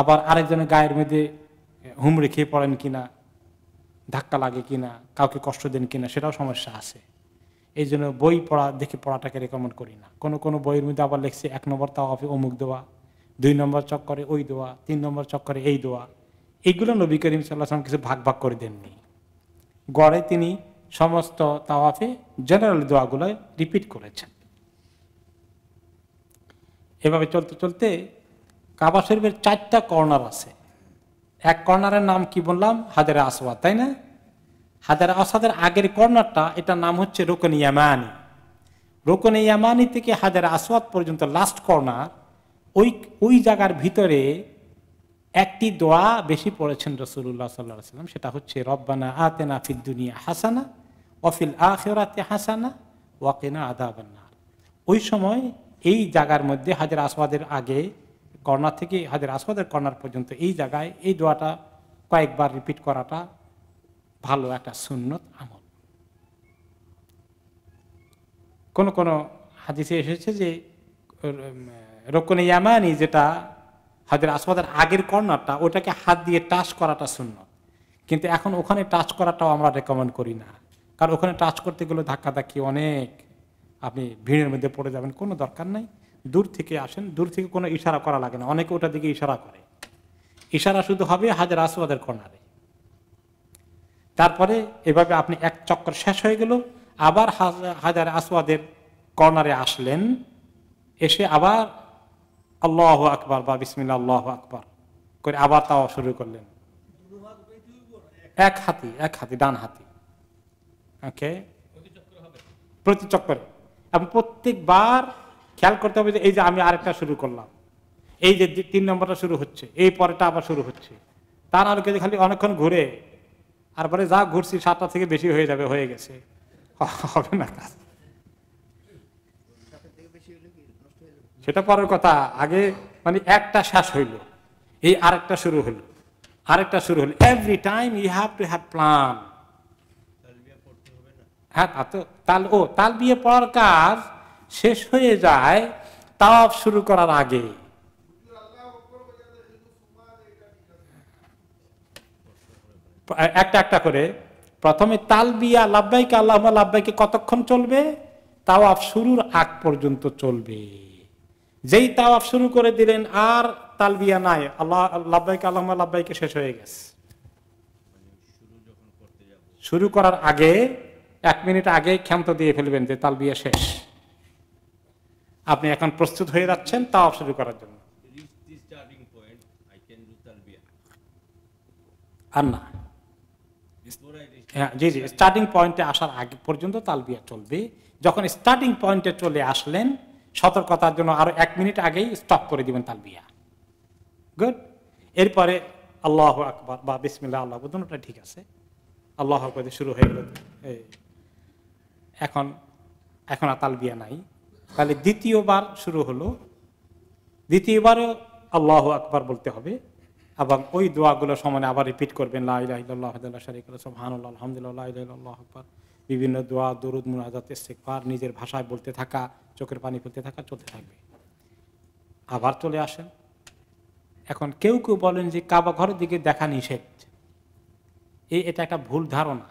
আবার আরেকজনের গায়ের মধ্যে হুমড়ে খেয়ে পড়েন কিনা ধাক্কা লাগে কিনা কাউকে কষ্ট দেন কিনা সেটাও সমস্যা আছে এই জন্য বই পড়া দেখে পড়াটাকে রেকমেন্ড করি না কোনো কোনো বইয়ের মধ্যে আবার লেখছে এক নম্বর তাও অমুক দেওয়া দুই নম্বর চক্করে ওই দোয়া তিন নম্বর চক্করে এই দোয়া এইগুলো নবী করিম সাল্লাহাম কিছু ভাগ ভাগ করে দেননি গড়ে তিনি সমস্ত তাওয়াফে জেনারেল দোয়াগুলো রিপিট করেছেন এভাবে চলতে চলতে কাবা শরীফের চারটা কর্নার আছে এক কর্নারের নাম কি বললাম হাজারে আসওয়াদ তাই না হাজারে আসাদের আগের কর্নারটা এটা নাম হচ্ছে রোকন ইয়ামানি রোকন ইয়ামানি থেকে হাজারে আসওয়াদ পর্যন্ত লাস্ট কর্নার ওই ওই জায়গার ভিতরে একটি দোয়া বেশি পড়েছেন রসুল্লাহ সাল্লাহ সাল্লাম সেটা হচ্ছে রব্বানা আতেনা ফিদ্দুনিয়া হাসানা অফিল আখেরাতে হাসানা ওয়াকেনা আদাবান্নার ওই সময় এই জায়গার মধ্যে হাজার আসবাদের আগে কর্নার থেকে হাজার আসবাদের কর্নার পর্যন্ত এই জায়গায় এই দোয়াটা কয়েকবার রিপিট করাটা ভালো একটা সুন্নত আমল কোন কোন হাদিসে এসেছে যে রক্ষণে ইয়ামানি যেটা হাজির আসবাদের আগের কর্নারটা ওটাকে হাত দিয়ে টাচ করাটা শূন্য কিন্তু এখন ওখানে টাচ করাটাও আমরা রেকমেন্ড করি না কারণ ওখানে টাচ করতে গেলে ধাক্কাধাক্কি অনেক আপনি ভিড়ের মধ্যে পড়ে যাবেন কোনো দরকার নাই দূর থেকে আসেন দূর থেকে কোনো ইশারা করা লাগে না অনেকে ওটা দিকে ইশারা করে ইশারা শুধু হবে হাজার আসবাদের কর্নারে তারপরে এভাবে আপনি এক চক্কর শেষ হয়ে গেল আবার হাজার আসবাদের কর্নারে আসলেন এসে আবার আল্লাহ আকবর বা বিসমিল্লা আল্লাহ আকবর করে আবার তাওয়া শুরু করলেন এক হাতি এক হাতি ডান হাতি ওকে প্রতি চক্কর এবং প্রত্যেকবার খেয়াল করতে হবে যে এই যে আমি আরেকটা শুরু করলাম এই যে তিন নম্বরটা শুরু হচ্ছে এই পরেটা আবার শুরু হচ্ছে তার আলোকে যে খালি অনেকক্ষণ ঘুরে আর পরে যা ঘুরছি সাতটা থেকে বেশি হয়ে যাবে হয়ে গেছে হবে না কাজ সেটা পরের কথা আগে মানে একটা শ্বাস হইল এই আরেকটা শুরু হলো আরেকটা শুরু হলো every time you have to have plan হ্যাঁ তো তাল ও তাল বিয়ে পড়ার কাজ শেষ হয়ে যায় তাওয়াফ শুরু করার আগে একটা একটা করে প্রথমে তাল বিয়া লাভবাইকে আল্লাহ লাভবাইকে কতক্ষণ চলবে তাওয়াফ শুরুর আগ পর্যন্ত চলবে যেই তাওয়াফ শুরু করে দিলেন আর তালবিয়া নাই আল্লাহ লাভবাইক আল্লাহ লাভবাইকে শেষ হয়ে গেছে শুরু করার আগে এক মিনিট আগে ক্ষান্ত দিয়ে ফেলবেন যে তালবিয়া শেষ আপনি এখন প্রস্তুত হয়ে যাচ্ছেন তাও শুরু করার জন্য আর না হ্যাঁ জি জি স্টার্টিং পয়েন্টে আসার আগে পর্যন্ত তালবিয়া চলবে যখন স্টার্টিং পয়েন্টে চলে আসলেন সতর্কতার জন্য আরো এক মিনিট আগেই স্টপ করে দিবেন তাল বিয়া গুড এরপরে আল্লাহ আকবর বা বিসমিল্লা আল্লাহ দুটা ঠিক আছে আল্লাহ আকবর শুরু হয়ে গেল এখন এখন আর তাল বিয়া নাই তাহলে দ্বিতীয়বার শুরু হলো দ্বিতীয়বারও আল্লাহ আকবর বলতে হবে এবং ওই দোয়াগুলো সমানে আবার রিপিট করবেন লাহমদুল্লাহ আকবর বিভিন্ন দোয়া দরুদ মুনাজাত ইস্তেকবার নিজের ভাষায় বলতে থাকা চোখের পানি পড়তে থাকা চলতে থাকবে আবার চলে আসেন এখন কেউ কেউ বলেন যে কাবা ঘরের দিকে দেখা নিষেধ এই এটা একটা ভুল ধারণা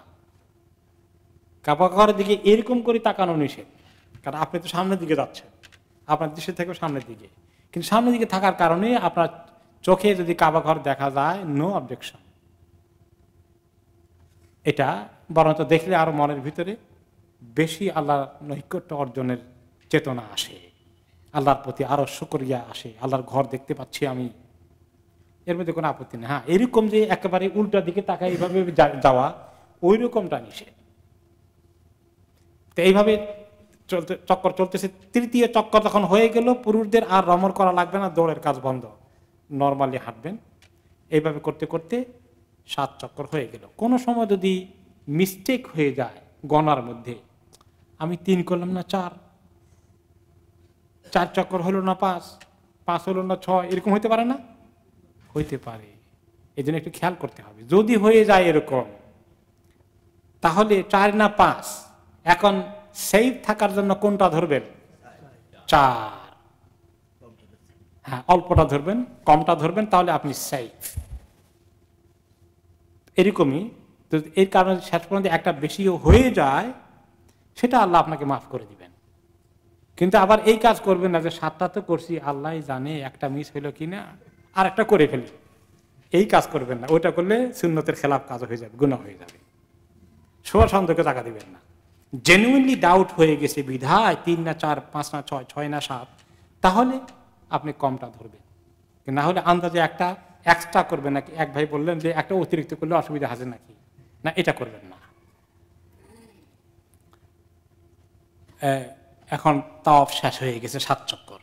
কাবা ঘরের দিকে এরকম করে তাকানো নিষেধ কারণ আপনি তো সামনের দিকে যাচ্ছেন আপনার দেশে থেকেও সামনের দিকে কিন্তু সামনের দিকে থাকার কারণে আপনার চোখে যদি কাবা ঘর দেখা যায় নো অবজেকশন এটা বরঞ্চ দেখলে আরো মনের ভিতরে বেশি আল্লাহ নৈকট্য অর্জনের চেতনা আসে আল্লাহর প্রতি আরও শুকরিয়া আসে আল্লাহর ঘর দেখতে পাচ্ছি আমি এর মধ্যে কোনো আপত্তি নেই হ্যাঁ এরকম যে একেবারে উল্টা দিকে তাকায় এইভাবে যাওয়া ওই রকমটা নিষেধ তো এইভাবে চলতে চক্কর চলতেছে তৃতীয় চক্কর তখন হয়ে গেল পুরুষদের আর রমর করা লাগবে না দৌড়ের কাজ বন্ধ নর্মালি হাঁটবেন এইভাবে করতে করতে সাত চক্কর হয়ে গেল কোনো সময় যদি মিস্টেক হয়ে যায় গনার মধ্যে আমি তিন করলাম না চার চার চক্কর হলো না পাঁচ পাঁচ হলো না ছয় এরকম হইতে পারে না হইতে পারে এই জন্য একটু খেয়াল করতে হবে যদি হয়ে যায় এরকম তাহলে চার না পাঁচ এখন সেফ থাকার জন্য কোনটা ধরবেন চার হ্যাঁ অল্পটা ধরবেন কমটা ধরবেন তাহলে আপনি সেফ এরকমই তো এর কারণে শেষ পর্যন্ত একটা বেশিও হয়ে যায় সেটা আল্লাহ আপনাকে মাফ করে দিবে কিন্তু আবার এই কাজ করবে না যে সাতটা তো করছি আল্লাহ জানে একটা মিস হইলো কি না আর একটা করে ফেলি এই কাজ করবেন না ওইটা করলে সুন্নতের খেলাফ কাজ হয়ে যাবে গুণা হয়ে যাবে সবার সন্দেহকে টাকা দিবেন না জেনুইনলি ডাউট হয়ে গেছে বিধায় তিন না চার পাঁচ না ছয় ছয় না সাত তাহলে আপনি কমটা ধরবেন না হলে আন্দাজে একটা এক্সট্রা করবেন নাকি এক ভাই বললেন যে একটা অতিরিক্ত করলে অসুবিধা আছে নাকি না এটা করবেন না এখন তাওয়াফ শেষ হয়ে গেছে সাত চক্কর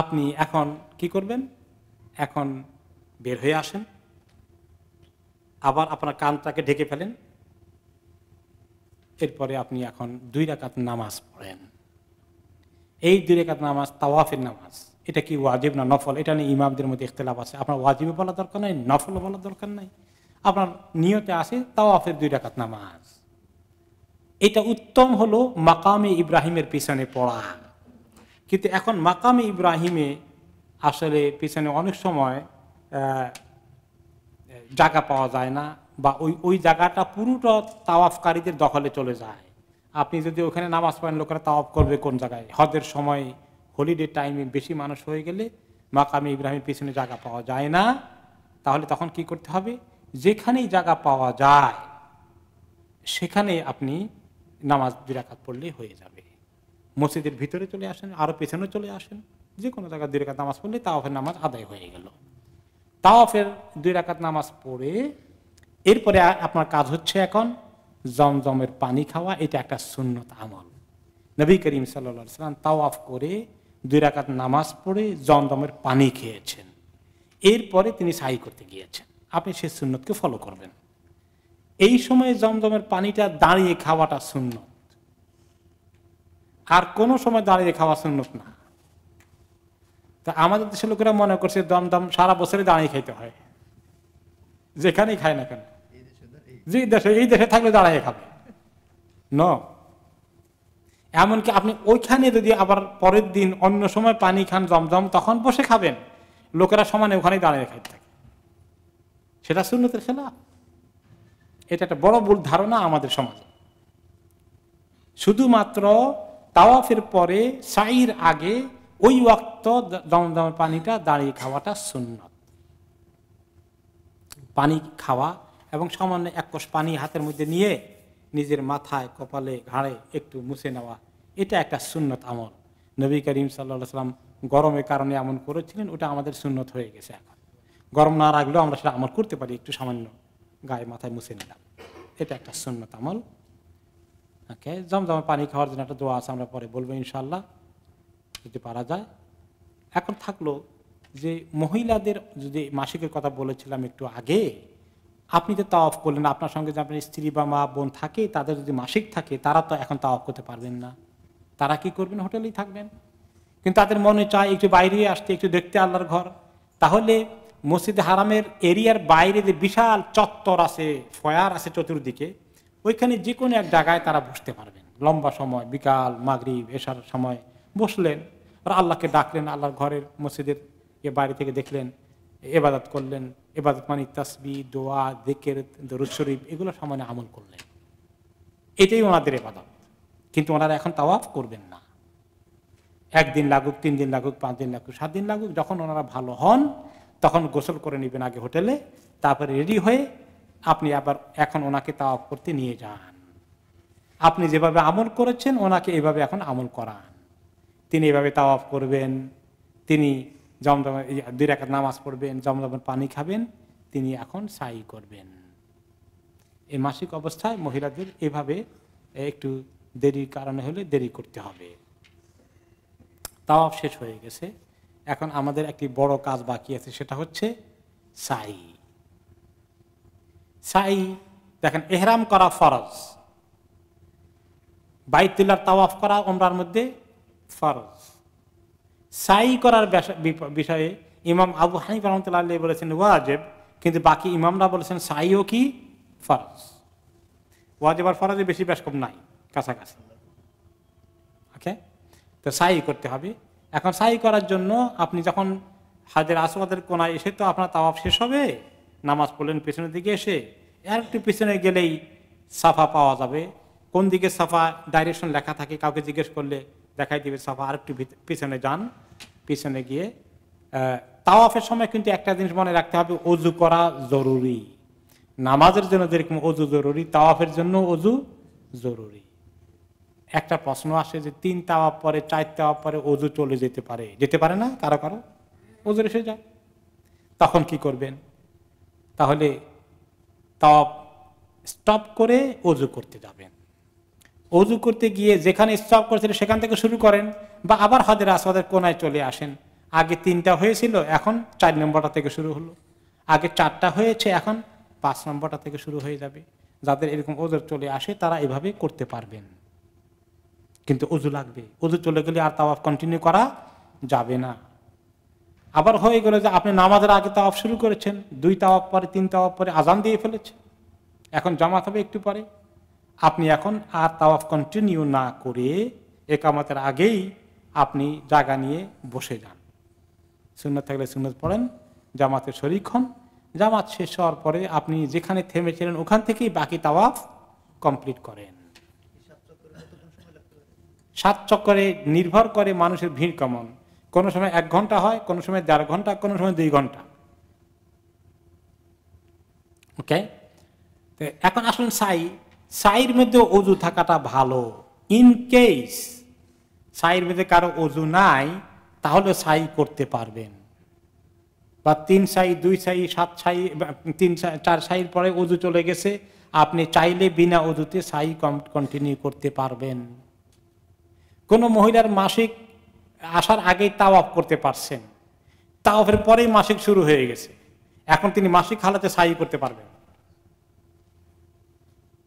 আপনি এখন কি করবেন এখন বের হয়ে আসেন আবার আপনার কানটাকে ঢেকে ফেলেন এরপরে আপনি এখন দুই রাকাত নামাজ পড়েন এই দুই রেখাত নামাজ তাওয়াফের নামাজ এটা কি ওয়াজিব না নফল এটা নিয়ে ইমামদের মধ্যে ইখতলাফ আছে আপনার ওয়াজিব বলা দরকার নাই নফলও বলা দরকার নাই আপনার নিয়তে আছে তাওয়াফের দুই রাকাত নামাজ এটা উত্তম হলো মাকামে ইব্রাহিমের পিছনে পড়া কিন্তু এখন মাকামে ইব্রাহিমে আসলে পিছনে অনেক সময় জায়গা পাওয়া যায় না বা ওই ওই জায়গাটা পুরোটা তাওয়াফকারীদের দখলে চলে যায় আপনি যদি ওখানে নামাজ পড়েন লোকেরা তাওয়াফ করবে কোন জায়গায় হদের সময় হলিডে টাইমে বেশি মানুষ হয়ে গেলে মাকামে ইব্রাহিমের পিছনে জায়গা পাওয়া যায় না তাহলে তখন কি করতে হবে যেখানেই জায়গা পাওয়া যায় সেখানে আপনি নামাজ দুরাকাত পড়লেই হয়ে যাবে মসজিদের ভিতরে চলে আসেন আরও পেছনে চলে আসেন যে কোনো জায়গায় দুই নামাজ পড়লে তাওফের নামাজ আদায় হয়ে গেল তাওফের দুই রাকাত নামাজ পড়ে এরপরে আপনার কাজ হচ্ছে এখন জমজমের পানি খাওয়া এটা একটা সুন্নত আমল নবী করিম সাল্লা সাল্লাম তাওয়াফ করে দুই রাকাত নামাজ পড়ে জমজমের পানি খেয়েছেন এরপরে তিনি সাই করতে গিয়েছেন আপনি সেই সুন্নতকে ফলো করবেন এই সময়ে জমজমের পানিটা দাঁড়িয়ে খাওয়াটা সুন্নত আর কোন সময় দাঁড়িয়ে খাওয়া সুন্নত না তা আমাদের দেশের লোকেরা মনে করছে দমদম সারা বছরে দাঁড়িয়ে খাইতে হয় যেখানেই খায় না কেন যে দেশে এই দেশে থাকলে দাঁড়িয়ে খাবে ন এমনকি আপনি ওইখানে যদি আবার পরের দিন অন্য সময় পানি খান জমজম তখন বসে খাবেন লোকেরা সমানে ওখানে দাঁড়িয়ে খাইতে থাকে সেটা শূন্যতের খেলা এটা একটা বড় ভুল ধারণা আমাদের সমাজে শুধুমাত্র তাওয়াফের পরে সাইর আগে ওই ওয়াক্ত দমদম পানিটা দাঁড়িয়ে খাওয়াটা সুন্নত পানি খাওয়া এবং সামান্য এক কোষ পানি হাতের মধ্যে নিয়ে নিজের মাথায় কপালে ঘাড়ে একটু মুছে নেওয়া এটা একটা সুন্নত আমল নবী করিম সাল্লা সাল্লাম গরমের কারণে এমন করেছিলেন ওটা আমাদের সুন্নত হয়ে গেছে এখন গরম না রাখলেও আমরা সেটা আমল করতে পারি একটু সামান্য গায়ে মাথায় মুছে নিলাম এটা একটা সুন্নত আমল ওকে জমজম পানি খাওয়ার জন্য একটা দোয়া আছে আমরা পরে বলবো ইনশাল্লাহ যদি পারা যায় এখন থাকলো যে মহিলাদের যদি মাসিকের কথা বলেছিলাম একটু আগে আপনি যে অফ করলেন আপনার সঙ্গে যে আপনার স্ত্রী বা মা বোন থাকে তাদের যদি মাসিক থাকে তারা তো এখন অফ করতে পারবেন না তারা কি করবেন হোটেলেই থাকবেন কিন্তু তাদের মনে চায় একটু বাইরে আসতে একটু দেখতে আল্লাহর ঘর তাহলে মসজিদ হারামের এরিয়ার বাইরে যে বিশাল চত্বর আছে ফয়ার আছে চতুর্দিকে ওইখানে যে কোনো এক জায়গায় তারা বসতে পারবেন লম্বা সময় বিকাল মাগরিব এসার সময় বসলেন আর আল্লাহকে ডাকলেন আল্লাহর ঘরের মসজিদের এ বাড়ি থেকে দেখলেন এবাদত করলেন এবাদত মানে তাসবি দোয়া দেকের দরুদ শরীফ এগুলো সময় আমল করলেন এটাই ওনাদের এবাদত কিন্তু ওনারা এখন তাওয়াফ করবেন না একদিন লাগুক তিন দিন লাগুক পাঁচ দিন লাগুক সাত দিন লাগুক যখন ওনারা ভালো হন তখন গোসল করে নেবেন আগে হোটেলে তারপরে রেডি হয়ে আপনি আবার এখন ওনাকে তাও করতে নিয়ে যান আপনি যেভাবে আমল করেছেন ওনাকে এভাবে এখন আমল করান তিনি এভাবে তাওয়াফ করবেন তিনি জমদম দুই রেখা নামাজ পড়বেন জমজমের পানি খাবেন তিনি এখন সাই করবেন এই মাসিক অবস্থায় মহিলাদের এভাবে একটু দেরির কারণে হলে দেরি করতে হবে তাও শেষ হয়ে গেছে এখন আমাদের একটি বড় কাজ বাকি আছে সেটা হচ্ছে সাই সাই দেখেন এহরাম করা ফরজ বাইতুল্লার তাওয়াফ করা ওমরার মধ্যে ফরজ সাই করার বিষয়ে ইমাম আবু হানিফ রহমতুল্লাহ বলেছেন ওয়াজেব কিন্তু বাকি ইমামরা বলেছেন সাইও কি ফরজ ওয়াজেব আর ফরজে বেশি বেশ কম নাই কাছাকাছি ওকে তো সাই করতে হবে এখন সাই করার জন্য আপনি যখন হাজের আসবাদের কোনায় এসে তো আপনার তাওয়াফ শেষ হবে নামাজ পড়লেন পেছনের দিকে এসে আর একটু পিছনে গেলেই সাফা পাওয়া যাবে কোন দিকে সাফা ডাইরেকশন লেখা থাকে কাউকে জিজ্ঞেস করলে দেখাই দিবে সাফা আর একটু পিছনে যান পিছনে গিয়ে তাওয়াফের সময় কিন্তু একটা জিনিস মনে রাখতে হবে অজু করা জরুরি নামাজের জন্য যেরকম অজু জরুরি তাওয়াফের জন্য অজু জরুরি একটা প্রশ্ন আসে যে তিন তাওয়া পরে চার তাওয়া পরে অজু চলে যেতে পারে যেতে পারে না কারো কারো অজুর এসে যায় তখন কি করবেন তাহলে তাওয়া স্টপ করে অজু করতে যাবেন অজু করতে গিয়ে যেখানে স্টপ করছিলেন সেখান থেকে শুরু করেন বা আবার হাদের আসাদের কোনায় চলে আসেন আগে তিনটা হয়েছিল এখন চার নম্বরটা থেকে শুরু হলো আগে চারটা হয়েছে এখন পাঁচ নম্বরটা থেকে শুরু হয়ে যাবে যাদের এরকম ওজোর চলে আসে তারা এভাবে করতে পারবেন কিন্তু উজু লাগবে উজু চলে গেলে আর তাওয়াফ কন্টিনিউ করা যাবে না আবার হয়ে গেল যে আপনি নামাজের আগে তাওয়াফ শুরু করেছেন দুই তাওয়াফ পরে তিন তাওয়াফ পরে আজান দিয়ে ফেলেছে এখন জামাত হবে একটু পরে আপনি এখন আর তাওয়াফ কন্টিনিউ না করে একামতের আগেই আপনি জায়গা নিয়ে বসে যান সুন্নত থাকলে সুন্নত পড়েন জামাতের শরিক হন জামাত শেষ হওয়ার পরে আপনি যেখানে থেমেছিলেন ওখান থেকেই বাকি তাওয়াফ কমপ্লিট করেন সাত চক্করে নির্ভর করে মানুষের ভিড় কমন কোনো সময় এক ঘন্টা হয় কোনো সময় দেড় ঘন্টা কোনো সময় দুই ঘন্টা ওকে তো এখন আসুন সাই সাইয়ের মধ্যে অজু থাকাটা ভালো ইন কেস সাইয়ের মধ্যে কারো অজু নাই তাহলে সাই করতে পারবেন বা তিন সাই দুই সাই সাত সাই তিন চার সাইয়ের পরে অজু চলে গেছে আপনি চাইলে বিনা অজুতে সাই কন্টিনিউ করতে পারবেন কোনো মহিলার মাসিক আসার আগেই তাওয়াফ করতে পারছেন তাওয়াফের পরেই মাসিক শুরু হয়ে গেছে এখন তিনি মাসিক হালাতে সাই করতে পারবেন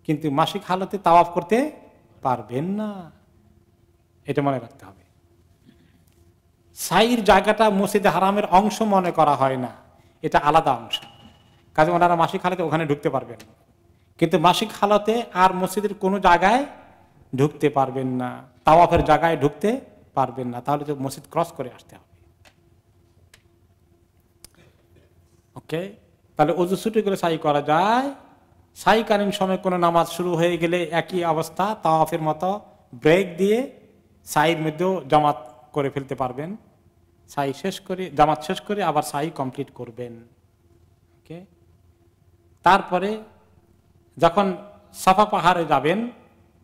কিন্তু মাসিক হালাতে তাওয়াফ করতে পারবেন না এটা মনে রাখতে হবে সাইর জায়গাটা মসজিদে হারামের অংশ মনে করা হয় না এটা আলাদা অংশ কাজে ওনারা মাসিক হালাতে ওখানে ঢুকতে পারবেন কিন্তু মাসিক হালাতে আর মসজিদের কোনো জায়গায় ঢুকতে পারবেন না তাওয়াফের জায়গায় ঢুকতে পারবেন না তাহলে তো মসজিদ ক্রস করে আসতে হবে ওকে তাহলে অজু ছুটি করে সাই করা যায় সাইকালীন সময় কোনো নামাজ শুরু হয়ে গেলে একই অবস্থা তাওয়াফের মতো ব্রেক দিয়ে সাইয়ের মধ্যেও জামাত করে ফেলতে পারবেন সাই শেষ করে জামাত শেষ করে আবার সাই কমপ্লিট করবেন ওকে তারপরে যখন সাফা পাহাড়ে যাবেন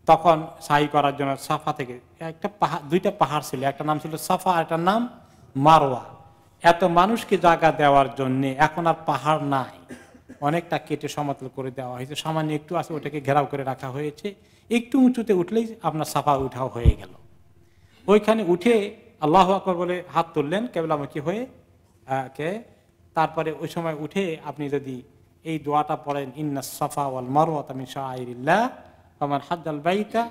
তখন সাহি করার জন্য সাফা থেকে একটা পাহাড় দুইটা পাহাড় ছিল একটা নাম ছিল সাফা একটা নাম মারোয়া এত মানুষকে জায়গা দেওয়ার জন্য এখন আর পাহাড় নাই অনেকটা কেটে সমতল করে দেওয়া হয়েছে সামান্য একটু আছে ওটাকে ঘেরাও করে রাখা হয়েছে একটু উঁচুতে উঠলেই আপনার সাফা উঠাও হয়ে গেল ওইখানে উঠে আল্লাহ আকর বলে হাত তুললেন কেবলামুখী হয়ে কে তারপরে ওই সময় উঠে আপনি যদি এই দোয়াটা পড়েন ইন্না সাফা ওয়াল মারোয়া তামিন শাহ আমার হাজাল বাইতা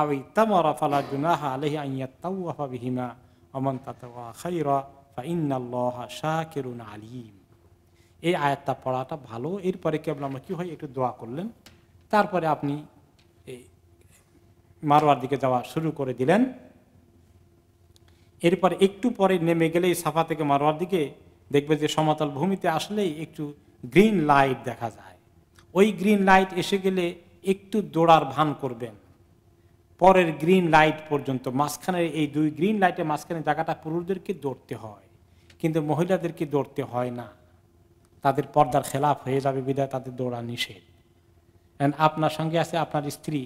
আই তামরা ফালা জুনাহা আলহি আইয়া তাওয়াফা বিহিমা অমন তাতওয়া খাইরা ফা ইন্নাল্লাহ শাকিরুন আলিম এই আয়াতটা পড়াটা ভালো এরপরে কেবল আমরা কী হয় একটু দোয়া করলেন তারপরে আপনি এই মারোয়ার দিকে যাওয়া শুরু করে দিলেন এরপর একটু পরে নেমে গেলেই সাফা থেকে মারোয়ার দিকে দেখবে যে সমতল ভূমিতে আসলেই একটু গ্রিন লাইট দেখা যায় ওই গ্রিন লাইট এসে গেলে একটু দৌড়ার ভান করবেন পরের গ্রিন লাইট পর্যন্ত মাঝখানের এই দুই গ্রিন লাইটের মাঝখানে জায়গাটা পুরুষদেরকে দৌড়তে হয় কিন্তু মহিলাদেরকে দৌড়তে হয় না তাদের পর্দার খেলাফ হয়ে যাবে বিদায় তাদের দৌড়া নিষেধ অ্যান্ড আপনার সঙ্গে আছে আপনার স্ত্রী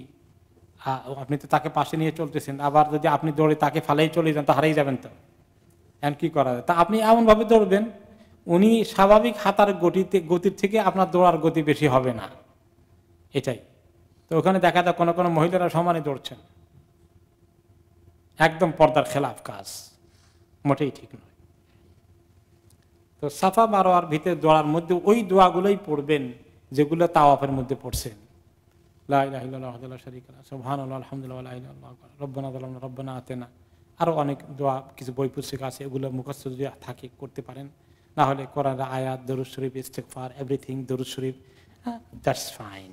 আপনি তো তাকে পাশে নিয়ে চলতেছেন আবার যদি আপনি দৌড়ে তাকে ফালাই চলে যান তো হারাই যাবেন তো অ্যান্ড কী করা যায় তা আপনি এমনভাবে দৌড়বেন উনি স্বাভাবিক হাতার গতিতে গতির থেকে আপনার দৌড়ার গতি বেশি হবে না এটাই তো ওখানে দেখা যায় কোনো কোনো মহিলারা সমানে দৌড়ছেন একদম পর্দার খেলাফ কাজ মোটেই ঠিক নয় তো সাফা মারোয়ার ভিতরে দোয়ার মধ্যে ওই দোয়াগুলোই পড়বেন যেগুলো তাওয়াফের মধ্যে পড়ছেন আরো অনেক দোয়া কিছু বই পুস্তিকা আছে এগুলো মুখস্থ যদি থাকে করতে পারেন না হলে কোরআন আয়াত দরুদ শরীফ ইস্তেকফার এভরিথিং দরুদ শরীফ হ্যাঁ, দ্যাটস ফাইন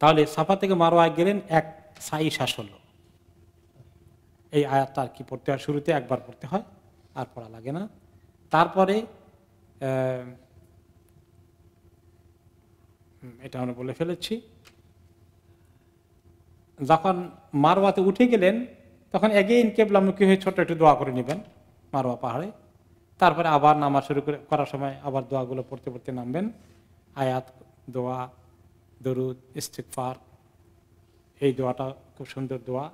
তাহলে সাফা থেকে মারোয়া গেলেন এক সাই শ্বাস এই আয়াতটা আর কি পড়তে হয় শুরুতে একবার পড়তে হয় আর পড়া লাগে না তারপরে এটা আমরা বলে ফেলেছি যখন মারোয়াতে উঠে গেলেন তখন এগেইন কেবলামুখী হয়ে ছোট একটু দোয়া করে নেবেন মারোয়া পাহাড়ে তারপরে আবার নামা শুরু করে করার সময় আবার দোয়াগুলো পড়তে পড়তে নামবেন আয়াত দোয়া দরুদ ইস্তিকফার এই দোয়াটা খুব সুন্দর দোয়া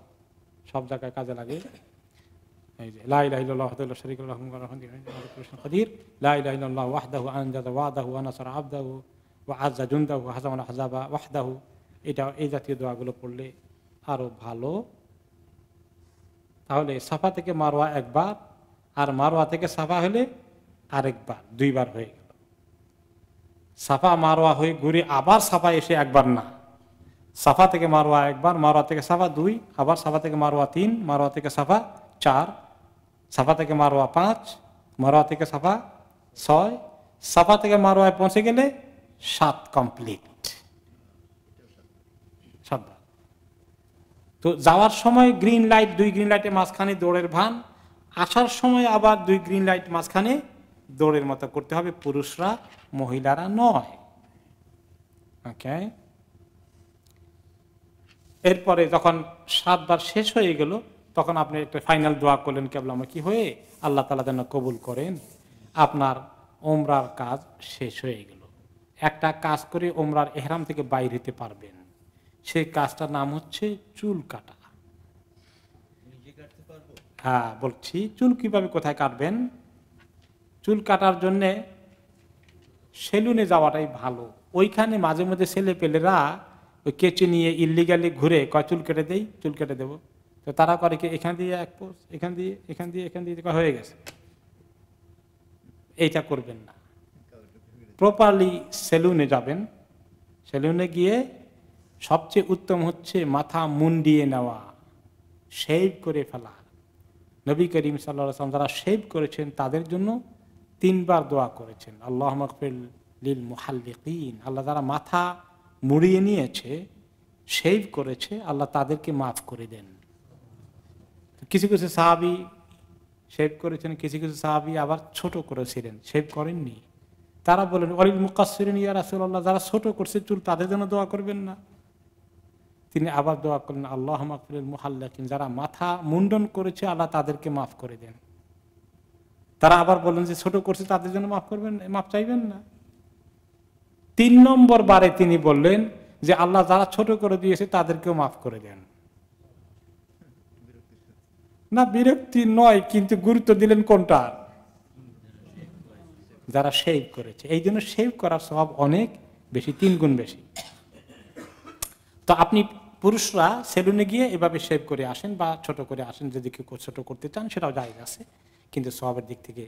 সব জায়গায় কাজে লাগে লাই এটা এই জাতীয় দোয়াগুলো পড়লে আরও ভালো তাহলে সাফা থেকে মারোয়া একবার আর মারোয়া থেকে সাফা হলে আরেকবার দুইবার হয়ে গেল সাফা মারোয়া হয়ে ঘুরে আবার সাফা এসে একবার না সাফা থেকে মারোয়া একবার মারোয়া থেকে সাফা দুই আবার সাফা থেকে মারোয়া তিন মারোয়া থেকে সাফা চার সাফা থেকে মারোয়া পাঁচ মারোয়া থেকে সাফা ছয় সাফা থেকে মারোয়ায় পৌঁছে গেলে সাত কমপ্লিট সাতবার তো যাওয়ার সময় গ্রিন লাইট দুই গ্রিন লাইটে মাঝখানে দৌড়ের ভান আসার সময় আবার দুই গ্রিন লাইট মাঝখানে দৌড়ের মতো করতে হবে পুরুষরা মহিলারা নয় ওকে এরপরে যখন সাতবার শেষ হয়ে গেল তখন আপনি একটা ফাইনাল দোয়া করলেন কেবল আমার কি হয়ে আল্লাহ তালা যেন কবুল করেন আপনার ওমরার কাজ শেষ হয়ে গেল একটা কাজ করে ওমরার এহরাম থেকে বাইর হতে পারবেন সেই কাজটার নাম হচ্ছে চুল কাটা হ্যাঁ বলছি চুল কিভাবে কোথায় কাটবেন চুল কাটার জন্যে সেলুনে যাওয়াটাই ভালো ওইখানে মাঝে মধ্যে ছেলে পেলেরা ওই কেঁচে নিয়ে ইল্লিগালি ঘুরে কয় চুল কেটে দেই চুল কেটে দেবো তো তারা করে কি এখান দিয়ে এক পোষ এখান দিয়ে এখান দিয়ে এখান দিয়ে হয়ে গেছে এইটা করবেন না প্রপারলি সেলুনে যাবেন সেলুনে গিয়ে সবচেয়ে উত্তম হচ্ছে মাথা মুন্ডিয়ে নেওয়া শেভ করে ফেলা নবী করিম সাল্লাহ যারা শেভ করেছেন তাদের জন্য তিনবার দোয়া করেছেন আল্লাহ মকফিল লিল মুহাল্লিকিন আল্লাহ তারা মাথা মুড়িয়ে নিয়েছে সেভ করেছে আল্লাহ তাদেরকে মাফ করে দেন কিছু কিছু সাহাবি শেভ করেছেন কিছু কিছু সাহাবি আবার ছোট করেছিলেন শেভ করেননি তারা বলেন অলিল মুকাসরিন ইয়া আল্লাহ যারা ছোট করছে চুল তাদের জন্য দোয়া করবেন না তিনি আবার দোয়া করলেন আল্লাহ মাহফুল মুহাল্লাকিন যারা মাথা মুন্ডন করেছে আল্লাহ তাদেরকে মাফ করে দেন তারা আবার বললেন যে ছোট করছে তাদের জন্য মাফ করবেন মাফ চাইবেন না তিন নম্বর বারে তিনি বললেন যে আল্লাহ যারা ছোট করে দিয়েছে তাদেরকেও মাফ করে দেন না বিরক্তি নয় কিন্তু গুরুত্ব দিলেন কোনটা যারা সেভ করেছে এই জন্য সেভ করার স্বভাব অনেক বেশি তিন গুণ বেশি তো আপনি পুরুষরা সেলুনে গিয়ে এভাবে সেভ করে আসেন বা ছোট করে আসেন যদি কেউ ছোট করতে চান সেটাও জায়গা আছে কিন্তু সবাবের দিক থেকে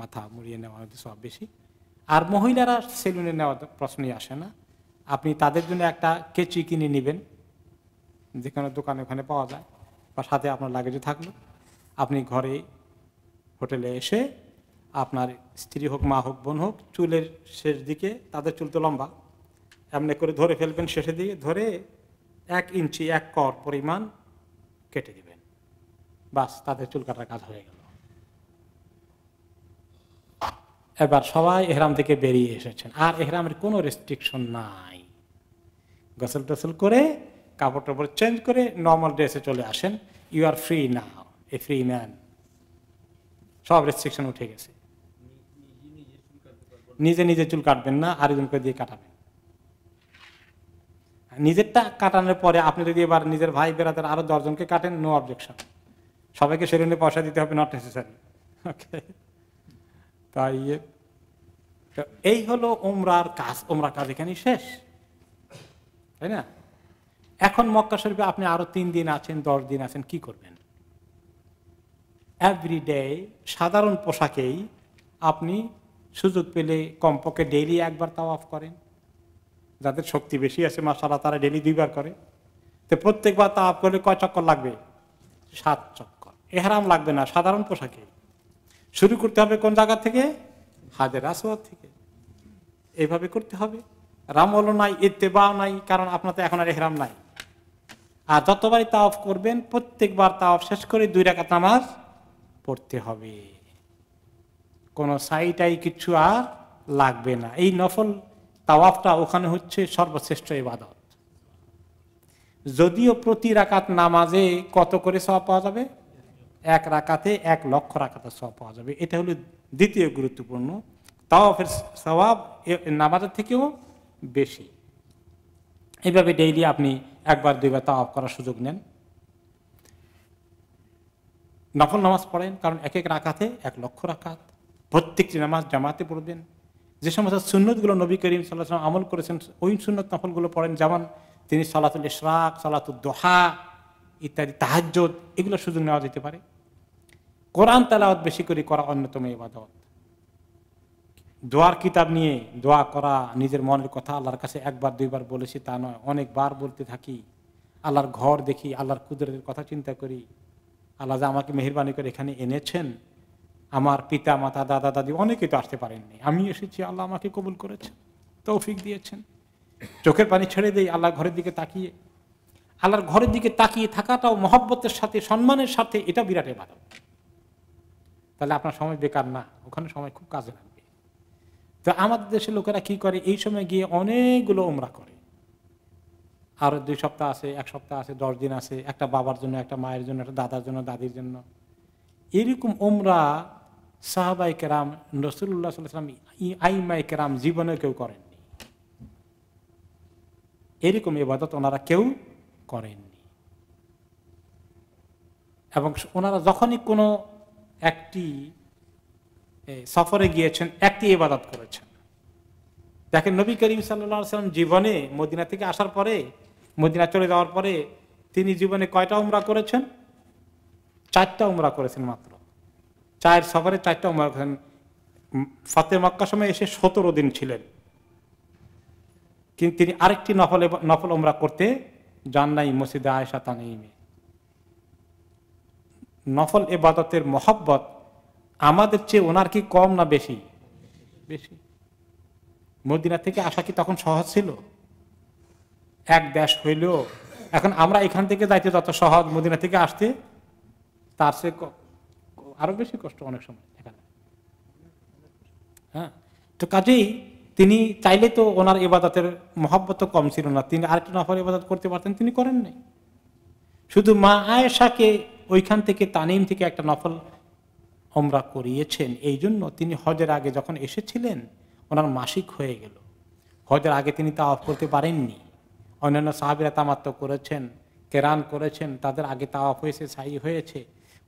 মাথা মুড়িয়ে নেওয়া হয়তো সব বেশি আর মহিলারা সেলুনে নেওয়া প্রশ্নই আসে না আপনি তাদের জন্য একটা কেচি কিনে নেবেন যেখানে দোকানে ওখানে পাওয়া যায় বা সাথে আপনার লাগেজও থাকলো আপনি ঘরে হোটেলে এসে আপনার স্ত্রী হোক মা হোক বোন হোক চুলের শেষ দিকে তাদের চুল তো লম্বা এমনি করে ধরে ফেলবেন শেষের দিকে ধরে এক ইঞ্চি এক কর পরিমাণ কেটে দেবেন বাস তাদের চুল কাটার কাজ হয়ে গেল এবার সবাই এহরাম থেকে বেরিয়ে এসেছেন আর এহরামের কোনো রেস্ট্রিকশন নাই গসল টসল করে কাপড় টাপড় চেঞ্জ করে নর্মাল ড্রেসে চলে আসেন ইউ আর ফ্রি না এ ফ্রি ম্যান সব রেস্ট্রিকশন উঠে গেছে নিজে নিজে চুল কাটবেন না আরেকজনকে দিয়ে কাটাবেন নিজেরটা কাটানোর পরে আপনি যদি এবার নিজের ভাই বেড়াতে আরো দশজনকে কাটেন নো অবজেকশন সবাইকে সেরে পয়সা দিতে হবে নট নেসেসারি ওকে তাই এই হলো ওমরার কাজ ওমরা কাজ এখানেই শেষ তাই না এখন মক্কা শরীফে আপনি আরো তিন দিন আছেন দশ দিন আছেন কি করবেন এভরিডে সাধারণ পোশাকেই আপনি সুযোগ পেলে কমপক্ষে ডেইলি একবার তাও অফ করেন যাদের শক্তি বেশি আছে মাসালা তারা ডেলি দুইবার করে তো প্রত্যেকবার তা আপ করলে কয় চক্কর লাগবে সাত চক্কর এহারাম লাগবে না সাধারণ পোশাকেই শুরু করতে হবে কোন জায়গা থেকে হাজের আসোয়াদ থেকে এইভাবে করতে হবে রামলও নাই বাও নাই কারণ আপনার তো এখন আর এহরাম নাই আর যতবারই অফ করবেন প্রত্যেকবার তা অফ শেষ করে দুই রাখা নামাজ পড়তে হবে কোনো সাইটাই কিছু আর লাগবে না এই নফল তাওয়াফটা ওখানে হচ্ছে সর্বশ্রেষ্ঠ ইবাদত যদিও প্রতি রাকাত নামাজে কত করে সব পাওয়া যাবে এক রাকাতে এক লক্ষ রাখাতে সব পাওয়া যাবে এটা হলো দ্বিতীয় গুরুত্বপূর্ণ তাওয়াফের স্বভাব নামাজের থেকেও বেশি এইভাবে ডেইলি আপনি একবার দুইবার তাওয়াফ করার সুযোগ নেন নফল নামাজ পড়েন কারণ এক এক রাখাতে এক লক্ষ রাখাত প্রত্যেকটি নামাজ জামাতে পড়বেন যে সমস্ত সুন্নতগুলো নবী করিম সাল্লাহ আমল করেছেন ওই সুন্নত নফলগুলো পড়েন যেমন তিনি সালাতুল ইশরাক সালাতুল দোহা ইত্যাদি তাহাজ্জত এগুলো সুযোগ নেওয়া যেতে পারে কোরআন তালাওয়াত বেশি করে করা অন্যতম ইবাদত দোয়ার কিতাব নিয়ে দোয়া করা নিজের মনের কথা আল্লাহর কাছে একবার দুইবার বলেছি তা নয় অনেকবার বলতে থাকি আল্লাহর ঘর দেখি আল্লাহর কুদরতের কথা চিন্তা করি আল্লাহ যা আমাকে মেহরবানি করে এখানে এনেছেন আমার পিতা মাতা দাদা দাদি অনেকে তো আসতে পারেননি আমি এসেছি আল্লাহ আমাকে কবুল করেছেন তৌফিক দিয়েছেন চোখের পানি ছেড়ে দেই আল্লাহ ঘরের দিকে তাকিয়ে আল্লাহর ঘরের দিকে তাকিয়ে থাকাটাও মহব্বতের সাথে সম্মানের সাথে এটা বিরাট এবাদত তাহলে আপনার সময় বেকার না ওখানে সময় খুব কাজে লাগবে তো আমাদের দেশের লোকেরা কি করে এই সময় গিয়ে অনেকগুলো ওমরা করে আর দুই সপ্তাহ আছে এক সপ্তাহ আছে দশ দিন আছে একটা বাবার জন্য একটা মায়ের জন্য একটা দাদার জন্য দাদির জন্য এরকম ওমরা সাহাবাই কেরাম নসরুল্লাহ সাল্লাম আইমাই কেরাম জীবনে কেউ করেননি এরকম এবাদত ওনারা কেউ করেননি এবং ওনারা যখনই কোনো একটি সফরে গিয়েছেন একটি ইবাদত করেছেন দেখেন নবী করিম সাল্লাম জীবনে মদিনা থেকে আসার পরে মদিনা চলে যাওয়ার পরে তিনি জীবনে কয়টা উমরা করেছেন চারটা উমরা করেছেন মাত্র চায়ের সফরে চারটা উমরা করেছেন ফাতে মক্কা সময় এসে সতেরো দিন ছিলেন কিন্তু তিনি আরেকটি নফল নফল উমরা করতে জান্নাই মসজিদে আয়সা তানঈমে নফল এবাদতের মহব্বত আমাদের চেয়ে ওনার কি কম না বেশি বেশি মদিনা থেকে আসা কি তখন সহজ ছিল এক দেশ হইলেও এখন আমরা এখান থেকে যাইতে যত সহজ মদিনা থেকে আসতে তার সে আরো বেশি কষ্ট অনেক সময় এখানে হ্যাঁ তো কাজেই তিনি চাইলে তো ওনার এবাদতের মহাব্বত কম ছিল না তিনি আরেকটা নফর এবাদত করতে পারতেন তিনি করেন নাই শুধু মা আয়েশাকে ওইখান থেকে তানিম থেকে একটা নফল অমরা করিয়েছেন এই জন্য তিনি হজের আগে যখন এসেছিলেন ওনার মাসিক হয়ে গেল হজের আগে তিনি তা অফ করতে পারেননি অন্যান্য সাহাবিরা তামাত্ম করেছেন কেরান করেছেন তাদের আগে তাওয়াফ হয়েছে সাই হয়েছে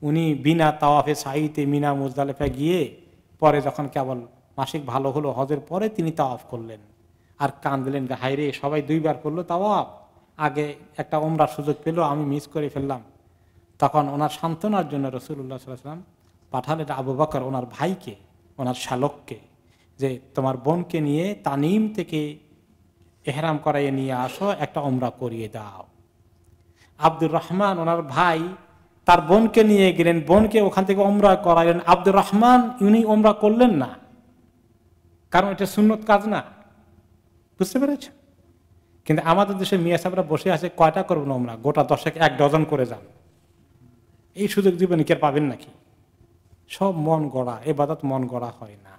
উনি বিনা তাওয়াফে সাইতে মিনা মুজদালেফে গিয়ে পরে যখন কেবল মাসিক ভালো হলো হজের পরে তিনি তাওয়াফ করলেন আর কান্দলেন হাইরে সবাই দুইবার করলো তাওয়াফ আগে একটা ওমরার সুযোগ পেল আমি মিস করে ফেললাম তখন ওনার সান্ত্বনার জন্য রসুল্লাহ সাল্লাম পাঠালেন আবু বকর ওনার ভাইকে ওনার শালককে যে তোমার বোনকে নিয়ে তানিম থেকে এহরাম করাইয়ে নিয়ে আসো একটা ওমরা করিয়ে দাও আব্দুর রহমান ওনার ভাই তার বোনকে নিয়ে গেলেন বোনকে ওখান থেকে ওমরা করাইলেন আব্দুর রহমান উনি ওমরা করলেন না কারণ এটা সুন্নত কাজ না বুঝতে পেরেছ কিন্তু আমাদের দেশে মিয়া সাহেবরা বসে আছে কয়টা করবেন আমরা গোটা দশেক এক ডজন করে যান এই সুযোগ জীবনে কে পাবেন নাকি সব মন গড়া এবাদত মন গড়া হয় না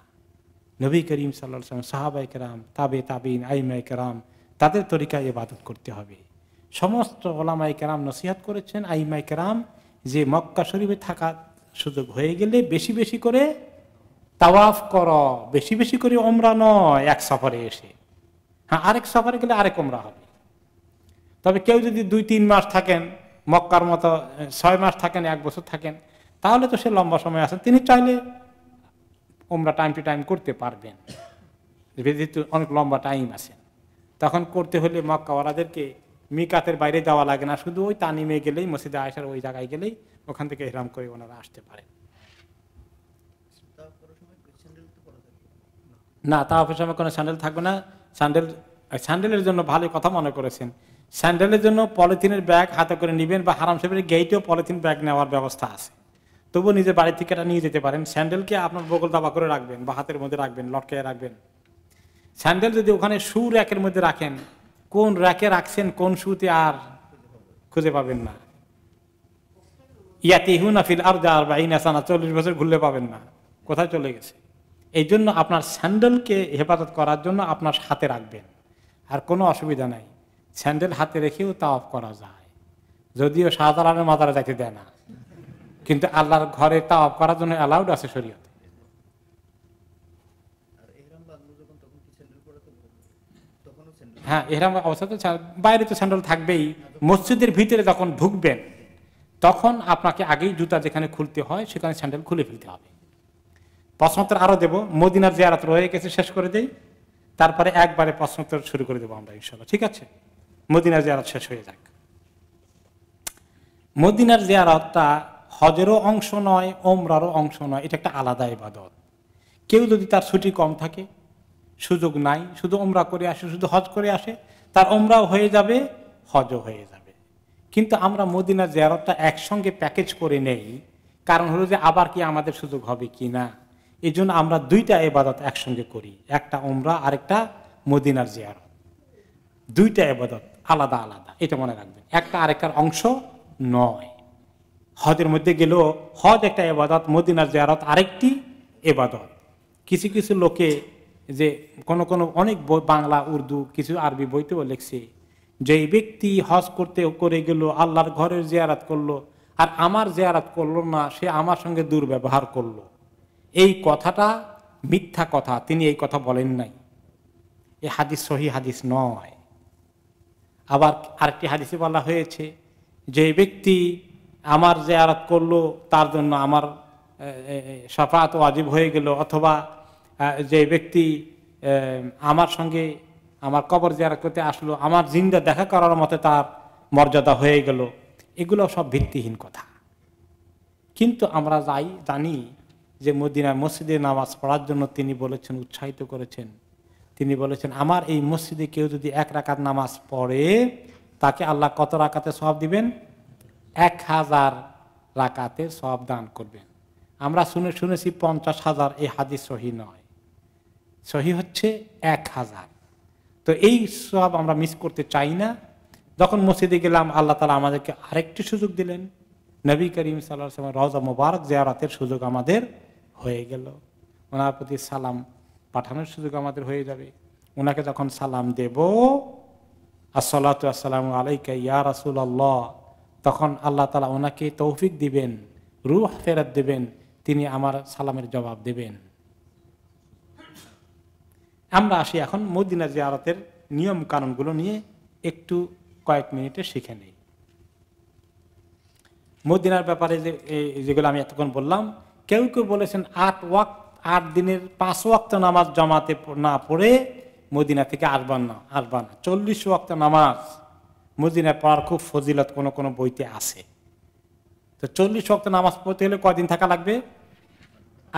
নবী করিম সাল্লাম সাহাবাই কেরাম তাবে তাবিন মাই কেরাম তাদের তরিকায় এবাদত করতে হবে সমস্ত ওলামাই কেরাম নসিহাত করেছেন আইমাই কেরাম যে মক্কা শরীফে থাকার সুযোগ হয়ে গেলে বেশি বেশি করে তাওয়াফ কর বেশি বেশি করে ওমরা নয় এক সফরে এসে হ্যাঁ আরেক সফরে গেলে আরেক ওমরা হবে তবে কেউ যদি দুই তিন মাস থাকেন মক্কার মতো ছয় মাস থাকেন এক বছর থাকেন তাহলে তো সে লম্বা সময় আছে তিনি চাইলে ওমরা টাইম টু টাইম করতে পারবেন যেহেতু অনেক লম্বা টাইম আছে তখন করতে হলে মক্কা ওরাদেরকে মিকাতের বাইরে যাওয়া লাগে না শুধু ওই তানিমে গেলেই মসজিদে আয়সার ওই জায়গায় গেলেই ওখান থেকে হেরাম করে ওনারা আসতে পারেন না তা অফিস আমার কোনো স্যান্ডেল থাকবে না স্যান্ডেল স্যান্ডেলের জন্য ভালো কথা মনে করেছেন স্যান্ডেলের জন্য পলিথিনের ব্যাগ হাতে করে নেবেন বা হারাম সাহেবের গেইটেও পলিথিন ব্যাগ নেওয়ার ব্যবস্থা আছে তবুও নিজের বাড়ি থেকে এটা নিয়ে যেতে পারেন স্যান্ডেলকে আপনার বগল দাবা করে রাখবেন বা হাতের মধ্যে রাখবেন লটকে রাখবেন স্যান্ডেল যদি ওখানে সু র্যাকের মধ্যে রাখেন কোন র্যাকে রাখছেন কোন সুতে আর খুঁজে পাবেন না ইয়াতে হুনাফিল আর যা আর বা ইনাসানা চল্লিশ বছর ঘুরলে পাবেন না কোথায় চলে গেছে এই জন্য আপনার স্যান্ডেলকে হেফাজত করার জন্য আপনার হাতে রাখবেন আর কোনো অসুবিধা নাই স্যান্ডেল হাতে রেখেও তা অফ করা যায় যদিও সাধারণের মাথারা যাইতে দেয় না কিন্তু আল্লাহর ঘরে তা অফ করার জন্য অ্যালাউড আছে শরীয়তে হ্যাঁ এরম অবস্থা তো বাইরে তো স্যান্ডেল থাকবেই মসজিদের ভিতরে যখন ঢুকবেন তখন আপনাকে আগেই জুতা যেখানে খুলতে হয় সেখানে স্যান্ডেল খুলে ফেলতে হবে প্রশ্নোত্তর আরও দেবো মদিনার জিয়ারাত রয়ে গেছে শেষ করে দেই তারপরে একবারে প্রশ্নোত্তর শুরু করে দেবো আমরা ইনশাল্লাহ ঠিক আছে মদিনার জিয়ারাত শেষ হয়ে যাক মদিনার জেয়ারতটা হজেরও অংশ নয় ওমরারও অংশ নয় এটা একটা আলাদা ইবাদত কেউ যদি তার ছুটি কম থাকে সুযোগ নাই শুধু ওমরা করে আসে শুধু হজ করে আসে তার ওমরাও হয়ে যাবে হজও হয়ে যাবে কিন্তু আমরা মদিনার জিয়ারতটা একসঙ্গে প্যাকেজ করে নেই কারণ হলো যে আবার কি আমাদের সুযোগ হবে কি না এই জন্য আমরা দুইটা এবাদত একসঙ্গে করি একটা ওমরা আরেকটা মদিনার জিয়ারত দুইটা এবাদত আলাদা আলাদা এটা মনে রাখবেন একটা আরেকটার অংশ নয় হজের মধ্যে গেলেও হজ একটা এবাদত মদিনার জিয়ারত আরেকটি এবাদত কিছু কিছু লোকে যে কোন কোন অনেক বাংলা উর্দু কিছু আরবি বইতেও লিখছে যে এই ব্যক্তি হজ করতে করে গেল আল্লাহর ঘরের জিয়ারাত করলো আর আমার জিয়ারাত করলো না সে আমার সঙ্গে দুর্ব্যবহার করলো এই কথাটা মিথ্যা কথা তিনি এই কথা বলেন নাই এ হাদিস সহি হাদিস নয় আবার আরেকটি হাদিসে বলা হয়েছে যে ব্যক্তি আমার যে জেয়ারত করলো তার জন্য আমার সাফাত অজীব হয়ে গেল অথবা যে ব্যক্তি আমার সঙ্গে আমার কবর যে করতে আসলো আমার জিন্দা দেখা করার মতে তার মর্যাদা হয়ে গেল এগুলো সব ভিত্তিহীন কথা কিন্তু আমরা যাই জানি যে মদিনায় মসজিদে নামাজ পড়ার জন্য তিনি বলেছেন উৎসাহিত করেছেন তিনি বলেছেন আমার এই মসজিদে কেউ যদি এক রাকাত নামাজ পড়ে তাকে আল্লাহ কত রাকাতে সব দিবেন এক হাজার রাকাতে সব দান করবেন আমরা শুনে শুনেছি পঞ্চাশ হাজার এই হাদি সহি নয় সহি হচ্ছে এক হাজার তো এই সব আমরা মিস করতে চাই না যখন মসজিদে গেলাম আল্লাহ তালা আমাদেরকে আরেকটি সুযোগ দিলেন নবী করিম সাল্লাহ রজা মোবারক জিয়ারাতের সুযোগ আমাদের হয়ে গেল ওনার প্রতি সালাম পাঠানোর সুযোগ আমাদের হয়ে যাবে ওনাকে যখন সালাম দেব আসসালাম আলাইকা ইয়া রাসুল আল্লাহ তখন আল্লাহ তালা ওনাকে তৌফিক দিবেন রুহ ফেরত দেবেন তিনি আমার সালামের জবাব দেবেন আমরা আসি এখন মদিনা জিয়ারতের নিয়ম কানুনগুলো নিয়ে একটু কয়েক মিনিটে শিখে নেই মদিনার ব্যাপারে যে যেগুলো আমি এতক্ষণ বললাম কেউ কেউ বলেছেন আট ওয়াক আট দিনের পাঁচ ওয়াক্ত নামাজ জমাতে না পড়ে মদিনা থেকে আসবান না আসবান না চল্লিশ ওয়াক্ত নামাজ মদিনায় পড়ার খুব ফজিলত কোনো কোনো বইতে আছে তো চল্লিশ ওয়াক্ত নামাজ পড়তে হলে কদিন থাকা লাগবে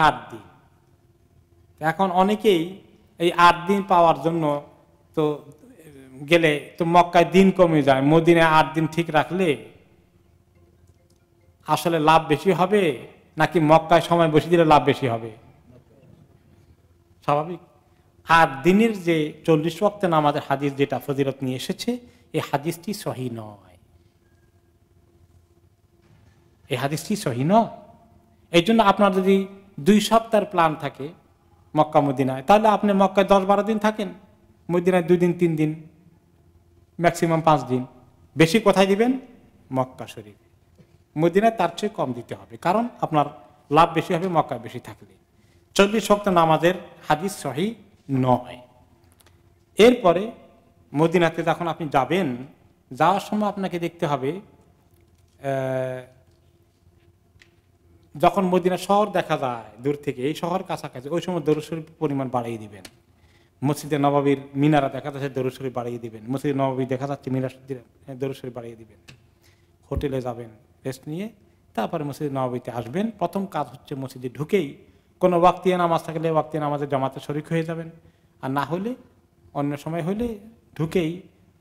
আট দিন এখন অনেকেই এই আট দিন পাওয়ার জন্য তো গেলে তো মক্কায় দিন কমে যায় মদিনায় আট দিন ঠিক রাখলে আসলে লাভ বেশি হবে নাকি মক্কায় সময় বসে দিলে লাভ বেশি হবে স্বাভাবিক আর দিনের যে চল্লিশ ওয়াক্তে নামাজের হাদিস যেটা ফজিরত নিয়ে এসেছে এই হাদিসটি সহি নয় এই হাদিসটি সহি নয় এই জন্য আপনার যদি দুই সপ্তাহের প্ল্যান থাকে মক্কা মদিনায় তাহলে আপনি মক্কায় দশ বারো দিন থাকেন মদিনায় দুই দিন তিন দিন ম্যাক্সিমাম পাঁচ দিন বেশি কোথায় দিবেন মক্কা শরীফ মদিনায় তার চেয়ে কম দিতে হবে কারণ আপনার লাভ বেশি হবে মক্কা বেশি থাকলে চল্লিশ শক্ত নামাজের হাদিস সহি নয় এরপরে মদিনাতে যখন আপনি যাবেন যাওয়ার সময় আপনাকে দেখতে হবে যখন মদিনা শহর দেখা যায় দূর থেকে এই শহর কাছাকাছি ওই সময় দরুশরীফ পরিমাণ বাড়িয়ে দিবেন মসজিদে নবাবীর মিনারা দেখা যাচ্ছে দরুশরীফ বাড়িয়ে দিবেন মসজিদে নবাবী দেখা যাচ্ছে মিনার দরুশরীফ বাড়িয়ে দিবেন হোটেলে যাবেন রেস্ট নিয়ে তারপরে মসজিদে নবাবিতে আসবেন প্রথম কাজ হচ্ছে মসজিদে ঢুকেই কোনো ওয়াক্তিয়া নামাজ থাকলে ওয়াক্তিয়া নামাজে জমাতে শরিক হয়ে যাবেন আর না হলে অন্য সময় হলে ঢুকেই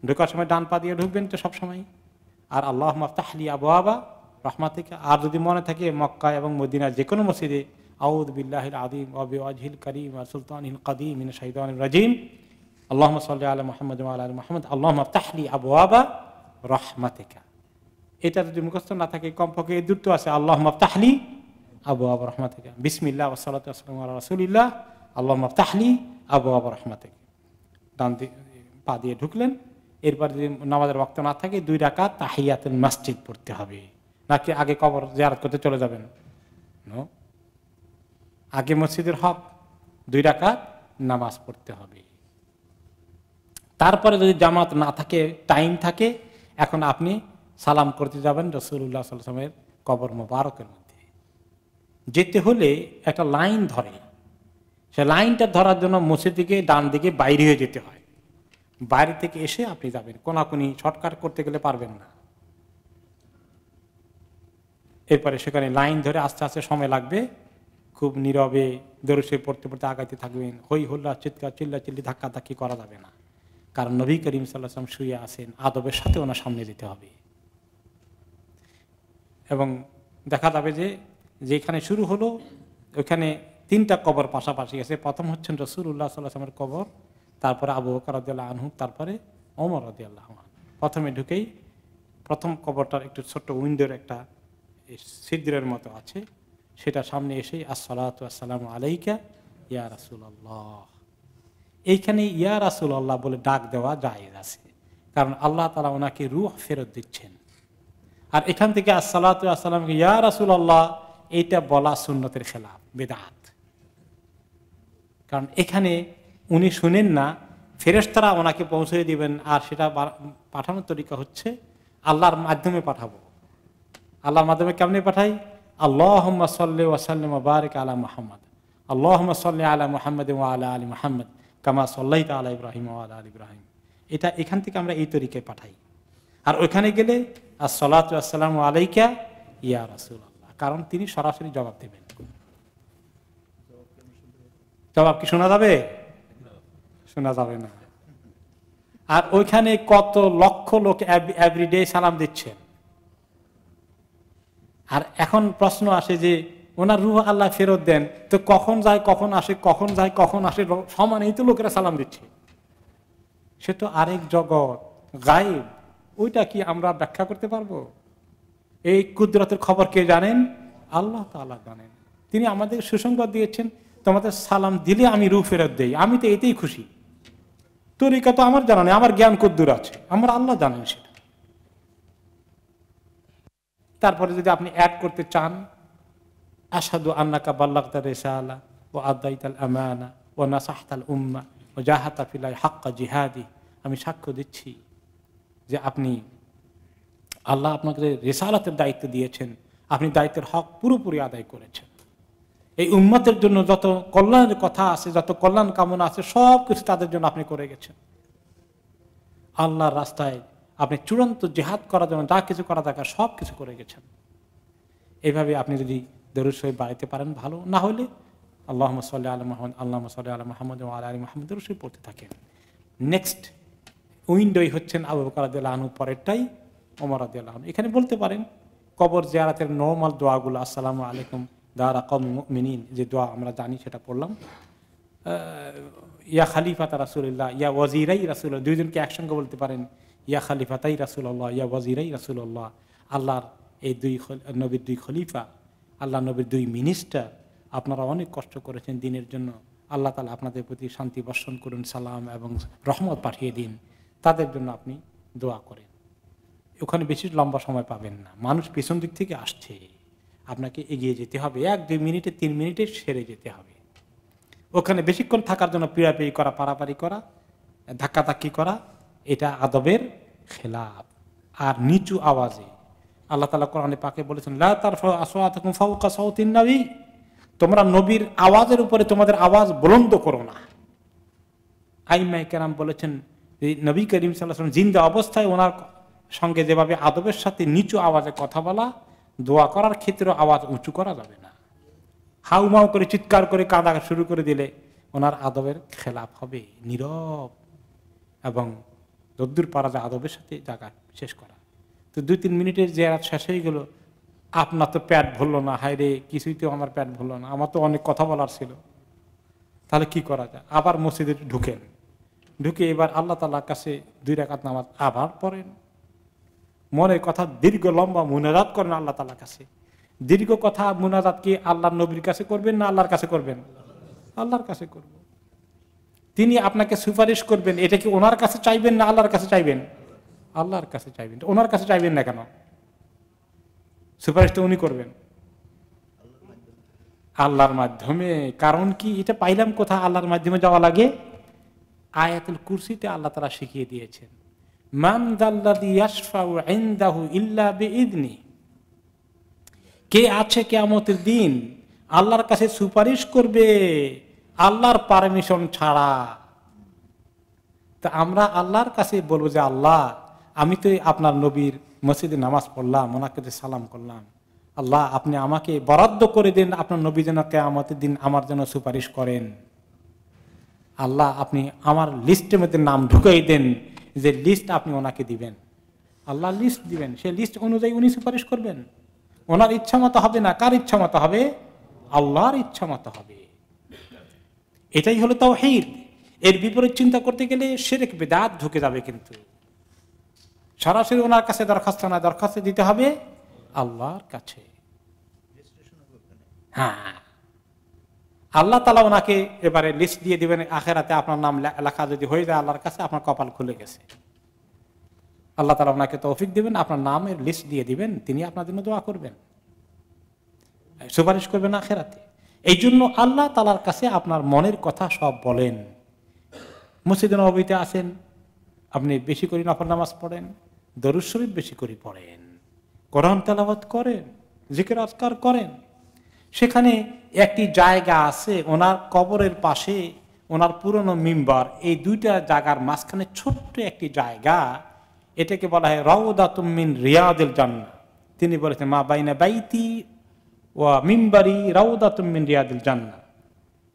ঢোকার সময় ডান পা দিয়ে ঢুকবেন তো সবসময় আর আল্লাহ মাফতাহলি আবু আবা রহমাতিকা আর যদি মনে থাকে মক্কা এবং মদিনার যে কোনো মসজিদে আউদ বিল্লাহিল আদিম অবি করিম আর সুলতান হিল কাদিম ইন শাহিদান রাজিম আল্লাহ সাল্লাহ আল মোহাম্মদ আল মোহাম্মদ আল্লাহ মাফতাহলি আবু আবা রহমাতিকা এটা যদি মুখস্থ না থাকে কমপক্ষে এই দূরত্ব আছে আল্লাহ তাহলি আবু আবু রহমাতে থেকে বিসমিল্লা ওসালাত আসসালাম আল্লাহ রসুলিল্লাহ আল্লাহ তাহলি আবু আবু রহমাতে থেকে ডান পা দিয়ে ঢুকলেন এরপর যদি নামাজের রক্ত না থাকে দুই রাকাত তাহিয়াতুল মসজিদ পড়তে হবে নাকি আগে কবর জেয়ারত করতে চলে যাবেন আগে মসজিদের হক দুই রাকাত নামাজ পড়তে হবে তারপরে যদি জামাত না থাকে টাইম থাকে এখন আপনি সালাম করতে যাবেন রসুল্লাহ সাল্লামের কবর মোবারকের মধ্যে যেতে হলে একটা লাইন ধরে সে লাইনটা ধরার জন্য মসজিদ দিকে ডান দিকে বাইরে হয়ে যেতে হয় বাইরে থেকে এসে আপনি যাবেন কোনাকুনি শর্টকাট করতে গেলে পারবেন না এরপরে সেখানে লাইন ধরে আস্তে আস্তে সময় লাগবে খুব নীরবে দরসে পড়তে পড়তে আগাইতে থাকবেন হই হল্লা চিৎকার চিল্লা চিল্লি ধাক্কা ধাক্কি করা যাবে না কারণ নবী করিম সাল্লাহ শুয়ে আসেন আদবের সাথে ওনার সামনে যেতে হবে এবং দেখা যাবে যে যেখানে শুরু হলো ওইখানে তিনটা কবর পাশাপাশি আছে প্রথম হচ্ছেন রসুল্লাহ সাল্লাহামের কবর তারপরে আবু বকর রদিয়াল্লাহ আনহু তারপরে ওমর রদিয়াল্লাহ প্রথমে ঢুকেই প্রথম কবরটার একটু ছোট্ট উইন্ডোর একটা ছিদ্রের মতো আছে সেটা সামনে এসেই আসসালাত আসসালাম আলাইকা ইয়া রাসুল্লাহ এইখানে ইয়া রাসুল আল্লাহ বলে ডাক দেওয়া জায়েজ আছে কারণ আল্লাহ তালা ওনাকে রুহ ফেরত দিচ্ছেন আর এখান থেকে আসসালাম ইয়া রাসুল আল্লাহ এইটা বলা সুন্নতের খেলাফ বেদাত কারণ এখানে উনি শুনেন না ফেরেস্তারা ওনাকে পৌঁছে দিবেন আর সেটা পাঠানোর তরিকা হচ্ছে আল্লাহর মাধ্যমে পাঠাবো আল্লাহর মাধ্যমে কেমনে পাঠাই আল্লাহ সাল্লি ওয়াসাল্লাম বারিক আলা মোহাম্মদ আল্লাহ সাল্লি আলা মোহাম্মদ আল্লাহ আলী মোহাম্মদ কামা সাল্লাহ আলা ইব্রাহিম আল্লাহ আল ইব্রাহিম এটা এখান থেকে আমরা এই তরিকায় পাঠাই আর ওইখানে গেলে আসসালাম আলাইকা ইয়া কারণ তিনি সরাসরি জবাব দেবেন জবাব কি শোনা যাবে শোনা যাবে না আর ওইখানে কত লক্ষ লোক এভরিডে সালাম দিচ্ছেন আর এখন প্রশ্ন আসে যে ওনার রুহ আল্লাহ ফেরত দেন তো কখন যায় কখন আসে কখন যায় কখন আসে সমানেই তো লোকেরা সালাম দিচ্ছে সে তো আরেক জগৎ গায়েব ওইটা কি আমরা ব্যাখ্যা করতে পারবো এই কুদরতের খবর কে জানেন আল্লাহ তালা জানেন তিনি আমাদের সুসংবাদ দিয়েছেন তোমাদের সালাম দিলে আমি রু ফেরত দেই আমি তো এতেই খুশি তরিকা তো আমার জানা নেই আমার জ্ঞান কদ্দুর আছে আমার আল্লাহ জানেন সেটা তারপরে যদি আপনি অ্যাড করতে চান আসাদু আন্না বাল্লাক্তা রেসা আলা ও আদাইতাল আমানা ও নাসাহতাল উম্মা ও জাহাতা ফিলাই হাক্কা জিহাদি আমি সাক্ষ্য দিচ্ছি যে আপনি আল্লাহ আপনাকে রেসালাতের দায়িত্ব দিয়েছেন আপনি দায়িত্বের হক পুরোপুরি আদায় করেছেন এই উম্মতের জন্য যত কল্যাণের কথা আছে যত কল্যাণ কামনা আছে সব কিছু তাদের জন্য আপনি করে গেছেন আল্লাহর রাস্তায় আপনি চূড়ান্ত জেহাদ করার জন্য যা কিছু করা দরকার সব কিছু করে গেছেন এইভাবে আপনি যদি দরুদ সাহেব বাড়াইতে পারেন ভালো না হলে আল্লাহ সাল্লাহ আলম আল্লাহ সাল্লাহ আল মহম্মদ আল আলী মাহমুদ রসই পড়তে থাকেন নেক্সট উইন্ডোই হচ্ছেন আবু বকর আদিল আহনু পরেরটাই অমর আদিল আহনু এখানে বলতে পারেন কবর জিয়ারাতের নর্মাল দোয়াগুলো আসসালামু আলাইকুম দারা কম মিনিন যে দোয়া আমরা জানি সেটা পড়লাম ইয়া খালিফাতা রাসুল্লাহ ইয়া ওয়াজিরাই রাসুল্লাহ দুইজনকে একসঙ্গে বলতে পারেন ইয়া খালিফাতাই রাসুল্লাহ ইয়া ওয়াজিরাই রাসুল্লাহ আল্লাহর এই দুই নবীর দুই খলিফা আল্লাহ নবীর দুই মিনিস্টার আপনারা অনেক কষ্ট করেছেন দিনের জন্য আল্লাহ তালা আপনাদের প্রতি শান্তি বর্ষণ করুন সালাম এবং রহমত পাঠিয়ে দিন তাদের জন্য আপনি দোয়া করেন ওখানে বেশি লম্বা সময় পাবেন না মানুষ পেছন দিক থেকে আসছে আপনাকে এগিয়ে যেতে হবে এক দুই মিনিটে তিন মিনিটে সেরে যেতে হবে ওখানে বেশিক্ষণ থাকার জন্য পীড়াপিড়ি করা পারাপারি করা ধাক্কাধাক্কি করা এটা আদবের খেলাপ আর নিচু আওয়াজে আল্লাহ তালা কোরআনে পাকে বলেছেন লা তোমরা নবীর আওয়াজের উপরে তোমাদের আওয়াজ বলন্দ করো না আইমাই কেরাম বলেছেন নবী করিম সাল্লাহ জিন্দা অবস্থায় ওনার সঙ্গে যেভাবে আদবের সাথে নিচু আওয়াজে কথা বলা দোয়া করার ক্ষেত্রে আওয়াজ উঁচু করা যাবে না হাউমাউ করে চিৎকার করে কাঁদা শুরু করে দিলে ওনার আদবের খেলাপ হবে নীরব এবং যদ্দূর পারা যায় আদবের সাথে জায়গা শেষ করা তো দুই তিন মিনিটের যে রাত শেষ হয়ে গেল আপনার তো প্যাট ভরলো না হায় রে কিছুই তো আমার প্যাট ভরলো না আমার তো অনেক কথা বলার ছিল তাহলে কি করা যায় আবার মসজিদে ঢুকেন ঢুকে এবার আল্লাহ তালার কাছে দুই রাকাত নামাজ আবার পড়েন মনে কথা দীর্ঘ লম্বা মুনাজাত করেন আল্লাহ তালার কাছে দীর্ঘ কথা মুনাজাত কি আল্লাহ নবীর কাছে করবেন না আল্লাহর কাছে করবেন আল্লাহর কাছে করব তিনি আপনাকে সুপারিশ করবেন এটা কি ওনার কাছে চাইবেন না আল্লাহর কাছে চাইবেন আল্লাহর কাছে চাইবেন ওনার কাছে চাইবেন না কেন সুপারিশটা উনি করবেন আল্লাহর মাধ্যমে কারণ কি এটা পাইলাম কোথায় আল্লাহর মাধ্যমে যাওয়া লাগে আয়াতুল কুরসিতে আল্লাহ তারা শিখিয়ে দিয়েছেন ইদনি কে আছে কেয়ামতের দিন আল্লাহর কাছে সুপারিশ করবে আল্লাহর পারমিশন ছাড়া তা আমরা আল্লাহর কাছে বলবো যে আল্লাহ আমি তো আপনার নবীর মসজিদে নামাজ পড়লাম ওনাকে সালাম করলাম আল্লাহ আপনি আমাকে বরাদ্দ করে দিন আপনার নবী যেন কেয়ামতের দিন আমার জন্য সুপারিশ করেন আল্লাহ আপনি আমার লিস্টের মধ্যে নাম ঢুকাই দেন যে লিস্ট আপনি ওনাকে দিবেন আল্লাহ লিস্ট দিবেন সে লিস্ট অনুযায়ী উনি সুপারিশ করবেন ওনার ইচ্ছা মতো হবে না কার ইচ্ছা মতো হবে আল্লাহর ইচ্ছা মতো হবে এটাই হলো তাও হিদ এর বিপরীত চিন্তা করতে গেলে সেরেক বেদাত ঢুকে যাবে কিন্তু সরাসরি ওনার কাছে দরখাস্ত না দরখাস্ত দিতে হবে আল্লাহর কাছে হ্যাঁ আল্লাহ তালা ওনাকে এবারে লিস্ট দিয়ে দিবেন আখেরাতে আপনার নাম লেখা যদি হয়ে যায় আল্লাহর কাছে আপনার কপাল খুলে গেছে আল্লাহ তালা ওনাকে তৌফিক দিবেন আপনার নামের লিস্ট দিয়ে দিবেন তিনি আপনার জন্য দোয়া করবেন সুপারিশ করবেন আখেরাতে এই জন্য আল্লাহ তালার কাছে আপনার মনের কথা সব বলেন মসজিদ নবীতে আসেন আপনি বেশি করে নফর নামাজ পড়েন দরুজ শরীফ বেশি করে পড়েন কোরআন তেলাবাদ করেন জিকির আজকার করেন সেখানে একটি জায়গা আছে ওনার কবরের পাশে ওনার পুরনো মিম্বার এই দুইটা জায়গার মাঝখানে ছোট্ট একটি জায়গা এটাকে বলা হয় রওদা তুমিন রিয়াদুল জান্না তিনি বলেছেন মা বাইনা বাইতি ও মিম্বারি রওদা তুমিন রিয়াদুল জান্না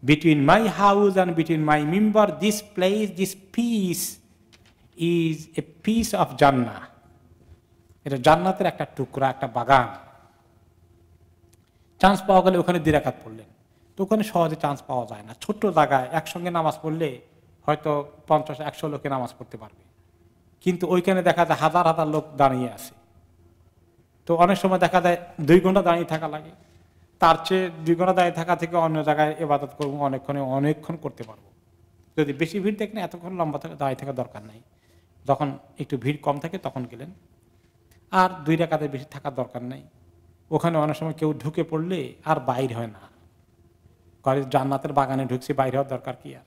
between my house and between my মিম্বার this place this piece is a piece of জান্না এটা জান্নাতের একটা টুকরা একটা বাগান চান্স পাওয়া গেলে ওখানে দিরাকাত পড়লেন তো ওখানে সহজে চান্স পাওয়া যায় না ছোট্ট জায়গায় একসঙ্গে নামাজ পড়লে হয়তো পঞ্চাশ একশো লোকে নামাজ পড়তে পারবে কিন্তু ওইখানে দেখা যায় হাজার হাজার লোক দাঁড়িয়ে আছে তো অনেক সময় দেখা যায় দুই ঘন্টা দাঁড়িয়ে থাকা লাগে তার চেয়ে দুই ঘন্টা দাঁড়িয়ে থাকা থেকে অন্য জায়গায় এবাদত করবো অনেকক্ষণে অনেকক্ষণ করতে পারবো যদি বেশি ভিড় দেখেন এতক্ষণ লম্বা থাকে দাঁড়িয়ে থাকা দরকার নাই যখন একটু ভিড় কম থাকে তখন গেলেন আর দুই রেখাতে বেশি থাকার দরকার নেই ওখানে অনেক সময় কেউ ঢুকে পড়লে আর বাইর হয় না ঘরে জান্নাতের বাগানে ঢুকছে বাইর হওয়ার দরকার কি আর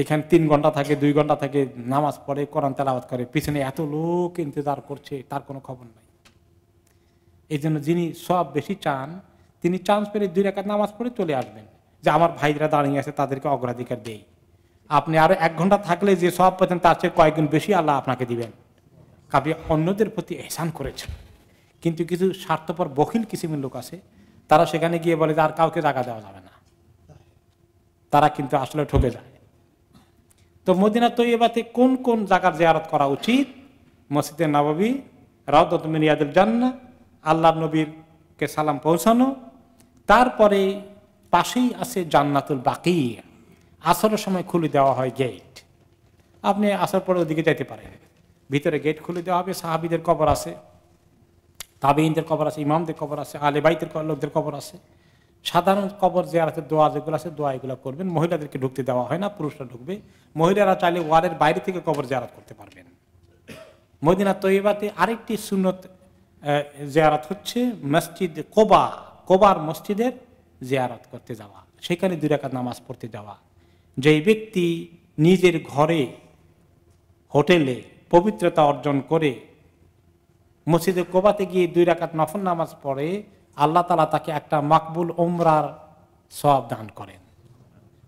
এখানে তিন ঘন্টা থাকে দুই ঘন্টা থাকে নামাজ পড়ে কোরআন তেলাবাদ করে পিছনে এত লোক ইন্তজার করছে তার কোনো খবর নাই এই জন্য যিনি সব বেশি চান তিনি চান্স পেলে দুই রেখা নামাজ পড়ে চলে আসবেন যে আমার ভাইরা দাঁড়িয়ে আছে তাদেরকে অগ্রাধিকার দেই আপনি আরো এক ঘন্টা থাকলে যে সব পেতেন তার চেয়ে কয়েকগুণ বেশি আল্লাহ আপনাকে দিবেন কাবি অন্যদের প্রতি এহসান করেছেন কিন্তু কিছু স্বার্থপর বখিল কিসিমের লোক আছে তারা সেখানে গিয়ে বলে যে আর কাউকে জাগা দেওয়া যাবে না তারা কিন্তু আসলে ঠকে যায় তো মদিনা তৈবাতে কোন কোন জায়গার জেয়ারত করা উচিত মসজিদে নবাবী মিনিয়াদের জান্না আল্লাহ নবীর কে সালাম পৌঁছানো তারপরে পাশেই আছে জান্নাতুল বাকি আসরের সময় খুলে দেওয়া হয় গেট আপনি আসার পরে ওদিকে যেতে পারেন ভিতরে গেট খুলে দেওয়া হবে সাহাবিদের কবর আছে তাবেইনদের কবর আছে ইমামদের কবর আছে আলেবাইদের লোকদের কবর আছে সাধারণ কবর আছে দোয়া যেগুলো আছে দোয়া এগুলো করবেন মহিলাদেরকে ঢুকতে দেওয়া হয় না পুরুষরা ঢুকবে মহিলারা চাইলে ওয়ারের বাইরে থেকে কবর জেয়ারাত করতে পারবেন মদিনা তৈবাতে আরেকটি সুনত জেয়ারাত হচ্ছে মসজিদ কোবা কোবার মসজিদের জেয়ারাত করতে যাওয়া সেখানে দুই নামাজ পড়তে যাওয়া যেই ব্যক্তি নিজের ঘরে হোটেলে পবিত্রতা অর্জন করে মসজিদে কোবাতে গিয়ে দুই রাকাত নফল নামাজ পড়ে আল্লাহ তালা তাকে একটা মাকবুল ওমরার সব দান করেন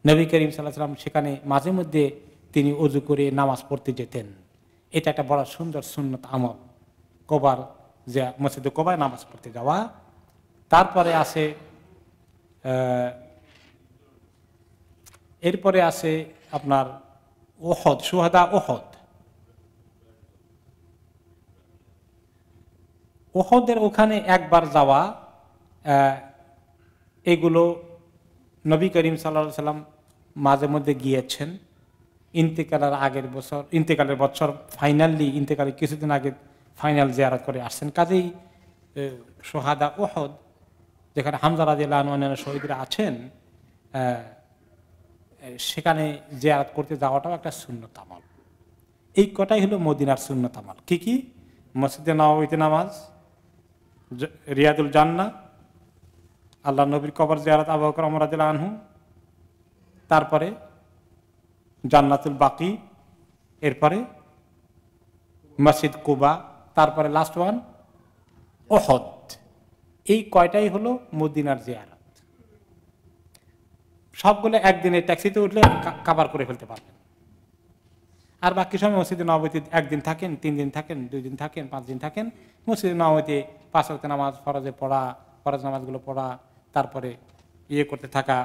নবী করিম সাল্লাহ সাল্লাম সেখানে মাঝে মধ্যে তিনি উজু করে নামাজ পড়তে যেতেন এটা একটা বড় সুন্দর সুন্নত আমল কোবার যে মসজিদে কোবায় নামাজ পড়তে যাওয়া তারপরে আসে এরপরে আসে আপনার ওহদ সুহাদা ওহদ ওহদের ওখানে একবার যাওয়া এগুলো নবী করিম সাল্লা সাল্লাম মাঝে মধ্যে গিয়েছেন ইন্তেকালের আগের বছর ইন্তেকালের বছর ফাইনালি ইন্তেকালের কিছুদিন আগে ফাইনাল জেয়ারাত করে আসছেন কাজেই সোহাদা ওহদ যেখানে হামজা রাজিয়াল অন্যান্য শহীদরা আছেন সেখানে জেয়ারাত করতে যাওয়াটাও একটা শূন্যত এই কটাই হলো মদিনার শূন্যত কি কি মসজিদে নবাবিতে নামাজ রিয়াদুল জান্না আল্লাহ নবীর কবর জিয়ারাত আবহাওয়া অমরাদুল আনহু তারপরে জান্নাতুল বাকি এরপরে মসজিদ কুবা তারপরে লাস্ট ওয়ান ওহদ এই কয়টাই হলো মদিনার জিয়ারাত সবগুলো একদিনে ট্যাক্সিতে উঠলে কাবার করে ফেলতে পারবেন আর বাকি সময় মসজিদে নবমীতে একদিন থাকেন তিন দিন থাকেন দুই দিন থাকেন পাঁচ দিন থাকেন মসজিদে নবমীতে পাঁচ ওয়াক্ত নামাজ ফরজে পড়া ফরজ নামাজগুলো পড়া তারপরে ইয়ে করতে থাকা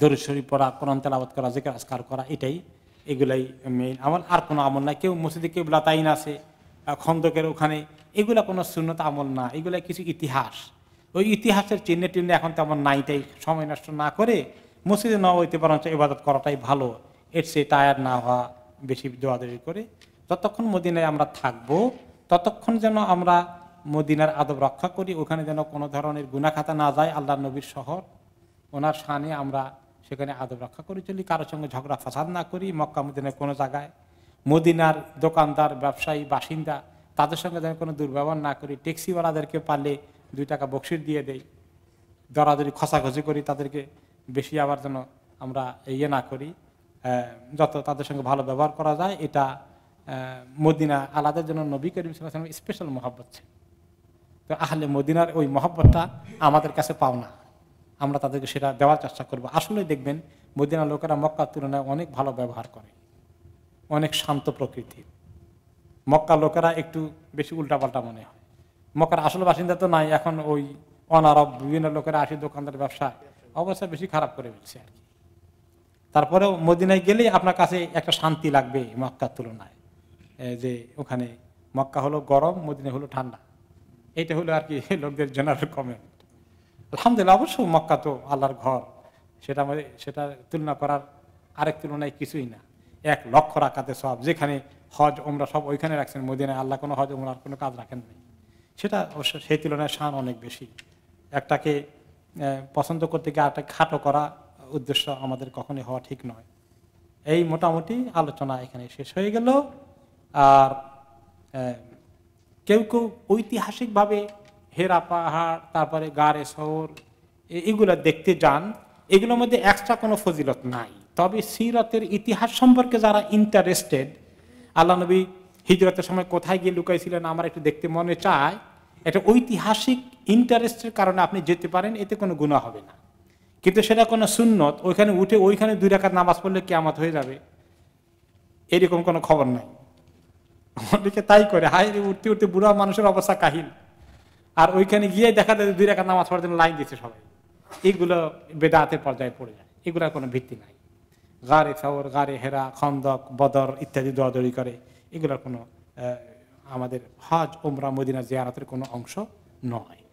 দরুদ শরীফ পড়া কোরআন তেলাবাদ করা জেকের আসকার করা এটাই এগুলাই মেইন আমল আর কোনো আমল নাই কেউ মসজিদে কেউ লাতাইন আছে খন্দকের ওখানে এগুলা কোনো শূন্যতা আমল না এগুলা কিছু ইতিহাস ওই ইতিহাসের চিহ্নে টিহ্নে এখন তেমন নাইটাই সময় নষ্ট না করে মসজিদে না হইতে বরঞ্চ ইবাদত করাটাই ভালো এর সে টায়ার না হওয়া বেশি দোয়াদি করে যতক্ষণ মদিনায় আমরা থাকবো ততক্ষণ যেন আমরা মদিনার আদব রক্ষা করি ওখানে যেন কোনো ধরনের গুণাখাতা না যায় আল্লাহ নবীর শহর ওনার সানে আমরা সেখানে আদব রক্ষা করে চলি কারোর সঙ্গে ঝগড়া ফাসাদ না করি মক্কা মদিনার কোনো জায়গায় মদিনার দোকানদার ব্যবসায়ী বাসিন্দা তাদের সঙ্গে যেন কোনো দুর্ব্যবহার না করি ট্যাক্সিওয়ালাদেরকে পারলে দুই টাকা বক্সির দিয়ে দেই দরাদরি খসাখসি করি তাদেরকে বেশি আবার যেন আমরা ইয়ে না করি যত তাদের সঙ্গে ভালো ব্যবহার করা যায় এটা মদিনা আলাদা জন্য নবী করিম স্পেশাল মহাব্বত ছিল তো আহলে মদিনার ওই মহব্বতটা আমাদের কাছে পাও না আমরা তাদেরকে সেটা দেওয়ার চেষ্টা করবো আসলে দেখবেন মদিনার লোকেরা মক্কার তুলনায় অনেক ভালো ব্যবহার করে অনেক শান্ত প্রকৃতির মক্কা লোকেরা একটু বেশি উল্টাপাল্টা মনে হয় মক্কার আসল বাসিন্দা তো নাই এখন ওই অনারব বিভিন্ন লোকেরা আসে দোকানদার ব্যবসা অবস্থা বেশি খারাপ করে ফেলছে আর কি তারপরেও মদিনায় গেলেই আপনার কাছে একটা শান্তি লাগবে মক্কার তুলনায় যে ওখানে মক্কা হলো গরম মদিনা হলো ঠান্ডা এটা হলো আর কি লোকদের জেনারেল কমেন্ট আলহামদুলিল্লাহ অবশ্য মক্কা তো আল্লাহর ঘর সেটা সেটা তুলনা করার আরেক তুলনায় কিছুই না এক লক্ষ রাখাতে সব যেখানে হজ ওমরা সব ওইখানে রাখছেন মদিনায় আল্লাহ কোনো হজ ওমরার কোনো কাজ রাখেন নাই সেটা অবশ্য সেই তুলনায় শান অনেক বেশি একটাকে পছন্দ করতে গিয়ে আরেকটা খাটো করা উদ্দেশ্য আমাদের কখনই হওয়া ঠিক নয় এই মোটামুটি আলোচনা এখানে শেষ হয়ে গেল আর কেউ কেউ ঐতিহাসিকভাবে হেরা পাহাড় তারপরে গাড়ে শহর এগুলো দেখতে যান এগুলোর মধ্যে এক্সট্রা কোনো ফজিলত নাই তবে সিরতের ইতিহাস সম্পর্কে যারা ইন্টারেস্টেড আল্লাহ নবী হিজরতের সময় কোথায় গিয়ে লুকাইছিলেন আমার একটু দেখতে মনে চায় এটা ঐতিহাসিক ইন্টারেস্টের কারণে আপনি যেতে পারেন এতে কোনো গুণা হবে না কিন্তু সেটা কোনো সুন্নত ওইখানে উঠে ওইখানে দুই রাখার নামাজ পড়লে কেমত হয়ে যাবে এরকম কোনো খবর নাই অনেকে তাই করে হাইরে উঠতে উঠতে বুড়া মানুষের অবস্থা কাহিল আর ওইখানে গিয়ে দেখা যায় দুই রেখা নামাজ পড়ার জন্য লাইন দিচ্ছে সবাই এগুলো বেদাতের পর্যায়ে পড়ে যায় এগুলোর কোনো ভিত্তি নাই গাড়ে ফাওর গাড়ে হেরা খন্দক বদর ইত্যাদি দৌড়াদৌড়ি করে এগুলোর কোনো আমাদের হজ ওমরা মদিনা জিয়ারতের কোনো অংশ নয়